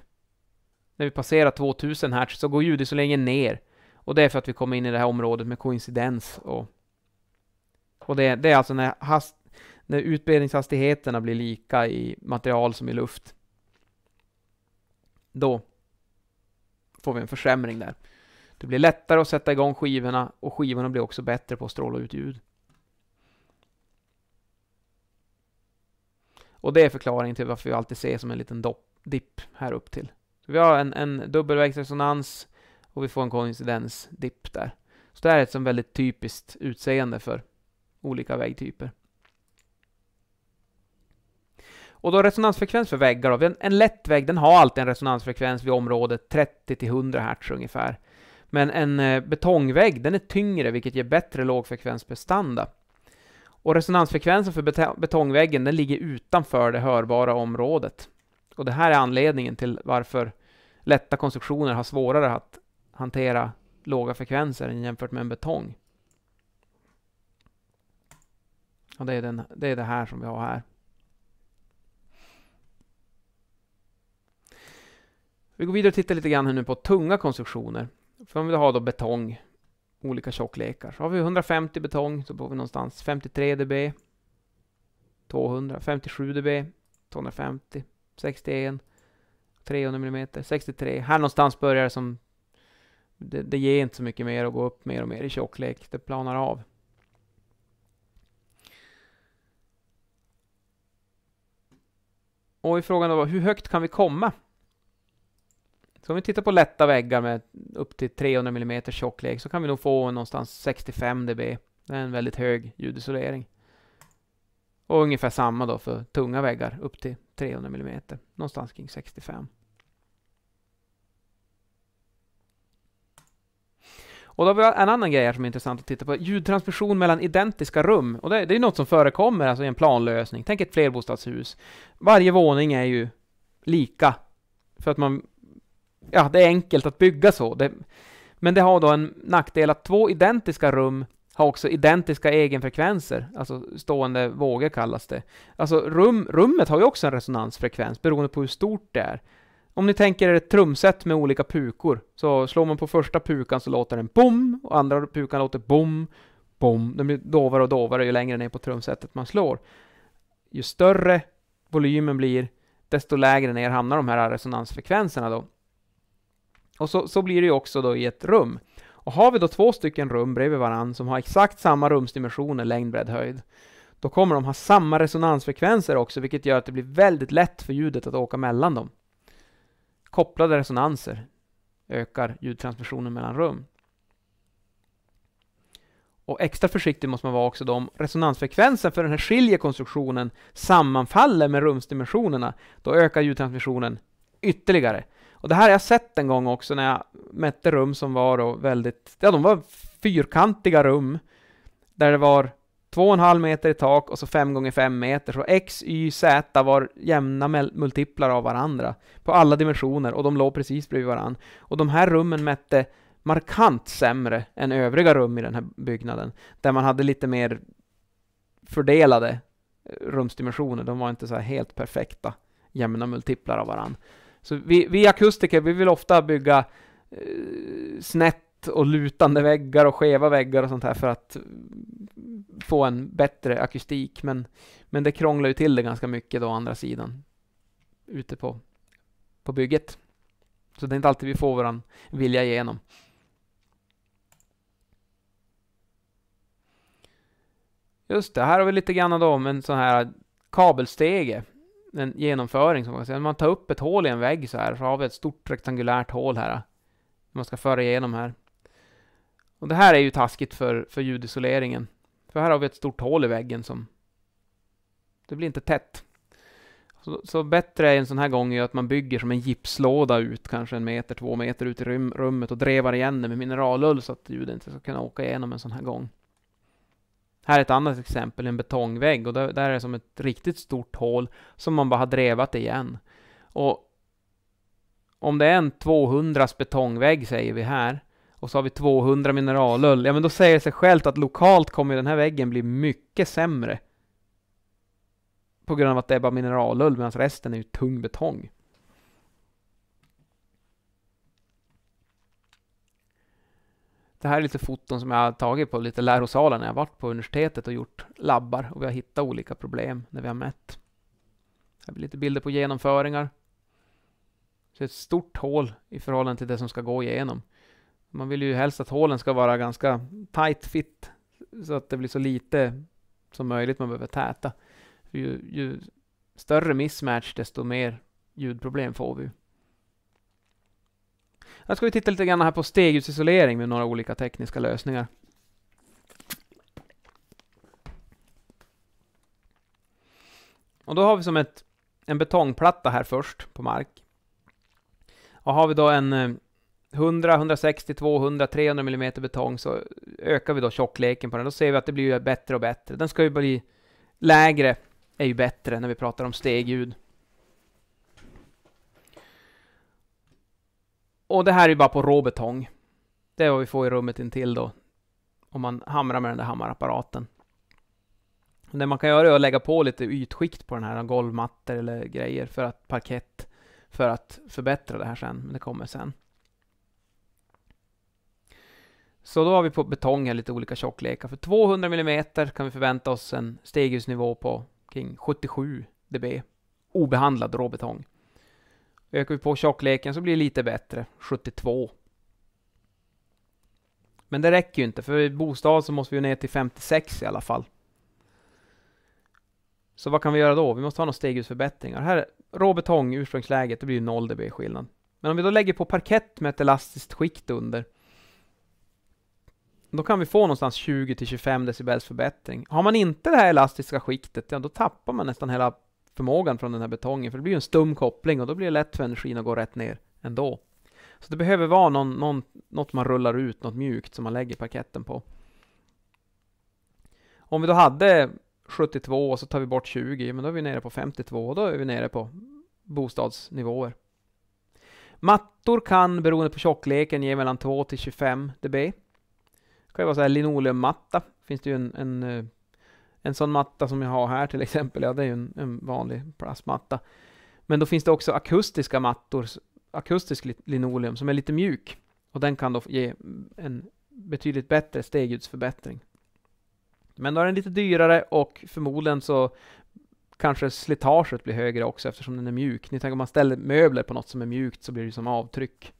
När vi passerar 2000 Hz så går ljudisoleringen ner. Och det är för att vi kommer in i det här området med koincidens och och det, det är alltså när, hast, när utbredningshastigheterna blir lika i material som i luft. Då får vi en försämring där. Det blir lättare att sätta igång skivorna och skivorna blir också bättre på att stråla ut ljud. Och det är förklaringen till varför vi alltid ser som en liten dipp här upp till. vi har en, en dubbelvägsresonans och vi får en koincidensdipp där. Så det här är ett som väldigt typiskt utseende för olika väggtyper. Och då resonansfrekvens för väggar då. En lätt vägg den har alltid en resonansfrekvens vid området 30-100 Hz ungefär. Men en eh, betongvägg den är tyngre vilket ger bättre lågfrekvensprestanda. Och resonansfrekvensen för betongväggen den ligger utanför det hörbara området. Och det här är anledningen till varför lätta konstruktioner har svårare att hantera låga frekvenser jämfört med en betong. Och det är, den, det är det här som vi har här. Vi går vidare och tittar lite grann nu på tunga konstruktioner. För om vi har då betong, olika tjocklekar. Så har vi 150 betong, så får vi någonstans 53 dB, 200, 57 dB, 250, 61, 300 mm, 63. Här någonstans börjar det som... Det, det ger inte så mycket mer att gå upp mer och mer i tjocklek, det planar av. Och i frågan då hur högt kan vi komma? Så om vi tittar på lätta väggar med upp till 300 mm tjocklek så kan vi nog få någonstans 65 dB. Det är en väldigt hög ljudisolering. Och ungefär samma då för tunga väggar upp till 300 mm. Någonstans kring 65. Och då har vi en annan grej här som är intressant att titta på, ljudtransmission mellan identiska rum. Och det, det är något som förekommer alltså i en planlösning. Tänk ett flerbostadshus. Varje våning är ju lika. För att man... Ja, det är enkelt att bygga så. Det, men det har då en nackdel att två identiska rum har också identiska egenfrekvenser, alltså stående vågor kallas det. Alltså rum, rummet har ju också en resonansfrekvens beroende på hur stort det är. Om ni tänker er ett trumset med olika pukor, så slår man på första pukan så låter den bom, och andra pukan låter bom, bom. Den blir dovare och dovare ju längre ner på trumsetet man slår. Ju större volymen blir, desto lägre ner hamnar de här resonansfrekvenserna då. Och så, så blir det ju också då i ett rum. Och har vi då två stycken rum bredvid varandra som har exakt samma rumsdimensioner, längd, bredd, höjd, då kommer de ha samma resonansfrekvenser också, vilket gör att det blir väldigt lätt för ljudet att åka mellan dem. Kopplade resonanser ökar ljudtransmissionen mellan rum. Och extra försiktig måste man vara också då om resonansfrekvensen för den här skiljekonstruktionen sammanfaller med rumsdimensionerna, då ökar ljudtransmissionen ytterligare. Och det här har jag sett en gång också när jag mätte rum som var då väldigt, ja de var fyrkantiga rum, där det var 2,5 meter i tak och så 5 gånger 5 meter, så x, y, z var jämna multiplar av varandra på alla dimensioner och de låg precis bredvid varandra. Och de här rummen mätte markant sämre än övriga rum i den här byggnaden, där man hade lite mer fördelade eh, rumsdimensioner, de var inte så här helt perfekta jämna multiplar av varandra. Så vi, vi akustiker, vi vill ofta bygga eh, snett och lutande väggar och skeva väggar och sånt här för att få en bättre akustik. Men, men det krånglar ju till det ganska mycket då å andra sidan ute på, på bygget. Så det är inte alltid vi får våran vilja igenom. Just det, här har vi lite grann då om en sån här kabelstege. En genomföring som man säga. man tar upp ett hål i en vägg så här så har vi ett stort rektangulärt hål här. Man ska föra igenom här. Och det här är ju taskigt för, för ljudisoleringen. För här har vi ett stort hål i väggen som... Det blir inte tätt. Så, så bättre är en sån här gång är att man bygger som en gipslåda ut, kanske en meter, två meter ut i rum, rummet och drevar igen det med mineralull så att ljudet inte ska kunna åka igenom en sån här gång. Här är ett annat exempel, en betongvägg och där, där är det som ett riktigt stort hål som man bara har drevat igen. Och om det är en 200 betongvägg säger vi här, och så har vi 200 mineralull. ja men då säger det sig självt att lokalt kommer den här väggen bli mycket sämre. På grund av att det är bara mineralöl medan resten är ju tung betong. Det här är lite foton som jag har tagit på lite lärosalar när jag varit på universitetet och gjort labbar och vi har hittat olika problem när vi har mätt. Här blir lite bilder på genomföringar. Så ett stort hål i förhållande till det som ska gå igenom. Man vill ju helst att hålen ska vara ganska tight fit så att det blir så lite som möjligt man behöver täta. Ju, ju större mismatch desto mer ljudproblem får vi. Här ska vi titta lite grann här på stegljusisolering med några olika tekniska lösningar. Och då har vi som ett, en betongplatta här först på mark. Och har vi då en eh, 100, 160, 200, 300 mm betong så ökar vi då tjockleken på den. Då ser vi att det blir bättre och bättre. Den ska ju bli lägre, är ju bättre när vi pratar om stegljud. Och det här är ju bara på råbetong. Det är vad vi får i rummet intill då. Om man hamrar med den där hammarapparaten. det man kan göra är att lägga på lite ytskikt på den här, golvmattor eller grejer för att parkett, för att förbättra det här sen. Men det kommer sen. Så då har vi på betong lite olika tjocklekar. För 200 mm kan vi förvänta oss en stegljusnivå på kring 77 dB. Obehandlad råbetong. Ökar vi på tjockleken så blir det lite bättre, 72. Men det räcker ju inte, för i bostad så måste vi ner till 56 i alla fall. Så vad kan vi göra då? Vi måste ha några stegljusförbättringar. Här, råbetong, ursprungsläget, det blir ju 0 dB skillnad. Men om vi då lägger på parkett med ett elastiskt skikt under då kan vi få någonstans 20-25 decibels förbättring. Har man inte det här elastiska skiktet, ja, då tappar man nästan hela förmågan från den här betongen, för det blir en stum koppling och då blir det lätt för energin att gå rätt ner ändå. Så det behöver vara någon, någon, något man rullar ut, något mjukt som man lägger parketten på. Om vi då hade 72 och så tar vi bort 20, men då är vi nere på 52 och då är vi nere på bostadsnivåer. Mattor kan, beroende på tjockleken, ge mellan 2 till 25 dB. Det kan ju vara så här linoleummatta. Finns det ju en, en, eh, en sån matta som jag har här till exempel. Ja, det är ju en, en vanlig plastmatta. Men då finns det också akustiska mattor, akustisk linoleum som är lite mjuk. Och den kan då ge en betydligt bättre stegljudsförbättring. Men då är den lite dyrare och förmodligen så kanske slitaget blir högre också eftersom den är mjuk. Ni tänker om man ställer möbler på något som är mjukt så blir det som avtryck.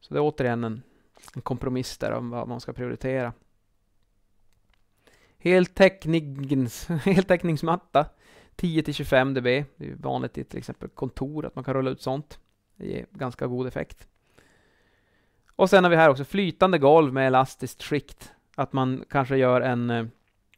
Så det är återigen en en kompromiss där om vad man ska prioritera. heltäckningsmatta 10-25 dB. Det är vanligt i till exempel kontor att man kan rulla ut sånt. Det ger ganska god effekt. Och sen har vi här också flytande golv med elastiskt skikt. Att man kanske gör en... Eh,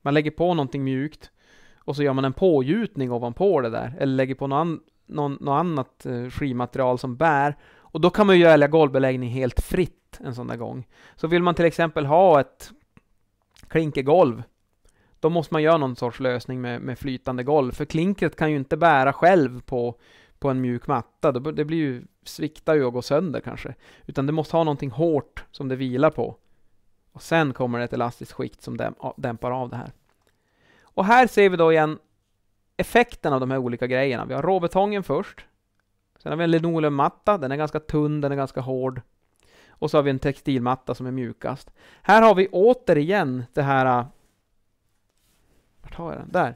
man lägger på någonting mjukt och så gör man en pågjutning ovanpå det där. Eller lägger på något någon, någon annat eh, skivmaterial som bär. Och då kan man ju välja golvbeläggning helt fritt en sån där gång. Så vill man till exempel ha ett klinkergolv, då måste man göra någon sorts lösning med, med flytande golv, för klinkret kan ju inte bära själv på, på en mjuk matta, det blir ju, sviktar ju och går sönder kanske. Utan det måste ha någonting hårt som det vilar på. Och sen kommer det ett elastiskt skikt som dämpar av det här. Och här ser vi då igen effekten av de här olika grejerna. Vi har råbetongen först. Sen har vi en linoleummatta, den är ganska tunn, den är ganska hård. Och så har vi en textilmatta som är mjukast. Här har vi återigen det här... Äh, vart har jag den? Där!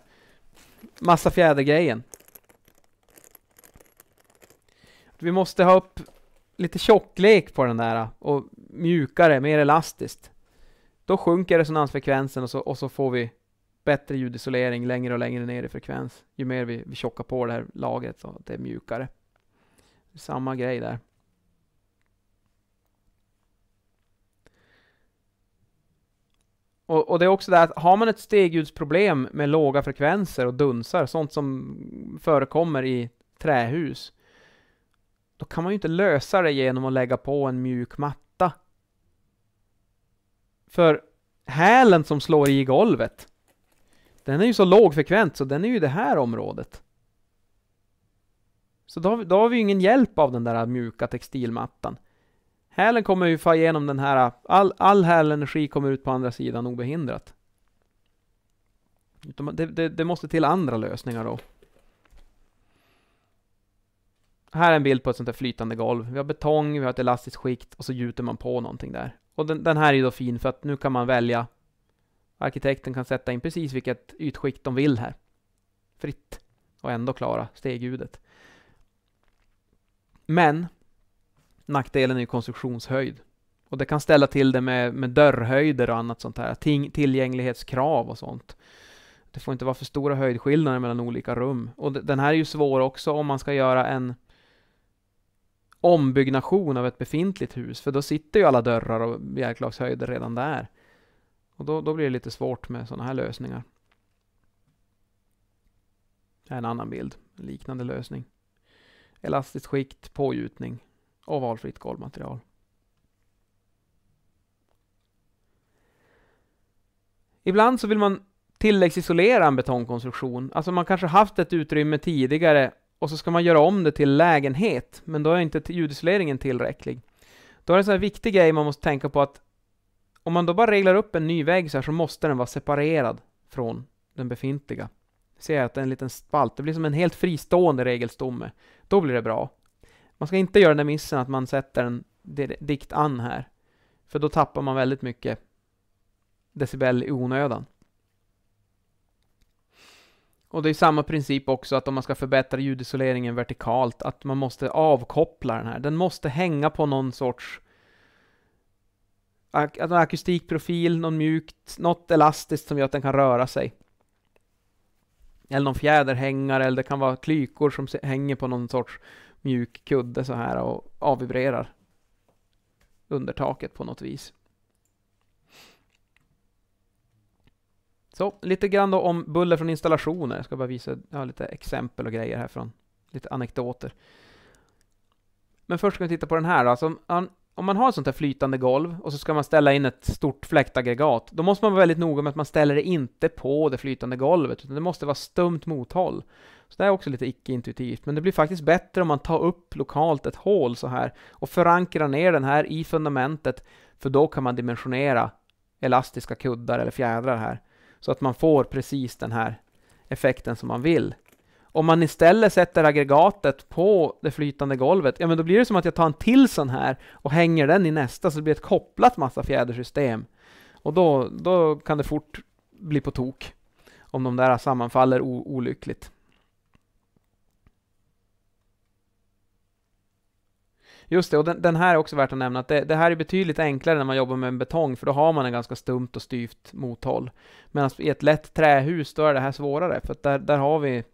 Massa fjädergrejen. Vi måste ha upp lite tjocklek på den där äh, och mjukare, mer elastiskt. Då sjunker resonansfrekvensen och så, och så får vi bättre ljudisolering längre och längre ner i frekvens. Ju mer vi, vi tjockar på det här lagret så att det är mjukare. Samma grej där. Och, och, det är också det att har man ett stegljudsproblem med låga frekvenser och dunsar, sånt som förekommer i trähus, då kan man ju inte lösa det genom att lägga på en mjuk matta. För hälen som slår i golvet, den är ju så lågfrekvent så den är ju i det här området. Så då, då har vi ju ingen hjälp av den där mjuka textilmattan. Hälen kommer ju fara igenom den här, all, all hälenergi kommer ut på andra sidan obehindrat. Det, det, det, måste till andra lösningar då. Här är en bild på ett sånt här flytande golv. Vi har betong, vi har ett elastiskt skikt och så gjuter man på någonting där. Och den, den här är ju då fin för att nu kan man välja. Arkitekten kan sätta in precis vilket ytskikt de vill här. Fritt. Och ändå klara stegljudet. Men Nackdelen är ju konstruktionshöjd. Och det kan ställa till det med, med dörrhöjder och annat sånt här, ting, tillgänglighetskrav och sånt. Det får inte vara för stora höjdskillnader mellan olika rum. Och den här är ju svår också om man ska göra en ombyggnation av ett befintligt hus, för då sitter ju alla dörrar och bjälklagshöjder redan där. Och då, då blir det lite svårt med sådana här lösningar. Här är en annan bild, en liknande lösning. Elastiskt skikt, pågjutning och valfritt golvmaterial. Ibland så vill man tilläggsisolera en betongkonstruktion. Alltså man kanske haft ett utrymme tidigare och så ska man göra om det till lägenhet, men då är inte ljudisoleringen tillräcklig. Då är det en sån här viktig grej man måste tänka på att om man då bara reglar upp en ny vägg så här så måste den vara separerad från den befintliga. Ser jag att det är en liten spalt, det blir som en helt fristående regelstomme. Då blir det bra. Man ska inte göra den där missen att man sätter en dikt an här. För då tappar man väldigt mycket decibel i onödan. Och det är samma princip också att om man ska förbättra ljudisoleringen vertikalt, att man måste avkoppla den här. Den måste hänga på någon sorts ak akustikprofil, någon mjukt, något elastiskt som gör att den kan röra sig. Eller någon fjäderhängare, eller det kan vara klykor som hänger på någon sorts mjuk kudde så här och avvibrerar under taket på något vis. Så, lite grann då om buller från installationer. Jag ska bara visa ja, lite exempel och grejer här från Lite anekdoter. Men först ska vi titta på den här då. Alltså, om man har ett sånt här flytande golv och så ska man ställa in ett stort fläktaggregat, då måste man vara väldigt noga med att man ställer det inte på det flytande golvet, utan det måste vara stumt mothåll. Så det är också lite icke-intuitivt, men det blir faktiskt bättre om man tar upp lokalt ett hål så här och förankrar ner den här i fundamentet, för då kan man dimensionera elastiska kuddar eller fjädrar här, så att man får precis den här effekten som man vill. Om man istället sätter aggregatet på det flytande golvet, ja men då blir det som att jag tar en till sån här och hänger den i nästa så det blir ett kopplat massa fjädersystem. Och då, då kan det fort bli på tok om de där sammanfaller olyckligt. Just det, och den, den, här är också värt att nämna att det, det, här är betydligt enklare när man jobbar med betong för då har man en ganska stumt och styvt mothåll. Medan i ett lätt trähus då är det här svårare för där, där har vi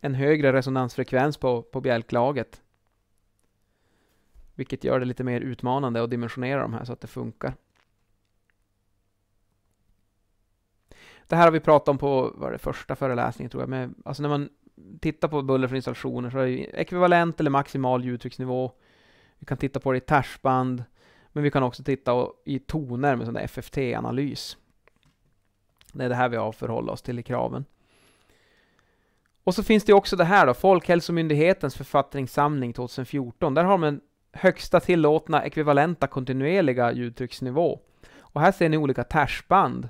en högre resonansfrekvens på, på bjälklaget. Vilket gör det lite mer utmanande att dimensionera de här så att det funkar. Det här har vi pratat om på var det första föreläsningen tror jag, men alltså när man tittar på buller från installationer så är det ekvivalent eller maximal ljudtrycksnivå. Vi kan titta på det i tersband. men vi kan också titta i toner med FFT-analys. Det är det här vi har att förhålla oss till i kraven. Och så finns det också det här då, Folkhälsomyndighetens författningssamling 2014. Där har man den högsta tillåtna ekvivalenta kontinuerliga ljudtrycksnivå. Och här ser ni olika tersband.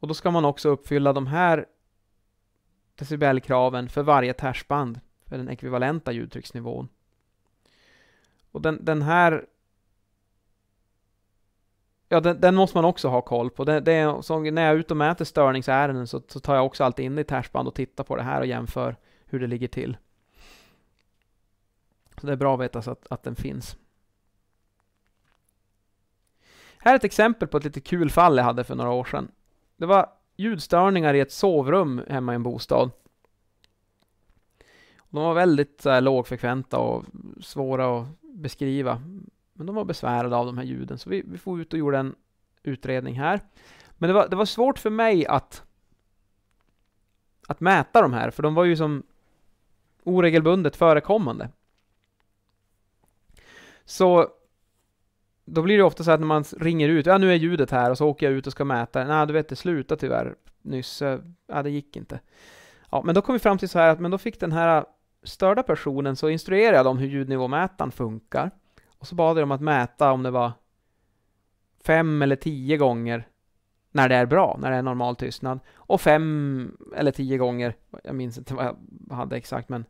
Och då ska man också uppfylla de här decibelkraven för varje tersband för den ekvivalenta ljudtrycksnivån. Och den, den här Ja, den, den, måste man också ha koll på. Det, det är, så när jag är ute och mäter störningsärenden så, så tar jag också alltid in det i Tashband och tittar på det här och jämför hur det ligger till. Så det är bra att veta att, att den finns. Här är ett exempel på ett lite kul fall jag hade för några år sedan. Det var ljudstörningar i ett sovrum hemma i en bostad. De var väldigt så här, lågfrekventa och svåra att beskriva. Men de var besvärade av de här ljuden, så vi, vi får ut och gjorde en utredning här. Men det var, det var svårt för mig att, att mäta de här, för de var ju som oregelbundet förekommande. Så då blir det ofta så att när man ringer ut, ja nu är ljudet här och så åker jag ut och ska mäta det, nej du vet det slutade tyvärr nyss, ja det gick inte. Ja, men då kom vi fram till så här att men då fick den här störda personen så instruerade jag dem hur ljudnivåmätaren funkar. Och så bad jag dem att mäta om det var fem eller tio gånger när det är bra, när det är normal tystnad. Och fem eller tio gånger, jag minns inte vad jag hade exakt, men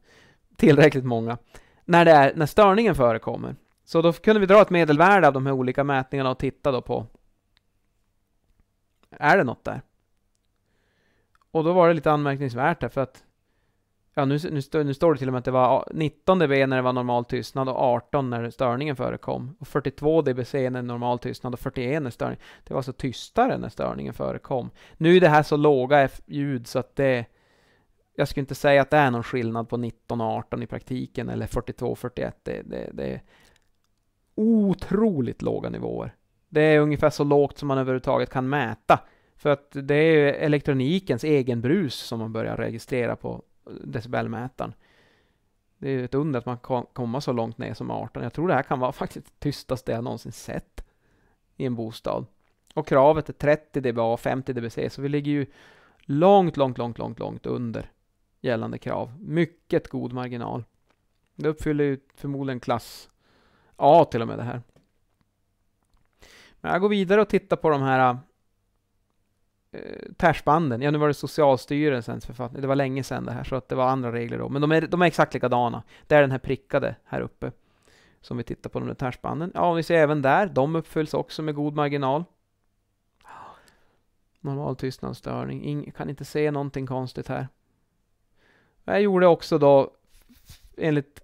tillräckligt många, när, det är, när störningen förekommer. Så då kunde vi dra ett medelvärde av de här olika mätningarna och titta då på är det något där? Och då var det lite anmärkningsvärt därför att Ja, nu, nu, nu står det till och med att det var 19 dB när det var normal tystnad och 18 när störningen förekom. Och 42 dBc när normal tystnad och 41 när störning. Det var så alltså tystare när störningen förekom. Nu är det här så låga ljud så att det... Jag skulle inte säga att det är någon skillnad på 19 och 18 i praktiken eller 42 och 41. Det, det, det är otroligt låga nivåer. Det är ungefär så lågt som man överhuvudtaget kan mäta. För att det är elektronikens egen brus som man börjar registrera på, decibelmätaren. Det är ett under att man kan komma så långt ner som 18. Jag tror det här kan vara faktiskt det tystaste jag någonsin sett i en bostad. Och kravet är 30 dBA och 50 dBC, så vi ligger ju långt, långt, långt, långt, långt under gällande krav. Mycket god marginal. Det uppfyller ju förmodligen klass A till och med det här. Men jag går vidare och tittar på de här Eh, Persbanden, ja nu var det Socialstyrelsens författning, det var länge sedan det här, så att det var andra regler då. Men de är, de är exakt likadana. Det är den här prickade här uppe som vi tittar på, de där Persbanden. Ja, vi ser även där, de uppfylls också med god marginal. Normal tystnadsstörning, Ingen, kan inte se någonting konstigt här. Jag gjorde också då, enligt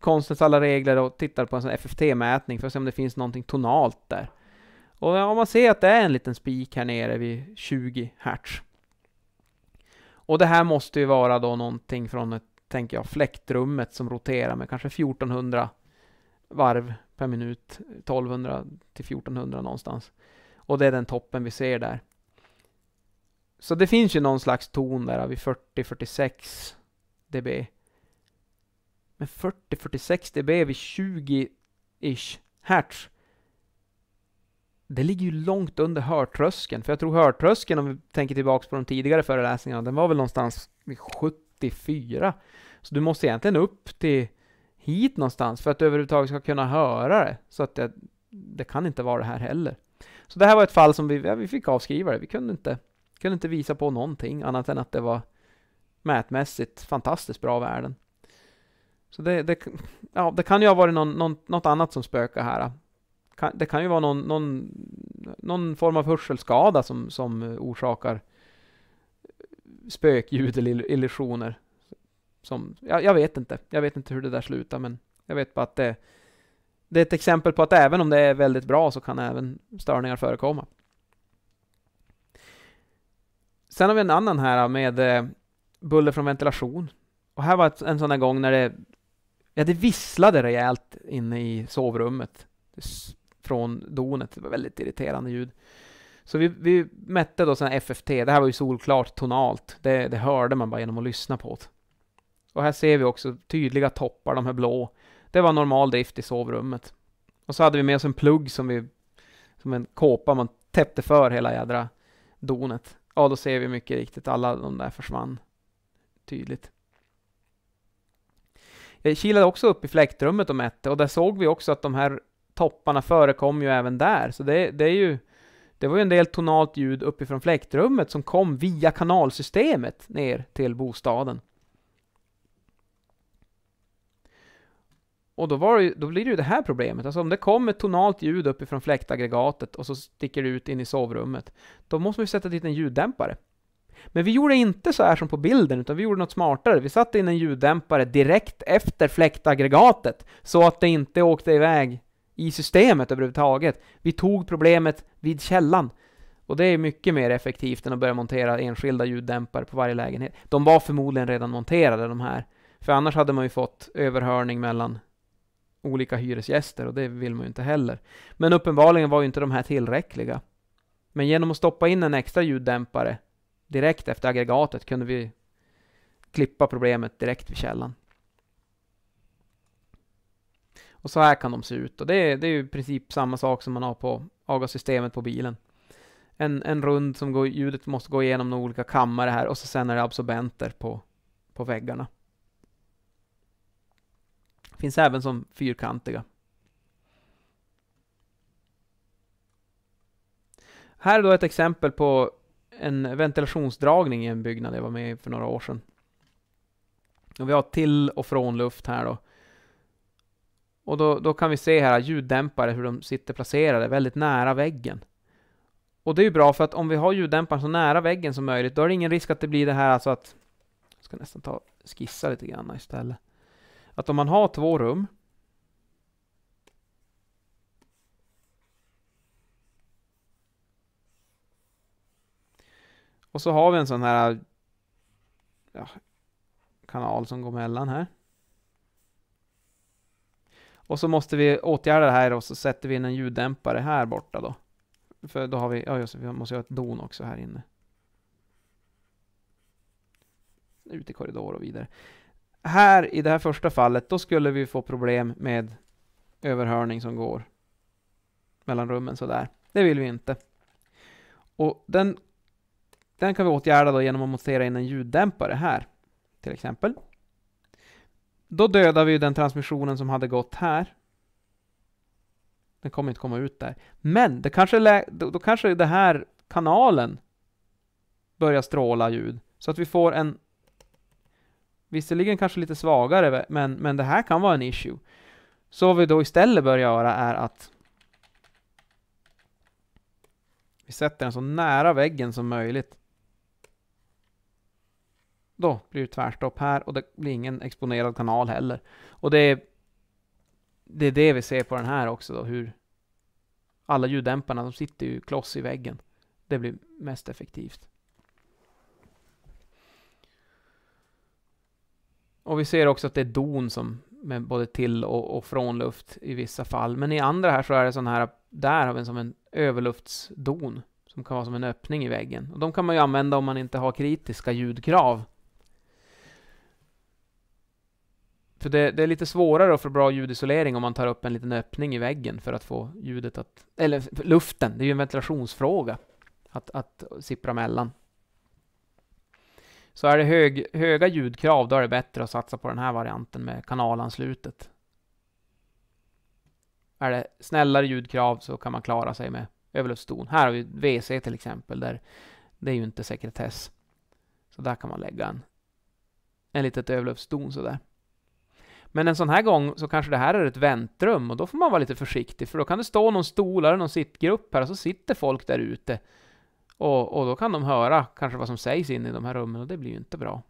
konstens alla regler, och tittar på en sån FFT-mätning för att se om det finns någonting tonalt där. Och ja, man ser att det är en liten spik här nere vid 20 hertz. Och det här måste ju vara då någonting från ett, tänker jag, fläktrummet som roterar med kanske 1400 varv per minut, 1200 till 1400 någonstans. Och det är den toppen vi ser där. Så det finns ju någon slags ton där vid 40-46 dB. Men 40-46 dB vid 20-ish hertz det ligger ju långt under hörtröskeln, för jag tror hörtröskeln, om vi tänker tillbaka på de tidigare föreläsningarna, den var väl någonstans vid 74. Så du måste egentligen upp till hit någonstans för att du överhuvudtaget ska kunna höra det. Så att det, det kan inte vara det här heller. Så det här var ett fall som vi, ja, vi fick avskriva det. Vi kunde inte, kunde inte visa på någonting annat än att det var mätmässigt fantastiskt bra värden. Så det, det ja, det kan ju ha varit någon, någon, något annat som spökar här kan, det kan ju vara någon, någon, någon form av hörselskada som, som eh, orsakar eh, spökljud eller illusioner. Som, jag, jag, vet inte. Jag vet inte hur det där slutar, men jag vet bara att det, det är ett exempel på att även om det är väldigt bra så kan även störningar förekomma. Sen har vi en annan här med eh, buller från ventilation. Och här var en sån här gång när det, ja, det visslade rejält inne i sovrummet. Det från donet. Det var väldigt irriterande ljud. Så vi, vi mätte då sådana FFT, det här var ju solklart tonalt, det, det hörde man bara genom att lyssna på det. Och här ser vi också tydliga toppar, de här blå. Det var normal drift i sovrummet. Och så hade vi med oss en plugg som vi, som en kåpa man täppte för hela jädra donet. Ja, då ser vi mycket riktigt, alla de där försvann tydligt. Jag kilade också upp i fläktrummet och mätte och där såg vi också att de här topparna förekom ju även där, så det, det är ju det var ju en del tonalt ljud uppifrån fläktrummet som kom via kanalsystemet ner till bostaden. Och då, var det, då blir det ju det här problemet, alltså om det kommer tonalt ljud uppifrån fläktaggregatet och så sticker det ut in i sovrummet, då måste man ju sätta dit en ljuddämpare. Men vi gjorde inte så här som på bilden, utan vi gjorde något smartare. Vi satte in en ljuddämpare direkt efter fläktaggregatet, så att det inte åkte iväg i systemet överhuvudtaget. Vi tog problemet vid källan. Och det är mycket mer effektivt än att börja montera enskilda ljuddämpare på varje lägenhet. De var förmodligen redan monterade de här. För annars hade man ju fått överhörning mellan olika hyresgäster och det vill man ju inte heller. Men uppenbarligen var ju inte de här tillräckliga. Men genom att stoppa in en extra ljuddämpare direkt efter aggregatet kunde vi klippa problemet direkt vid källan. Och så här kan de se ut. Och det, det är ju i princip samma sak som man har på avgassystemet på bilen. En, en rund som går, ljudet måste gå igenom några olika kammare här och så sen är det absorbenter på, på väggarna. Finns även som fyrkantiga. Här är då ett exempel på en ventilationsdragning i en byggnad jag var med i för några år sedan. Och vi har till och från luft här då. Och då, då kan vi se här ljuddämpare, hur de sitter placerade väldigt nära väggen. Och det är ju bra för att om vi har ljuddämparen så nära väggen som möjligt, då är det ingen risk att det blir det här alltså att... Jag ska nästan ta skissa lite grann istället. Att om man har två rum Och så har vi en sån här ja, kanal som går mellan här. Och så måste vi åtgärda det här och så sätter vi in en ljuddämpare här borta då. För då har vi, ja just vi måste ha ett don också här inne. Ut i korridor och vidare. Här i det här första fallet, då skulle vi få problem med överhörning som går mellan rummen sådär. Det vill vi inte. Och den, den kan vi åtgärda då genom att montera in en ljuddämpare här till exempel. Då dödar vi ju den transmissionen som hade gått här. Den kommer inte komma ut där. Men det kanske då, då kanske den här kanalen börjar stråla ljud. Så att vi får en visserligen kanske lite svagare, men, men det här kan vara en issue. Så vad vi då istället bör göra är att vi sätter den så nära väggen som möjligt då blir det tvärstopp här och det blir ingen exponerad kanal heller. Och det är, det är det vi ser på den här också då, hur alla ljuddämparna, de sitter ju kloss i väggen. Det blir mest effektivt. Och vi ser också att det är don som med både till och, och frånluft i vissa fall. Men i andra här så är det sån här, där har vi som en överluftsdon som kan vara som en öppning i väggen. Och de kan man ju använda om man inte har kritiska ljudkrav. För det, det, är lite svårare att få bra ljudisolering om man tar upp en liten öppning i väggen för att få ljudet att... Eller luften, det är ju en ventilationsfråga. Att, att sippra mellan. Så är det hög, höga ljudkrav, då är det bättre att satsa på den här varianten med kanalanslutet. Är det snällare ljudkrav så kan man klara sig med överluftston. Här har vi WC till exempel, där det är ju inte sekretess. Så där kan man lägga en, en litet överluftston sådär. Men en sån här gång så kanske det här är ett väntrum och då får man vara lite försiktig för då kan det stå någon stol eller någon sittgrupp här och så sitter folk där ute. Och, och då kan de höra kanske vad som sägs in i de här rummen och det blir ju inte bra.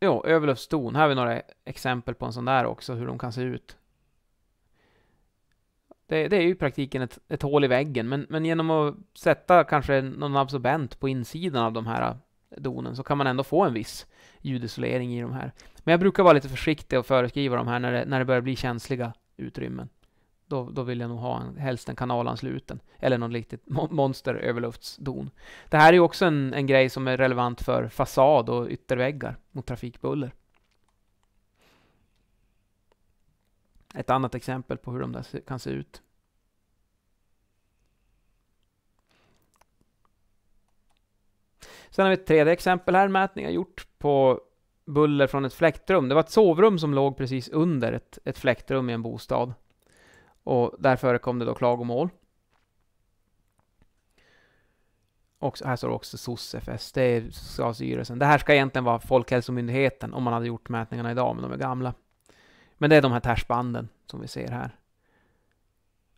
Jo, Överlövston. Här har vi några exempel på en sån där också, hur de kan se ut. Det, det, är ju i praktiken ett, ett hål i väggen, men, men genom att sätta kanske någon absorbent på insidan av de här donen så kan man ändå få en viss ljudisolering i de här. Men jag brukar vara lite försiktig och föreskriva de här när det, när det börjar bli känsliga utrymmen. Då, då vill jag nog ha en, helst en kanalansluten eller någon riktigt monsteröverluftsdon. Det här är ju också en, en grej som är relevant för fasad och ytterväggar mot trafikbuller. Ett annat exempel på hur de där kan se ut. Sen har vi ett tredje exempel här, mätning jag gjort på buller från ett fläktrum. Det var ett sovrum som låg precis under ett, ett fläktrum i en bostad. Och där förekom det då klagomål. Och här står det också SOSFS, det är Socialstyrelsen. Det här ska egentligen vara Folkhälsomyndigheten om man hade gjort mätningarna idag, men de är gamla. Men det är de här tärsbanden som vi ser här.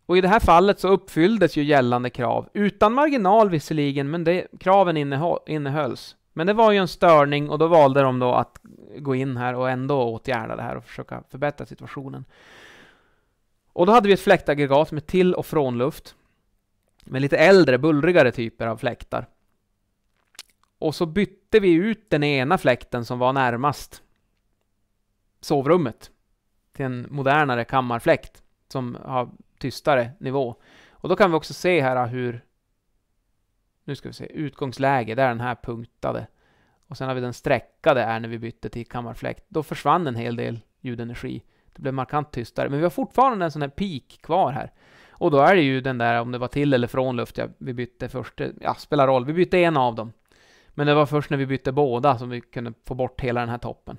Och i det här fallet så uppfylldes ju gällande krav, utan marginal visserligen, men det, kraven innehölls. Men det var ju en störning och då valde de då att gå in här och ändå åtgärda det här och försöka förbättra situationen. Och då hade vi ett fläktaggregat med till och frånluft med lite äldre, bullrigare typer av fläktar. Och så bytte vi ut den ena fläkten som var närmast sovrummet till en modernare kammarfläkt som har tystare nivå. Och då kan vi också se här hur... Nu ska vi se, utgångsläge, där den här punktade. Och sen har vi den streckade är när vi bytte till kammarfläkt. Då försvann en hel del ljudenergi. Det blev markant tystare. Men vi har fortfarande en sån här peak kvar här. Och då är det ju den där om det var till eller från luft ja, vi bytte först. Ja, spelar roll. Vi bytte en av dem. Men det var först när vi bytte båda som vi kunde få bort hela den här toppen.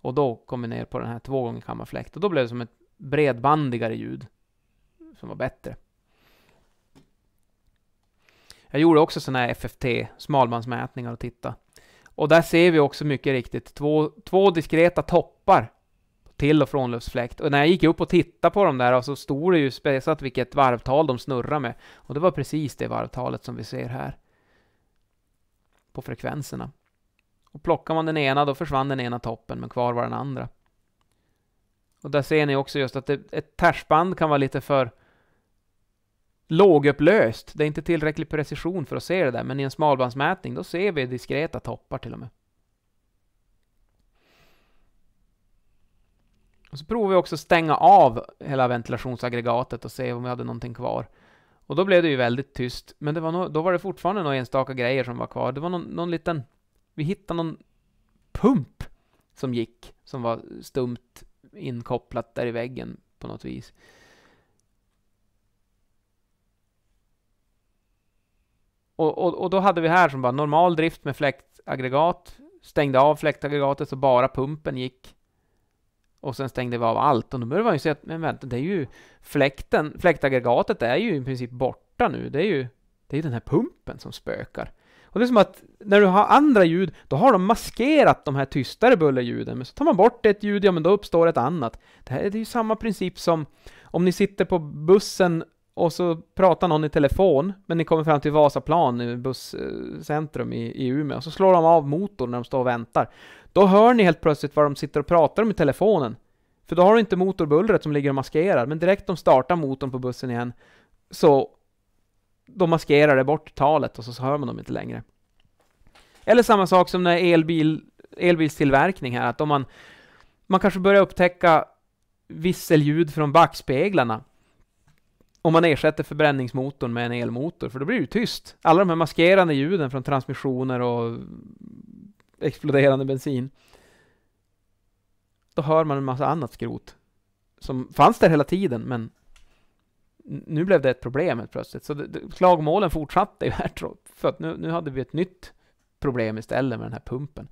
Och då kom vi ner på den här två gånger kammarfläkt och då blev det som ett bredbandigare ljud som var bättre. Jag gjorde också sådana här FFT, smalbandsmätningar och titta. Och där ser vi också mycket riktigt två, två diskreta toppar till och från luftfläkt. Och när jag gick upp och tittade på dem där så stod det ju spesat vilket varvtal de snurrar med. Och det var precis det varvtalet som vi ser här. På frekvenserna. Och plockar man den ena då försvann den ena toppen men kvar var den andra. Och där ser ni också just att det, ett tersband kan vara lite för lågupplöst. Det är inte tillräcklig precision för att se det där, men i en smalbandsmätning då ser vi diskreta toppar till och med. Och så provade vi också stänga av hela ventilationsaggregatet och se om vi hade någonting kvar. Och då blev det ju väldigt tyst, men var nog, då var det fortfarande några enstaka grejer som var kvar. Det var någon, någon liten vi hittade någon pump som gick, som var stumt inkopplat där i väggen på något vis. Och, och, och, då hade vi här som bara normal drift med fläktaggregat, stängde av fläktaggregatet så bara pumpen gick. Och sen stängde vi av allt och då började man ju se att, men vänta, det är ju fläkten, fläktaggregatet är ju i princip borta nu, det är ju, det är ju den här pumpen som spökar. Och det är som att när du har andra ljud, då har de maskerat de här tystare bullerljuden. Men så tar man bort ett ljud, ja men då uppstår ett annat. Det här är ju samma princip som om ni sitter på bussen och så pratar någon i telefon, men ni kommer fram till Vasaplan, eh, busscentrum i, i Umeå, och så slår de av motorn när de står och väntar. Då hör ni helt plötsligt vad de sitter och pratar om i telefonen. För då har du inte motorbullret som ligger och maskerar, men direkt de startar motorn på bussen igen så de det bort talet och så hör man dem inte längre. Eller samma sak som när elbil, elbilstillverkning här, att om man, man kanske börjar upptäcka visselljud från backspeglarna om man ersätter förbränningsmotorn med en elmotor, för då blir det tyst. Alla de här maskerande ljuden från transmissioner och exploderande bensin. Då hör man en massa annat skrot som fanns där hela tiden, men nu blev det ett problem helt plötsligt. Så det, det, klagomålen fortsatte ju här, för att nu, nu hade vi ett nytt problem istället med den här pumpen.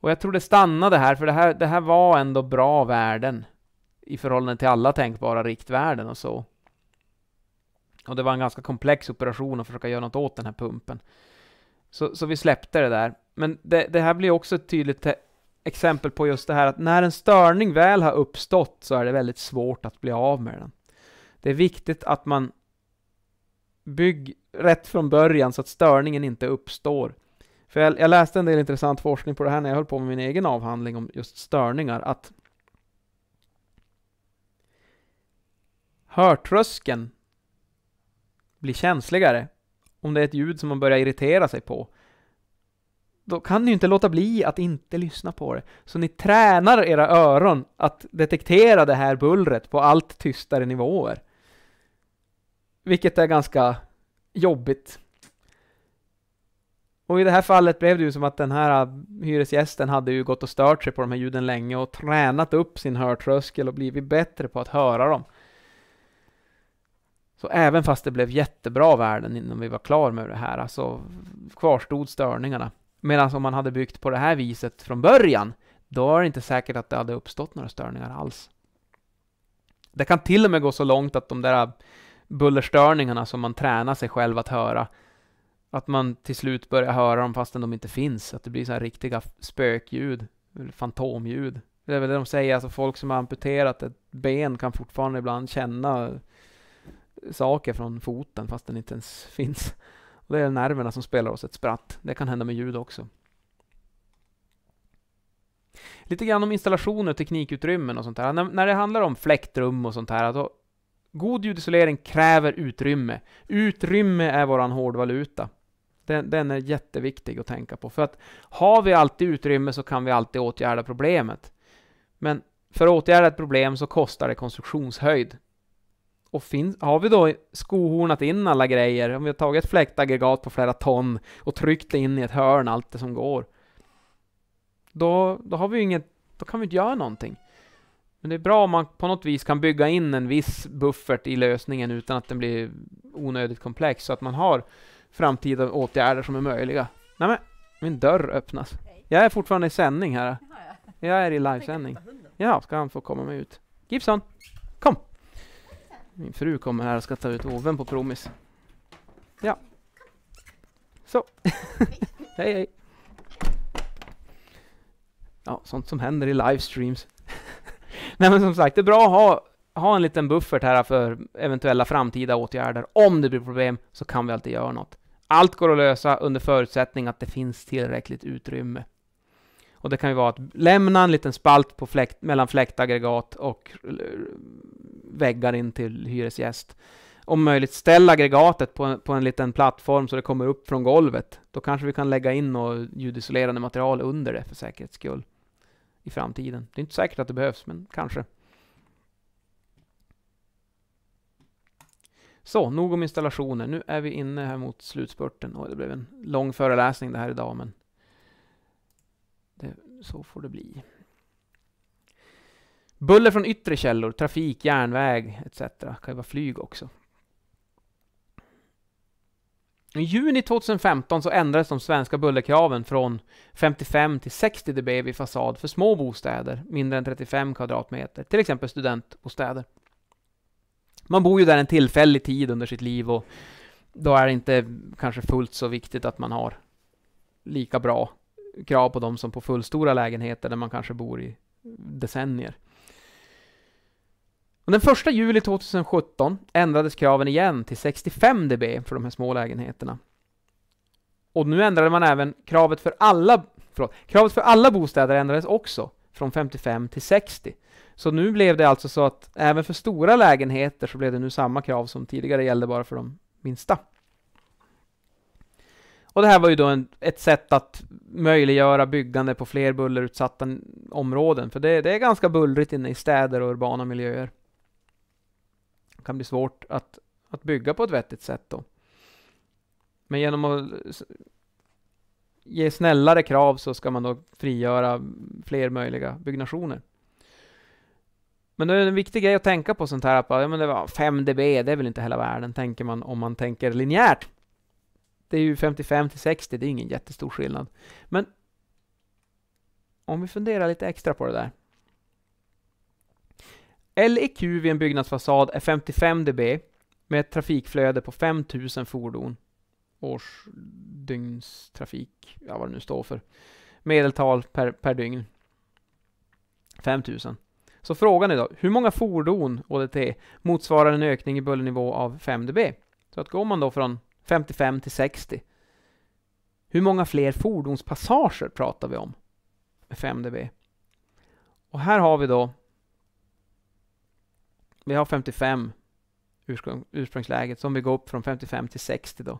Och jag tror det stannade här, för det här, det här var ändå bra värden i förhållande till alla tänkbara riktvärden och så. Och det var en ganska komplex operation att försöka göra något åt den här pumpen. Så, så vi släppte det där. Men det, det här blir också ett tydligt exempel på just det här att när en störning väl har uppstått så är det väldigt svårt att bli av med den. Det är viktigt att man bygger rätt från början så att störningen inte uppstår. För jag, jag, läste en del intressant forskning på det här när jag höll på med min egen avhandling om just störningar, att hörtröskeln blir känsligare om det är ett ljud som man börjar irritera sig på. Då kan ni ju inte låta bli att inte lyssna på det. Så ni tränar era öron att detektera det här bullret på allt tystare nivåer. Vilket är ganska jobbigt. Och i det här fallet blev det ju som att den här äh, hyresgästen hade ju gått och stört sig på de här ljuden länge och tränat upp sin hörtröskel och blivit bättre på att höra dem. Så även fast det blev jättebra värden innan vi var klar med det här, så alltså, kvarstod störningarna. Medan om man hade byggt på det här viset från början, då är det inte säkert att det hade uppstått några störningar alls. Det kan till och med gå så långt att de där äh, bullerstörningarna som man tränar sig själv att höra. Att man till slut börjar höra dem fastän de inte finns. Att det blir så här riktiga spökljud, eller fantomljud. Det är väl det de säger, alltså folk som har amputerat ett ben kan fortfarande ibland känna saker från foten fast den inte ens finns. Och det är nerverna som spelar oss ett spratt. Det kan hända med ljud också. Lite grann om installationer, och teknikutrymmen och sånt där. När, när det handlar om fläktrum och sånt här, då God ljudisolering kräver utrymme. Utrymme är våran hårdvaluta. Den, den är jätteviktig att tänka på. För att har vi alltid utrymme så kan vi alltid åtgärda problemet. Men för att åtgärda ett problem så kostar det konstruktionshöjd. Och finns, har vi då skohornat in alla grejer, om vi har tagit ett fläktaggregat på flera ton och tryckt det in i ett hörn allt det som går, då, då har vi inget, då kan vi inte göra någonting. Men det är bra om man på något vis kan bygga in en viss buffert i lösningen utan att den blir onödigt komplex så att man har framtida åtgärder som är möjliga. Nej men, min dörr öppnas. Jag är fortfarande i sändning här. Jag är i livesändning. Ja, ska han få komma med ut. Gibson, kom! Min fru kommer här och ska ta ut oven på promis. Ja. Så. hej hej. Ja, sånt som händer i livestreams. Nej men som sagt, det är bra att ha, ha en liten buffert här för eventuella framtida åtgärder. Om det blir problem så kan vi alltid göra något. Allt går att lösa under förutsättning att det finns tillräckligt utrymme. Och det kan ju vara att lämna en liten spalt på fläkt, mellan fläktaggregat och väggar in till hyresgäst. Om möjligt ställ aggregatet på en, på en liten plattform så det kommer upp från golvet. Då kanske vi kan lägga in något ljudisolerande material under det för säkerhets skull i framtiden. Det är inte säkert att det behövs, men kanske. Så, nog om installationer. Nu är vi inne här mot slutspurten. Och det blev en lång föreläsning det här idag, men det, så får det bli. Buller från yttre källor, trafik, järnväg etc. Det kan ju vara flyg också. I juni 2015 så ändrades de svenska bullerkraven från 55 till 60 dB vid fasad för små bostäder, mindre än 35 kvadratmeter, till exempel studentbostäder. Man bor ju där en tillfällig tid under sitt liv och då är det inte kanske fullt så viktigt att man har lika bra krav på dem som på fullstora lägenheter där man kanske bor i decennier den 1 juli 2017 ändrades kraven igen till 65 dB för de här små lägenheterna. Och nu ändrade man även kravet för alla, förlåt, kravet för alla bostäder ändrades också från 55 till 60. Så nu blev det alltså så att även för stora lägenheter så blev det nu samma krav som tidigare gällde bara för de minsta. Och det här var ju då en, ett sätt att möjliggöra byggande på fler bullerutsatta områden, för det, det är ganska bullrigt inne i städer och urbana miljöer kan bli svårt att, att bygga på ett vettigt sätt då. Men genom att ge snällare krav så ska man då frigöra fler möjliga byggnationer. Men det är en viktig grej att tänka på sånt här, att ja, men det var 5 dB, det är väl inte hela världen, tänker man om man tänker linjärt. Det är ju 55 till 60, det är ingen jättestor skillnad. Men om vi funderar lite extra på det där, LEQ vid en byggnadsfasad är 55 dB med ett trafikflöde på 5000 fordon. års... Årsdygnstrafik, ja vad det nu står för. Medeltal per, per dygn. 5000. Så frågan är då, hur många fordon ÅDT, motsvarar en ökning i bullernivå av 5 dB? Så att går man då från 55 till 60, hur många fler fordonspassager pratar vi om med 5 dB? Och här har vi då vi har 55 ursprung, ursprungsläget, så om vi går upp från 55 till 60 då.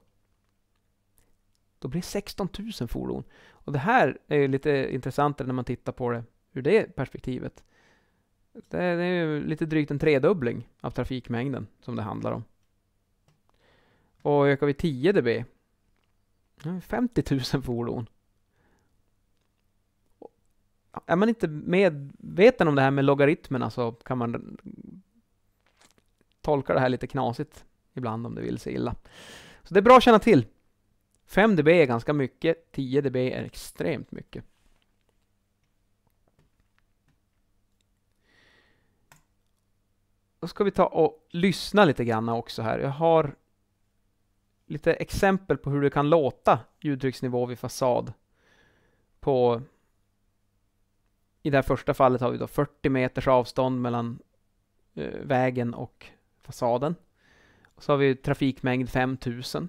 Då blir det 16 000 fordon. Och det här är lite intressantare när man tittar på det ur det perspektivet. Det är, det lite drygt en tredubbling av trafikmängden som det handlar om. Och ökar vi 10 dB, 50 000 fordon. Är man inte medveten om det här med logaritmerna så alltså, kan man tolkar det här lite knasigt ibland om det vill sig illa. Så det är bra att känna till. 5 dB är ganska mycket, 10 dB är extremt mycket. Då ska vi ta och lyssna lite grann också här. Jag har lite exempel på hur det kan låta ljudtrycksnivå vid fasad. På, I det här första fallet har vi då 40 meters avstånd mellan eh, vägen och fasaden. Och så har vi trafikmängd 5000.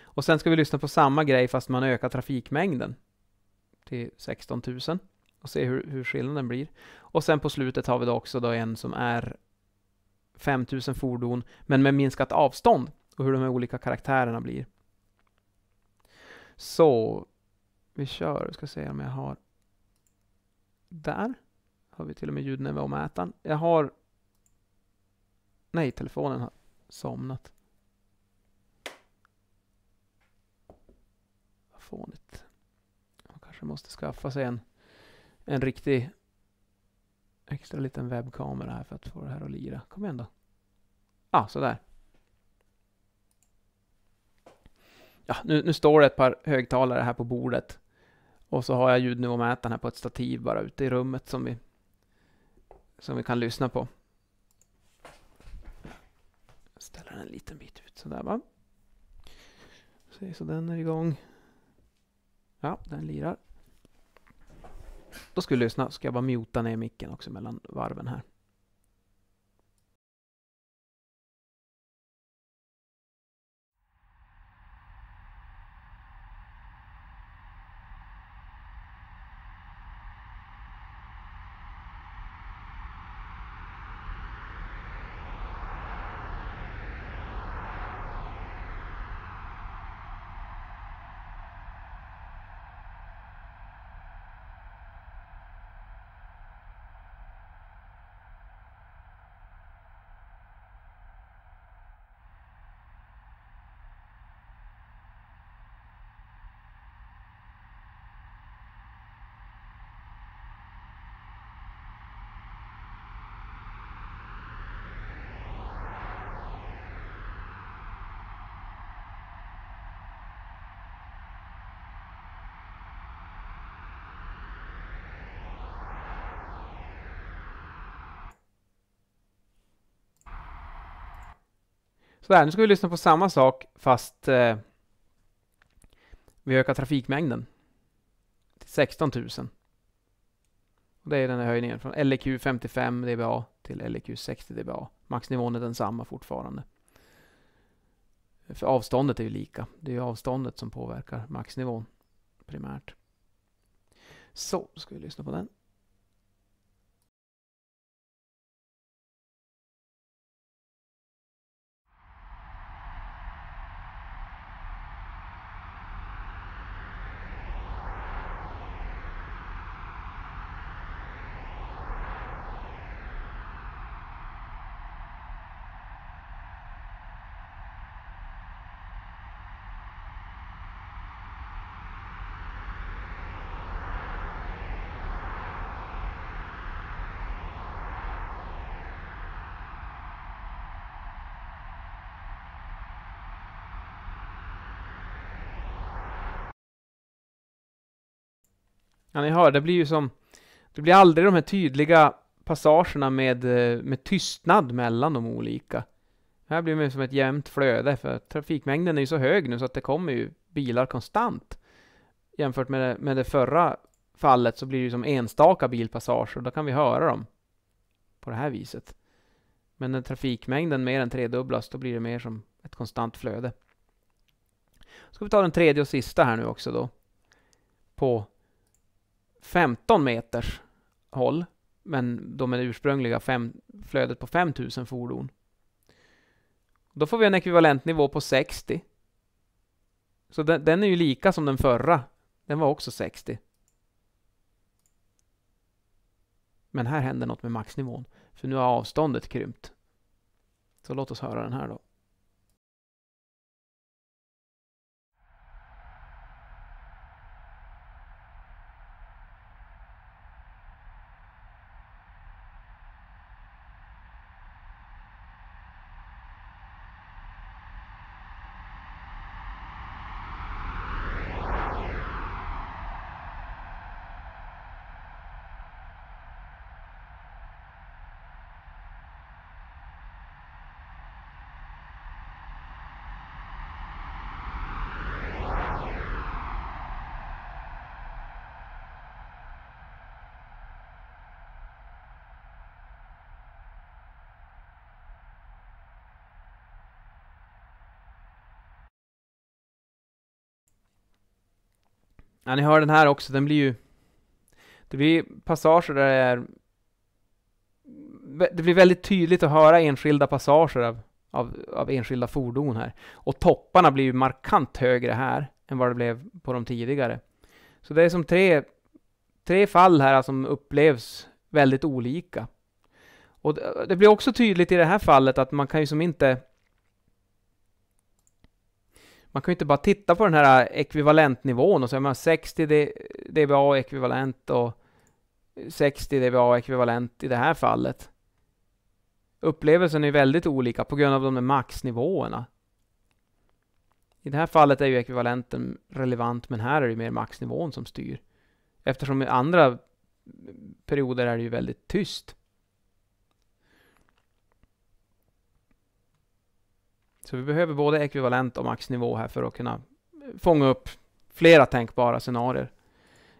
Och sen ska vi lyssna på samma grej fast man ökar trafikmängden till 16 000 och se hur, hur skillnaden blir. Och sen på slutet har vi då också då en som är 5000 fordon men med minskat avstånd och hur de här olika karaktärerna blir. Så vi kör, ska se om jag har där har vi till och med ljudnivåmätaren. Jag har Nej, telefonen har somnat. Vad fånigt. Man kanske måste skaffa sig en, en riktig extra liten webbkamera här för att få det här att lira. Kom igen då. Ah, sådär. Ja, nu, nu står det ett par högtalare här på bordet. Och så har jag ljudnivåmätaren här på ett stativ bara ute i rummet som vi, som vi kan lyssna på ställa den en liten bit ut sådär va. Så, så den är igång. Ja, den lirar. Då ska vi lyssna, ska jag bara muta ner micken också mellan varven här. Sådär, nu ska vi lyssna på samma sak fast eh, vi ökar trafikmängden till 16 000. Och det är den här höjningen från LEQ 55 dBA till LEQ 60 dBA. Maxnivån är densamma fortfarande. För avståndet är ju lika. Det är ju avståndet som påverkar maxnivån primärt. Så, ska vi lyssna på den. Ja, ni hör, det blir ju som... Det blir aldrig de här tydliga passagerna med, eh, med tystnad mellan de olika. Här blir det som ett jämnt flöde, för trafikmängden är ju så hög nu så att det kommer ju bilar konstant. Jämfört med det, med det förra fallet så blir det ju som enstaka bilpassager, och då kan vi höra dem på det här viset. Men när trafikmängden mer än tredubblas, då blir det mer som ett konstant flöde. Ska vi ta den tredje och sista här nu också då. På 15 meters håll, men de är ursprungliga fem, flödet på 5000 fordon. Då får vi en ekvivalentnivå på 60. Så den, den är ju lika som den förra. Den var också 60. Men här händer något med maxnivån, för nu har avståndet krympt. Så låt oss höra den här då. Ja, ni hör den här också, den blir ju... Det blir passager där det är... Det blir väldigt tydligt att höra enskilda passager av, av, av enskilda fordon här. Och topparna blir ju markant högre här än vad det blev på de tidigare. Så det är som tre, tre fall här som upplevs väldigt olika. Och det, det blir också tydligt i det här fallet att man kan ju som inte man kan ju inte bara titta på den här ekvivalentnivån och säga att 60 dBA ekvivalent och 60 dBA ekvivalent i det här fallet. Upplevelsen är väldigt olika på grund av de där maxnivåerna. I det här fallet är ju ekvivalenten relevant, men här är det mer maxnivån som styr. Eftersom i andra perioder är det ju väldigt tyst. Så vi behöver både ekvivalent och maxnivå här för att kunna fånga upp flera tänkbara scenarier.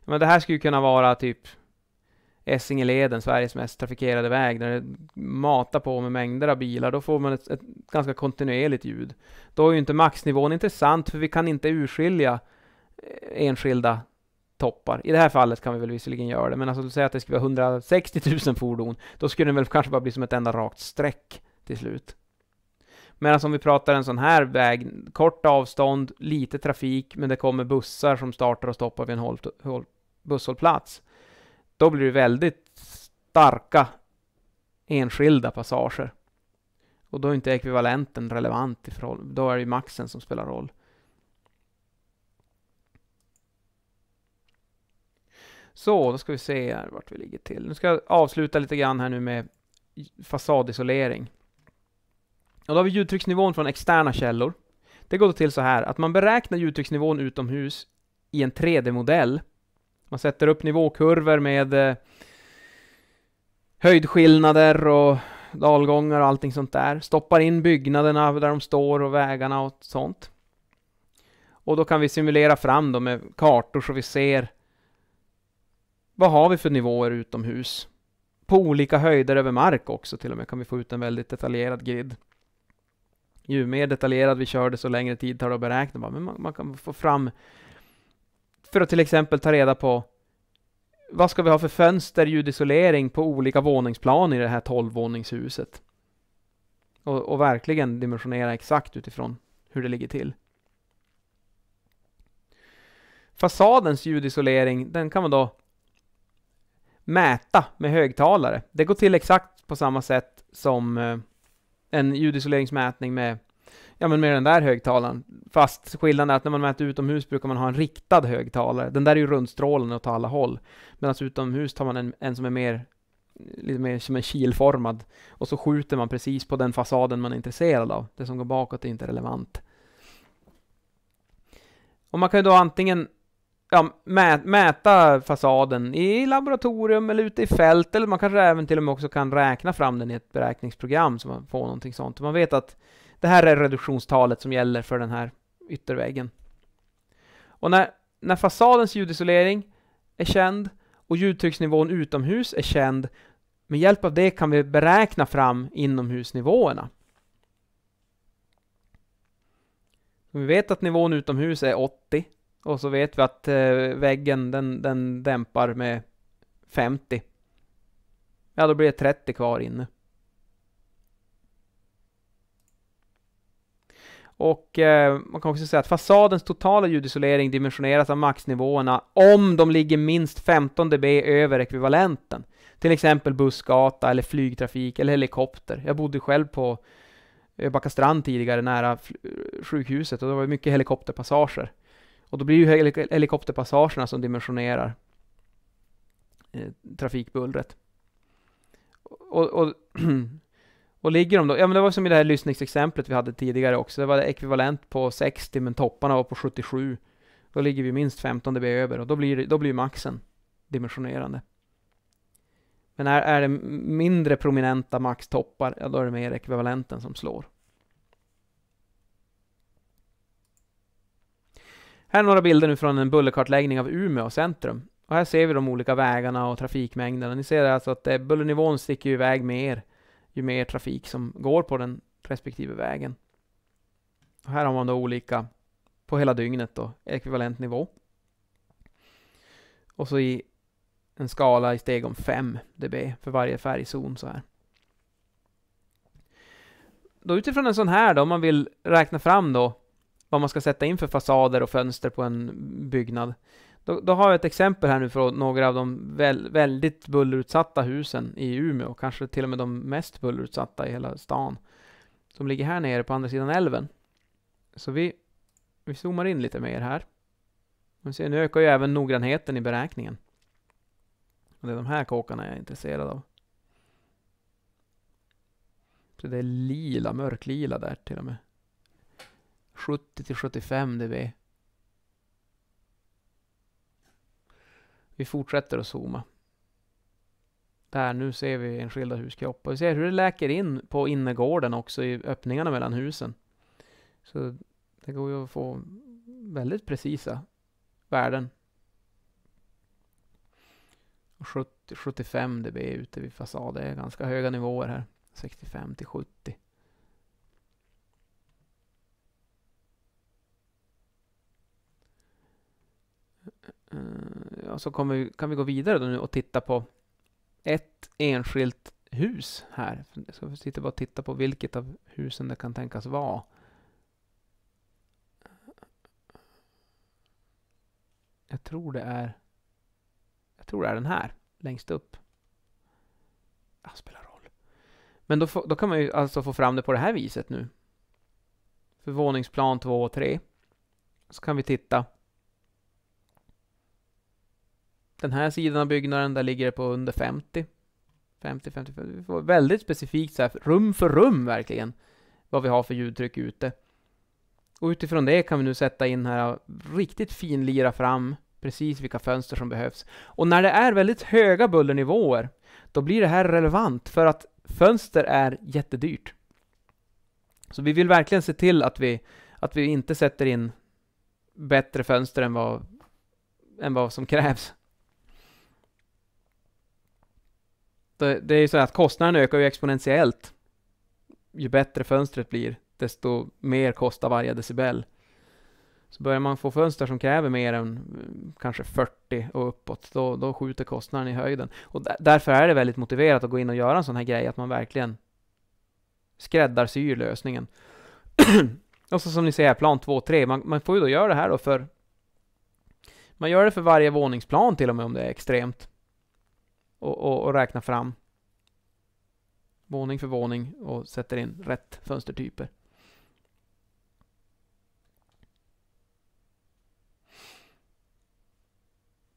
Men det här skulle kunna vara typ Essingeleden, Sveriges mest trafikerade väg, där det matar på med mängder av bilar, då får man ett, ett ganska kontinuerligt ljud. Då är ju inte maxnivån intressant, för vi kan inte urskilja eh, enskilda toppar. I det här fallet kan vi väl visserligen göra det, men alltså säg att det skulle vara 160 000 fordon, då skulle det väl kanske bara bli som ett enda rakt streck till slut. Medan om vi pratar en sån här väg, kort avstånd, lite trafik, men det kommer bussar som startar och stoppar vid en håll, håll, busshållplats. Då blir det väldigt starka enskilda passager. Och då är inte ekvivalenten relevant, i då är det ju maxen som spelar roll. Så, då ska vi se här vart vi ligger till. Nu ska jag avsluta lite grann här nu med fasadisolering. Och då har vi ljudtrycksnivån från externa källor. Det går då till så här att man beräknar ljudtrycksnivån utomhus i en 3D-modell. Man sätter upp nivåkurvor med eh, höjdskillnader och dalgångar och allting sånt där. Stoppar in byggnaderna där de står och vägarna och sånt. Och då kan vi simulera fram dem med kartor så vi ser vad har vi för nivåer utomhus. På olika höjder över mark också till och med kan vi få ut en väldigt detaljerad grid ju mer detaljerad vi kör, desto längre tid tar det att beräkna. Men man, man, kan få fram, för att till exempel ta reda på vad ska vi ha för fönster, ljudisolering på olika våningsplan i det här tolvvåningshuset? Och, och, verkligen dimensionera exakt utifrån hur det ligger till. Fasadens ljudisolering, den kan man då mäta med högtalare. Det går till exakt på samma sätt som eh, en ljudisoleringsmätning med, ja, men med den där högtalaren. Fast skillnaden är att när man mäter utomhus brukar man ha en riktad högtalare. Den där är ju rundstrålande åt alla håll. Medan alltså utomhus tar man en, en som är mer lite mer som en kilformad och så skjuter man precis på den fasaden man är intresserad av. Det som går bakåt är inte relevant. Och man kan ju då antingen ja, mä, mäta fasaden i laboratorium eller ute i fält, eller man kanske även till och med också kan räkna fram den i ett beräkningsprogram så man får någonting sånt. Man vet att det här är reduktionstalet som gäller för den här ytterväggen. Och när, när fasadens ljudisolering är känd och ljudtrycksnivån utomhus är känd, med hjälp av det kan vi beräkna fram inomhusnivåerna. Vi vet att nivån utomhus är 80 och så vet vi att eh, väggen, den, den dämpar med 50. Ja, då blir det 30 kvar inne. Och eh, man kan också säga att fasadens totala ljudisolering dimensioneras av maxnivåerna om de ligger minst 15 dB över ekvivalenten. Till exempel bussgata eller flygtrafik eller helikopter. Jag bodde själv på strand tidigare nära sjukhuset och det var mycket helikopterpassager. Och då blir ju helik helikopterpassagerna som dimensionerar eh, trafikbullret. Och, och, och ligger de då, ja men det var som i det här lyssningsexemplet vi hade tidigare också, det var ekvivalent på 60 men topparna var på 77. Då ligger vi minst 15 dB över och då blir, då blir maxen dimensionerande. Men är, är det mindre prominenta maxtoppar, ja då är det mer ekvivalenten som slår. Här är några bilder nu från en bullerkartläggning av Umeå centrum. Och här ser vi de olika vägarna och trafikmängderna. Ni ser alltså att eh, bullernivån sticker iväg mer ju mer trafik som går på den respektive vägen. Och här har man då olika på hela dygnet då, ekvivalent nivå. Och så i en skala i steg om 5 dB för varje färgzon så här. Då utifrån en sån här då, om man vill räkna fram då vad man ska sätta in för fasader och fönster på en byggnad. Då, då har jag ett exempel här nu från några av de väl, väldigt bullerutsatta husen i Umeå, kanske till och med de mest bullerutsatta i hela stan, som ligger här nere på andra sidan älven. Så vi, vi zoomar in lite mer här. Men ser, nu ökar ju även noggrannheten i beräkningen. Och det är de här kåkarna jag är intresserad av. Så det är lila, mörklila där till och med. 70 till 75 dB. Vi fortsätter att zooma. Där, nu ser vi enskilda huskroppar. Vi ser hur det läker in på innergården också i öppningarna mellan husen. Så det går ju att få väldigt precisa värden. 70-75 dB ute vid fasad, det är ganska höga nivåer här. 65 till 70. Uh, eh, och så kommer vi, kan vi gå vidare då nu och titta på ett enskilt hus här. Så vi sitter bara och titta på vilket av husen det kan tänkas vara. Jag tror det är Jag tror det är den här längst upp. Det spelar roll. Men då, få, då kan man ju alltså få fram det på det här viset nu. För våningsplan 2 och 3 så kan vi titta den här sidan av byggnaden, där ligger det på under 50. 50, 50, 50. väldigt specifikt så här, rum för rum verkligen, vad vi har för ljudtryck ute. Och utifrån det kan vi nu sätta in här, riktigt finlira fram precis vilka fönster som behövs. Och när det är väldigt höga bullernivåer, då blir det här relevant för att fönster är jättedyrt. Så vi vill verkligen se till att vi, att vi inte sätter in bättre fönster än vad, än vad som krävs. Eh, det, är ju så att kostnaden ökar ju exponentiellt. Ju bättre fönstret blir, desto mer kostar varje decibel. Så börjar man få fönster som kräver mer än eh, kanske 40 och uppåt, då, då skjuter kostnaden i höjden. Och därför är det väldigt motiverat att gå in och göra en sån här grej, att man verkligen skräddarsyr lösningen. och så som ni ser, plan 2 och 3, man, man får ju då göra det här då för... Man gör det för varje våningsplan till och med om det är extremt och, och, och räknar fram våning för våning och sätter in rätt fönstertyper.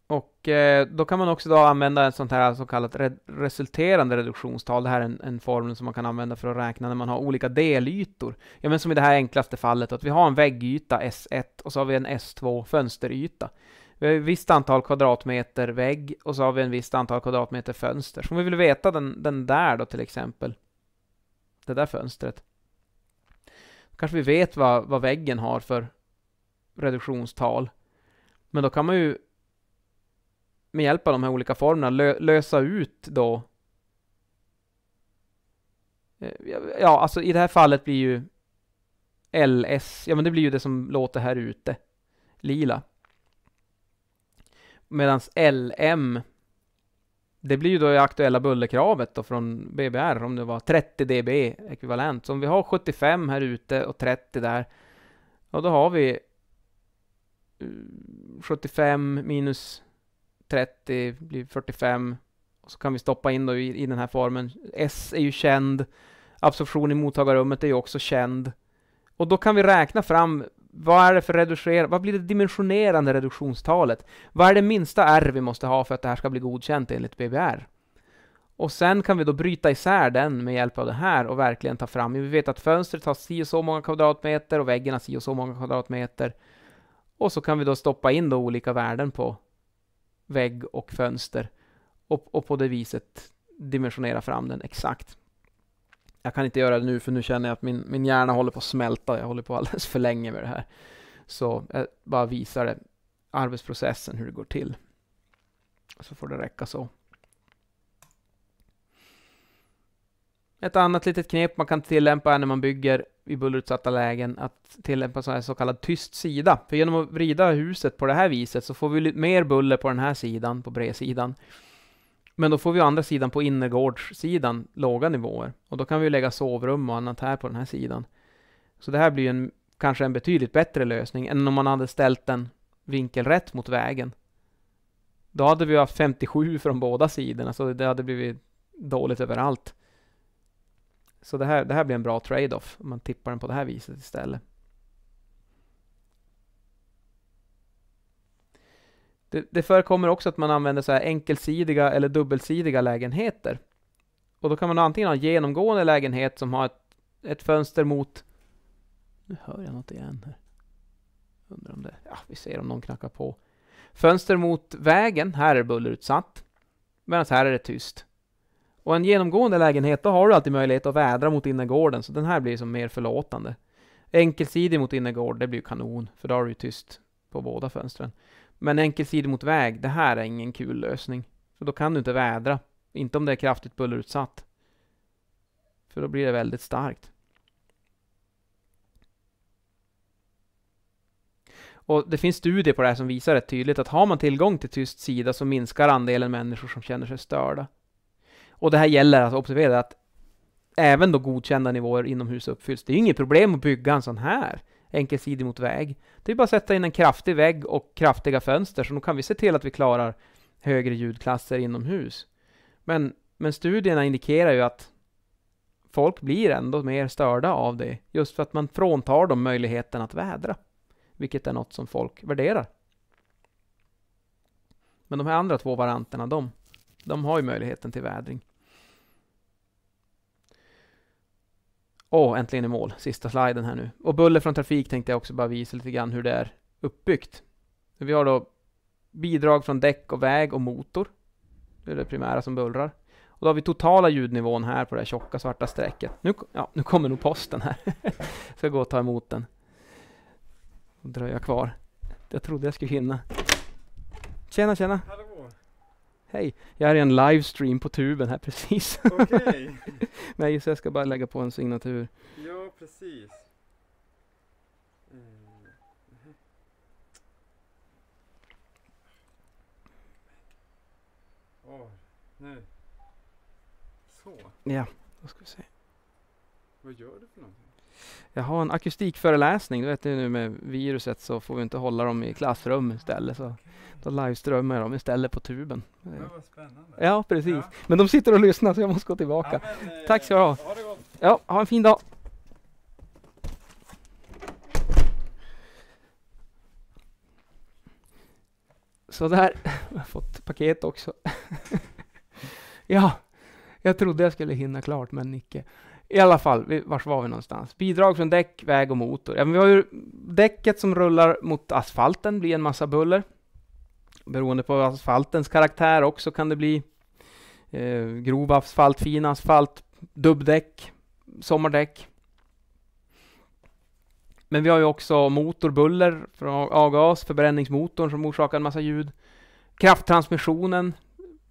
Och eh, då kan man också då använda ett sånt här så kallat re resulterande reduktionstal. Det här är en, en, formel som man kan använda för att räkna när man har olika delytor. Ja, men som i det här enklaste fallet, att vi har en väggyta S1 och så har vi en S2 fönsteryta. Vi har ett visst antal kvadratmeter vägg och så har vi en visst antal kvadratmeter fönster. Så om vi vill veta den, den där då till exempel, det där fönstret, kanske vi vet vad, vad väggen har för reduktionstal. Men då kan man ju med hjälp av de här olika formerna lö, lösa ut då eh, Ja, alltså i det här fallet blir ju LS, ja men det blir ju det som låter här ute, lila. Medan LM, det blir ju då det aktuella bullerkravet då från BBR, om det var 30 dB ekvivalent. Så om vi har 75 här ute och 30 där, ja då har vi 75 eh, minus 30 blir 45. Och så kan vi stoppa in då i, i den här formen. S är ju känd. Absorption i mottagarrummet är ju också känd. Och då kan vi räkna fram vad är det för reducerande, vad blir det dimensionerande reduktionstalet? Vad är det minsta R vi måste ha för att det här ska bli godkänt enligt BBR? Och sen kan vi då bryta isär den med hjälp av det här och verkligen ta fram, vi vet att fönstret har si och så många kvadratmeter och väggen har si och så många kvadratmeter. Och så kan vi då stoppa in då olika värden på vägg och fönster och, och på det viset dimensionera fram den exakt jag kan inte göra det nu för nu känner jag att min, min hjärna håller på att smälta, jag håller på alldeles för länge med det här. Så jag bara visar det, arbetsprocessen, hur det går till. Så får det räcka så. Ett annat litet knep man kan tillämpa när man bygger i bullerutsatta lägen, att tillämpa så, här så kallad tyst sida. För genom att vrida huset på det här viset så får vi lite mer buller på den här sidan, på bredsidan. Men då får vi å andra sidan på innergårdssidan låga nivåer. Och då kan vi lägga sovrum och annat här på den här sidan. Så det här blir en, kanske en betydligt bättre lösning än om man hade ställt den vinkelrätt mot vägen. Då hade vi haft 57 från båda sidorna, så det hade blivit dåligt överallt. Så det här, det här blir en bra trade-off om man tippar den på det här viset istället. Det, det förekommer också att man använder så här enkelsidiga eller dubbelsidiga lägenheter. Och då kan man antingen ha en genomgående lägenhet som har ett, ett fönster mot... Nu hör jag något igen här. Undrar om det... Ja, vi ser om någon knackar på. Fönster mot vägen, här är det bullerutsatt. Medan här är det tyst. Och en genomgående lägenhet, då har du alltid möjlighet att vädra mot innergården, så den här blir som mer förlåtande. Enkelsidig mot innergård, det blir ju kanon, för då har du ju tyst på båda fönstren. Men enkel mot väg, det här är ingen kul lösning. För då kan du inte vädra. Inte om det är kraftigt bullerutsatt. För då blir det väldigt starkt. Och det finns studier på det här som visar rätt tydligt att har man tillgång till tyst sida så minskar andelen människor som känner sig störda. Och det här gäller att observera att även då godkända nivåer inomhus uppfylls. Det är inget problem att bygga en sån här enkelsidig mot väg. Det är bara att sätta in en kraftig vägg och kraftiga fönster, så då kan vi se till att vi klarar högre ljudklasser inomhus. Men, men studierna indikerar ju att folk blir ändå mer störda av det, just för att man fråntar dem möjligheten att vädra, vilket är något som folk värderar. Men de här andra två varianterna, de, de har ju möjligheten till vädring. Åh, oh, äntligen i mål. Sista sliden här nu. Och buller från trafik tänkte jag också bara visa lite grann hur det är uppbyggt. Vi har då bidrag från däck och väg och motor. Det är det primära som bullrar. Och då har vi totala ljudnivån här på det här tjocka svarta strecket. Nu, ja, nu kommer nog posten här. Ska gå och ta emot den. Och dröja kvar. Jag trodde jag skulle hinna. Tjena, tjena! Hej, jag är i en livestream på tuben här precis. Okej. Okay. Men jag jag ska bara lägga på en signatur. Ja, precis. Mm. Oh, nu. Så. Ja, då ska vi se. Vad gör du för någonting? jag har en akustikföreläsning, du vet nu med viruset så får vi inte hålla dem i klassrum istället. Så då liveströmmar jag dem istället på tuben. Ja, vad spännande. Ja, precis. Ja. Men de sitter och lyssnar så jag måste gå tillbaka. Ja, men, eh, Tack ska du ha. Ha det gott. Ja, ha en fin dag. Så där, jag har fått paket också. ja, jag trodde jag skulle hinna klart men icke. I alla fall, var var vi någonstans? Bidrag från däck, väg och motor. Ja, men vi har ju däcket som rullar mot asfalten, blir en massa buller. Beroende på asfaltens karaktär också kan det bli eh, grov asfalt, fin asfalt, dubbdäck, sommardäck. Men vi har ju också motorbuller från avgas, förbränningsmotorn som orsakar en massa ljud. Krafttransmissionen,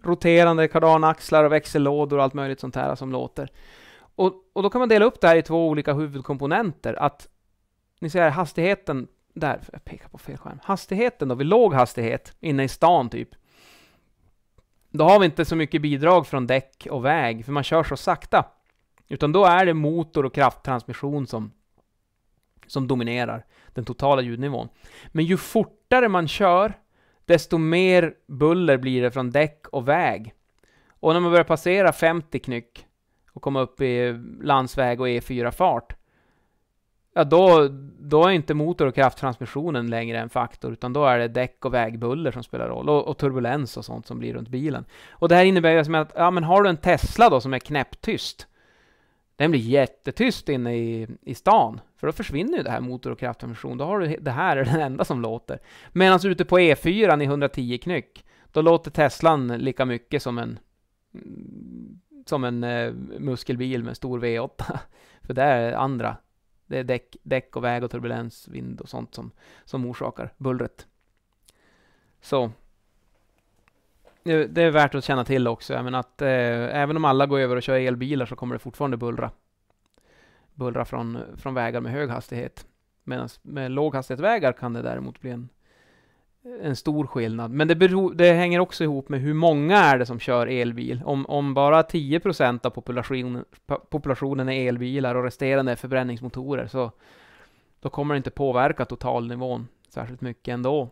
roterande kardanaxlar och växellådor och allt möjligt sånt här som låter. Och, och då kan man dela upp det här i två olika huvudkomponenter. Att ni ser här hastigheten där, jag pekar på fel skärm. Hastigheten då, vid låg hastighet, inne i stan typ. Då har vi inte så mycket bidrag från däck och väg, för man kör så sakta. Utan då är det motor och krafttransmission som, som dominerar den totala ljudnivån. Men ju fortare man kör, desto mer buller blir det från däck och väg. Och när man börjar passera 50 knyck, och komma upp i landsväg och E4-fart, ja då, då är inte motor och krafttransmissionen längre en faktor, utan då är det däck och vägbuller som spelar roll, och, och turbulens och sånt som blir runt bilen. Och det här innebär ju att, ja men har du en Tesla då som är knäpptyst, den blir jättetyst inne i, i stan, för då försvinner ju det här motor och krafttransmission, då har du, det här är den enda som låter. Medan ute på E4 i 110 knyck, då låter Teslan lika mycket som en mm, som en eh, muskelbil med stor V8. För det är andra. Det är däck, däck och väg och turbulens, vind och sånt som, som orsakar bullret. Så. Det är värt att känna till också. Jag menar att eh, även om alla går över och kör elbilar så kommer det fortfarande bullra. Bullra från, från vägar med hög hastighet. Medan med låghastighetvägar kan det däremot bli en en stor skillnad. Men det, beror, det hänger också ihop med hur många är det som kör elbil. Om, om bara 10% av populationen, populationen är elbilar och resterande är förbränningsmotorer så då kommer det inte påverka totalnivån särskilt mycket ändå.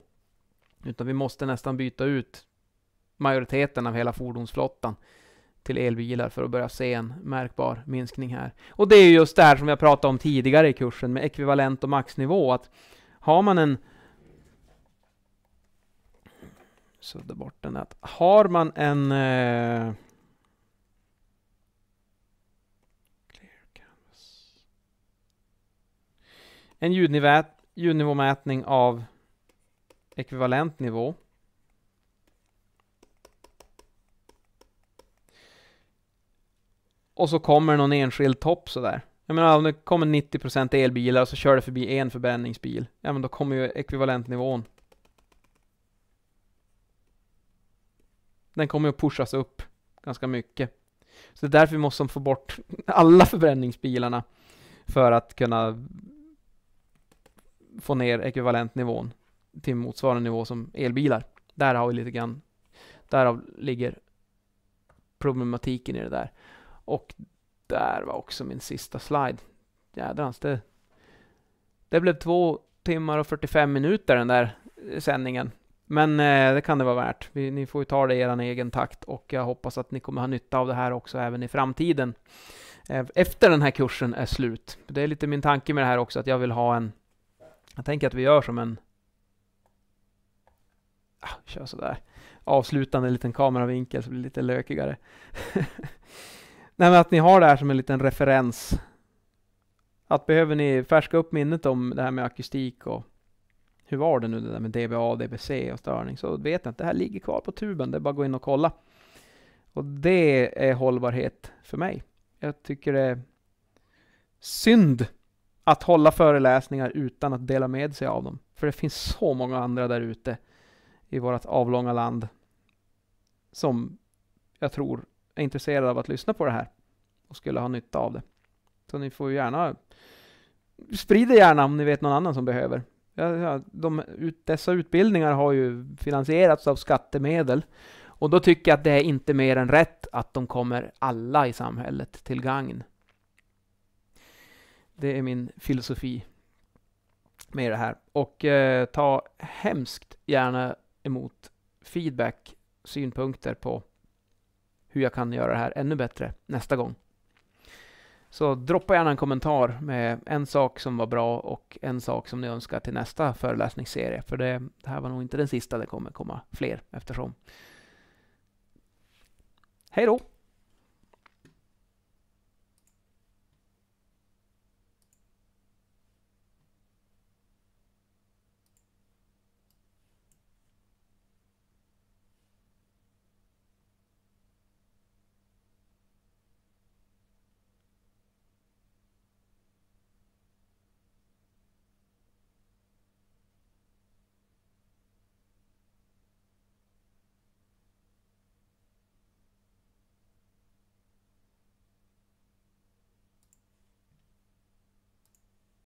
Utan vi måste nästan byta ut majoriteten av hela fordonsflottan till elbilar för att börja se en märkbar minskning här. Och det är just det här som jag pratade om tidigare i kursen med ekvivalent och maxnivå. att Har man en sudda bort den. Att har man en... Eh, en ljudnivå, ljudnivåmätning av ekvivalent nivå. Och så kommer någon enskild topp sådär. Jag menar om det kommer 90% elbilar och så kör det förbi en förbränningsbil. Ja men då kommer ju ekvivalentnivån Den kommer ju att pushas upp ganska mycket. Så det är därför vi måste få bort alla förbränningsbilarna för att kunna få ner ekvivalentnivån till motsvarande nivå som elbilar. Där har vi lite grann, därav ligger problematiken i det där. Och där var också min sista slide. Jädrans, det, det blev två timmar och 45 minuter den där sändningen. Men eh, det kan det vara värt. Vi, ni får ju ta det i er egen takt och jag hoppas att ni kommer ha nytta av det här också även i framtiden. Eh, efter den här kursen är slut. Det är lite min tanke med det här också, att jag vill ha en... Jag tänker att vi gör som en... Ah, kör sådär. Avslutande liten kameravinkel så blir det lite lökigare. Nej men att ni har det här som en liten referens. Att behöver ni färska upp minnet om det här med akustik och hur var det nu det där med DBA, DBC och störning, så vet ni att det här ligger kvar på tuben. Det är bara att gå in och kolla. Och det är hållbarhet för mig. Jag tycker det är synd att hålla föreläsningar utan att dela med sig av dem. För det finns så många andra där ute i vårt avlånga land som jag tror är intresserade av att lyssna på det här och skulle ha nytta av det. Så ni får ju gärna, sprid det gärna om ni vet någon annan som behöver. Ja, ja, de, ut, dessa utbildningar har ju finansierats av skattemedel och då tycker jag att det är inte mer än rätt att de kommer alla i samhället till gagn. Det är min filosofi med det här. Och eh, ta hemskt gärna emot feedback, synpunkter på hur jag kan göra det här ännu bättre nästa gång. Så droppa gärna en kommentar med en sak som var bra och en sak som ni önskar till nästa föreläsningsserie. För det, det här var nog inte den sista, det kommer komma fler eftersom. Hej då!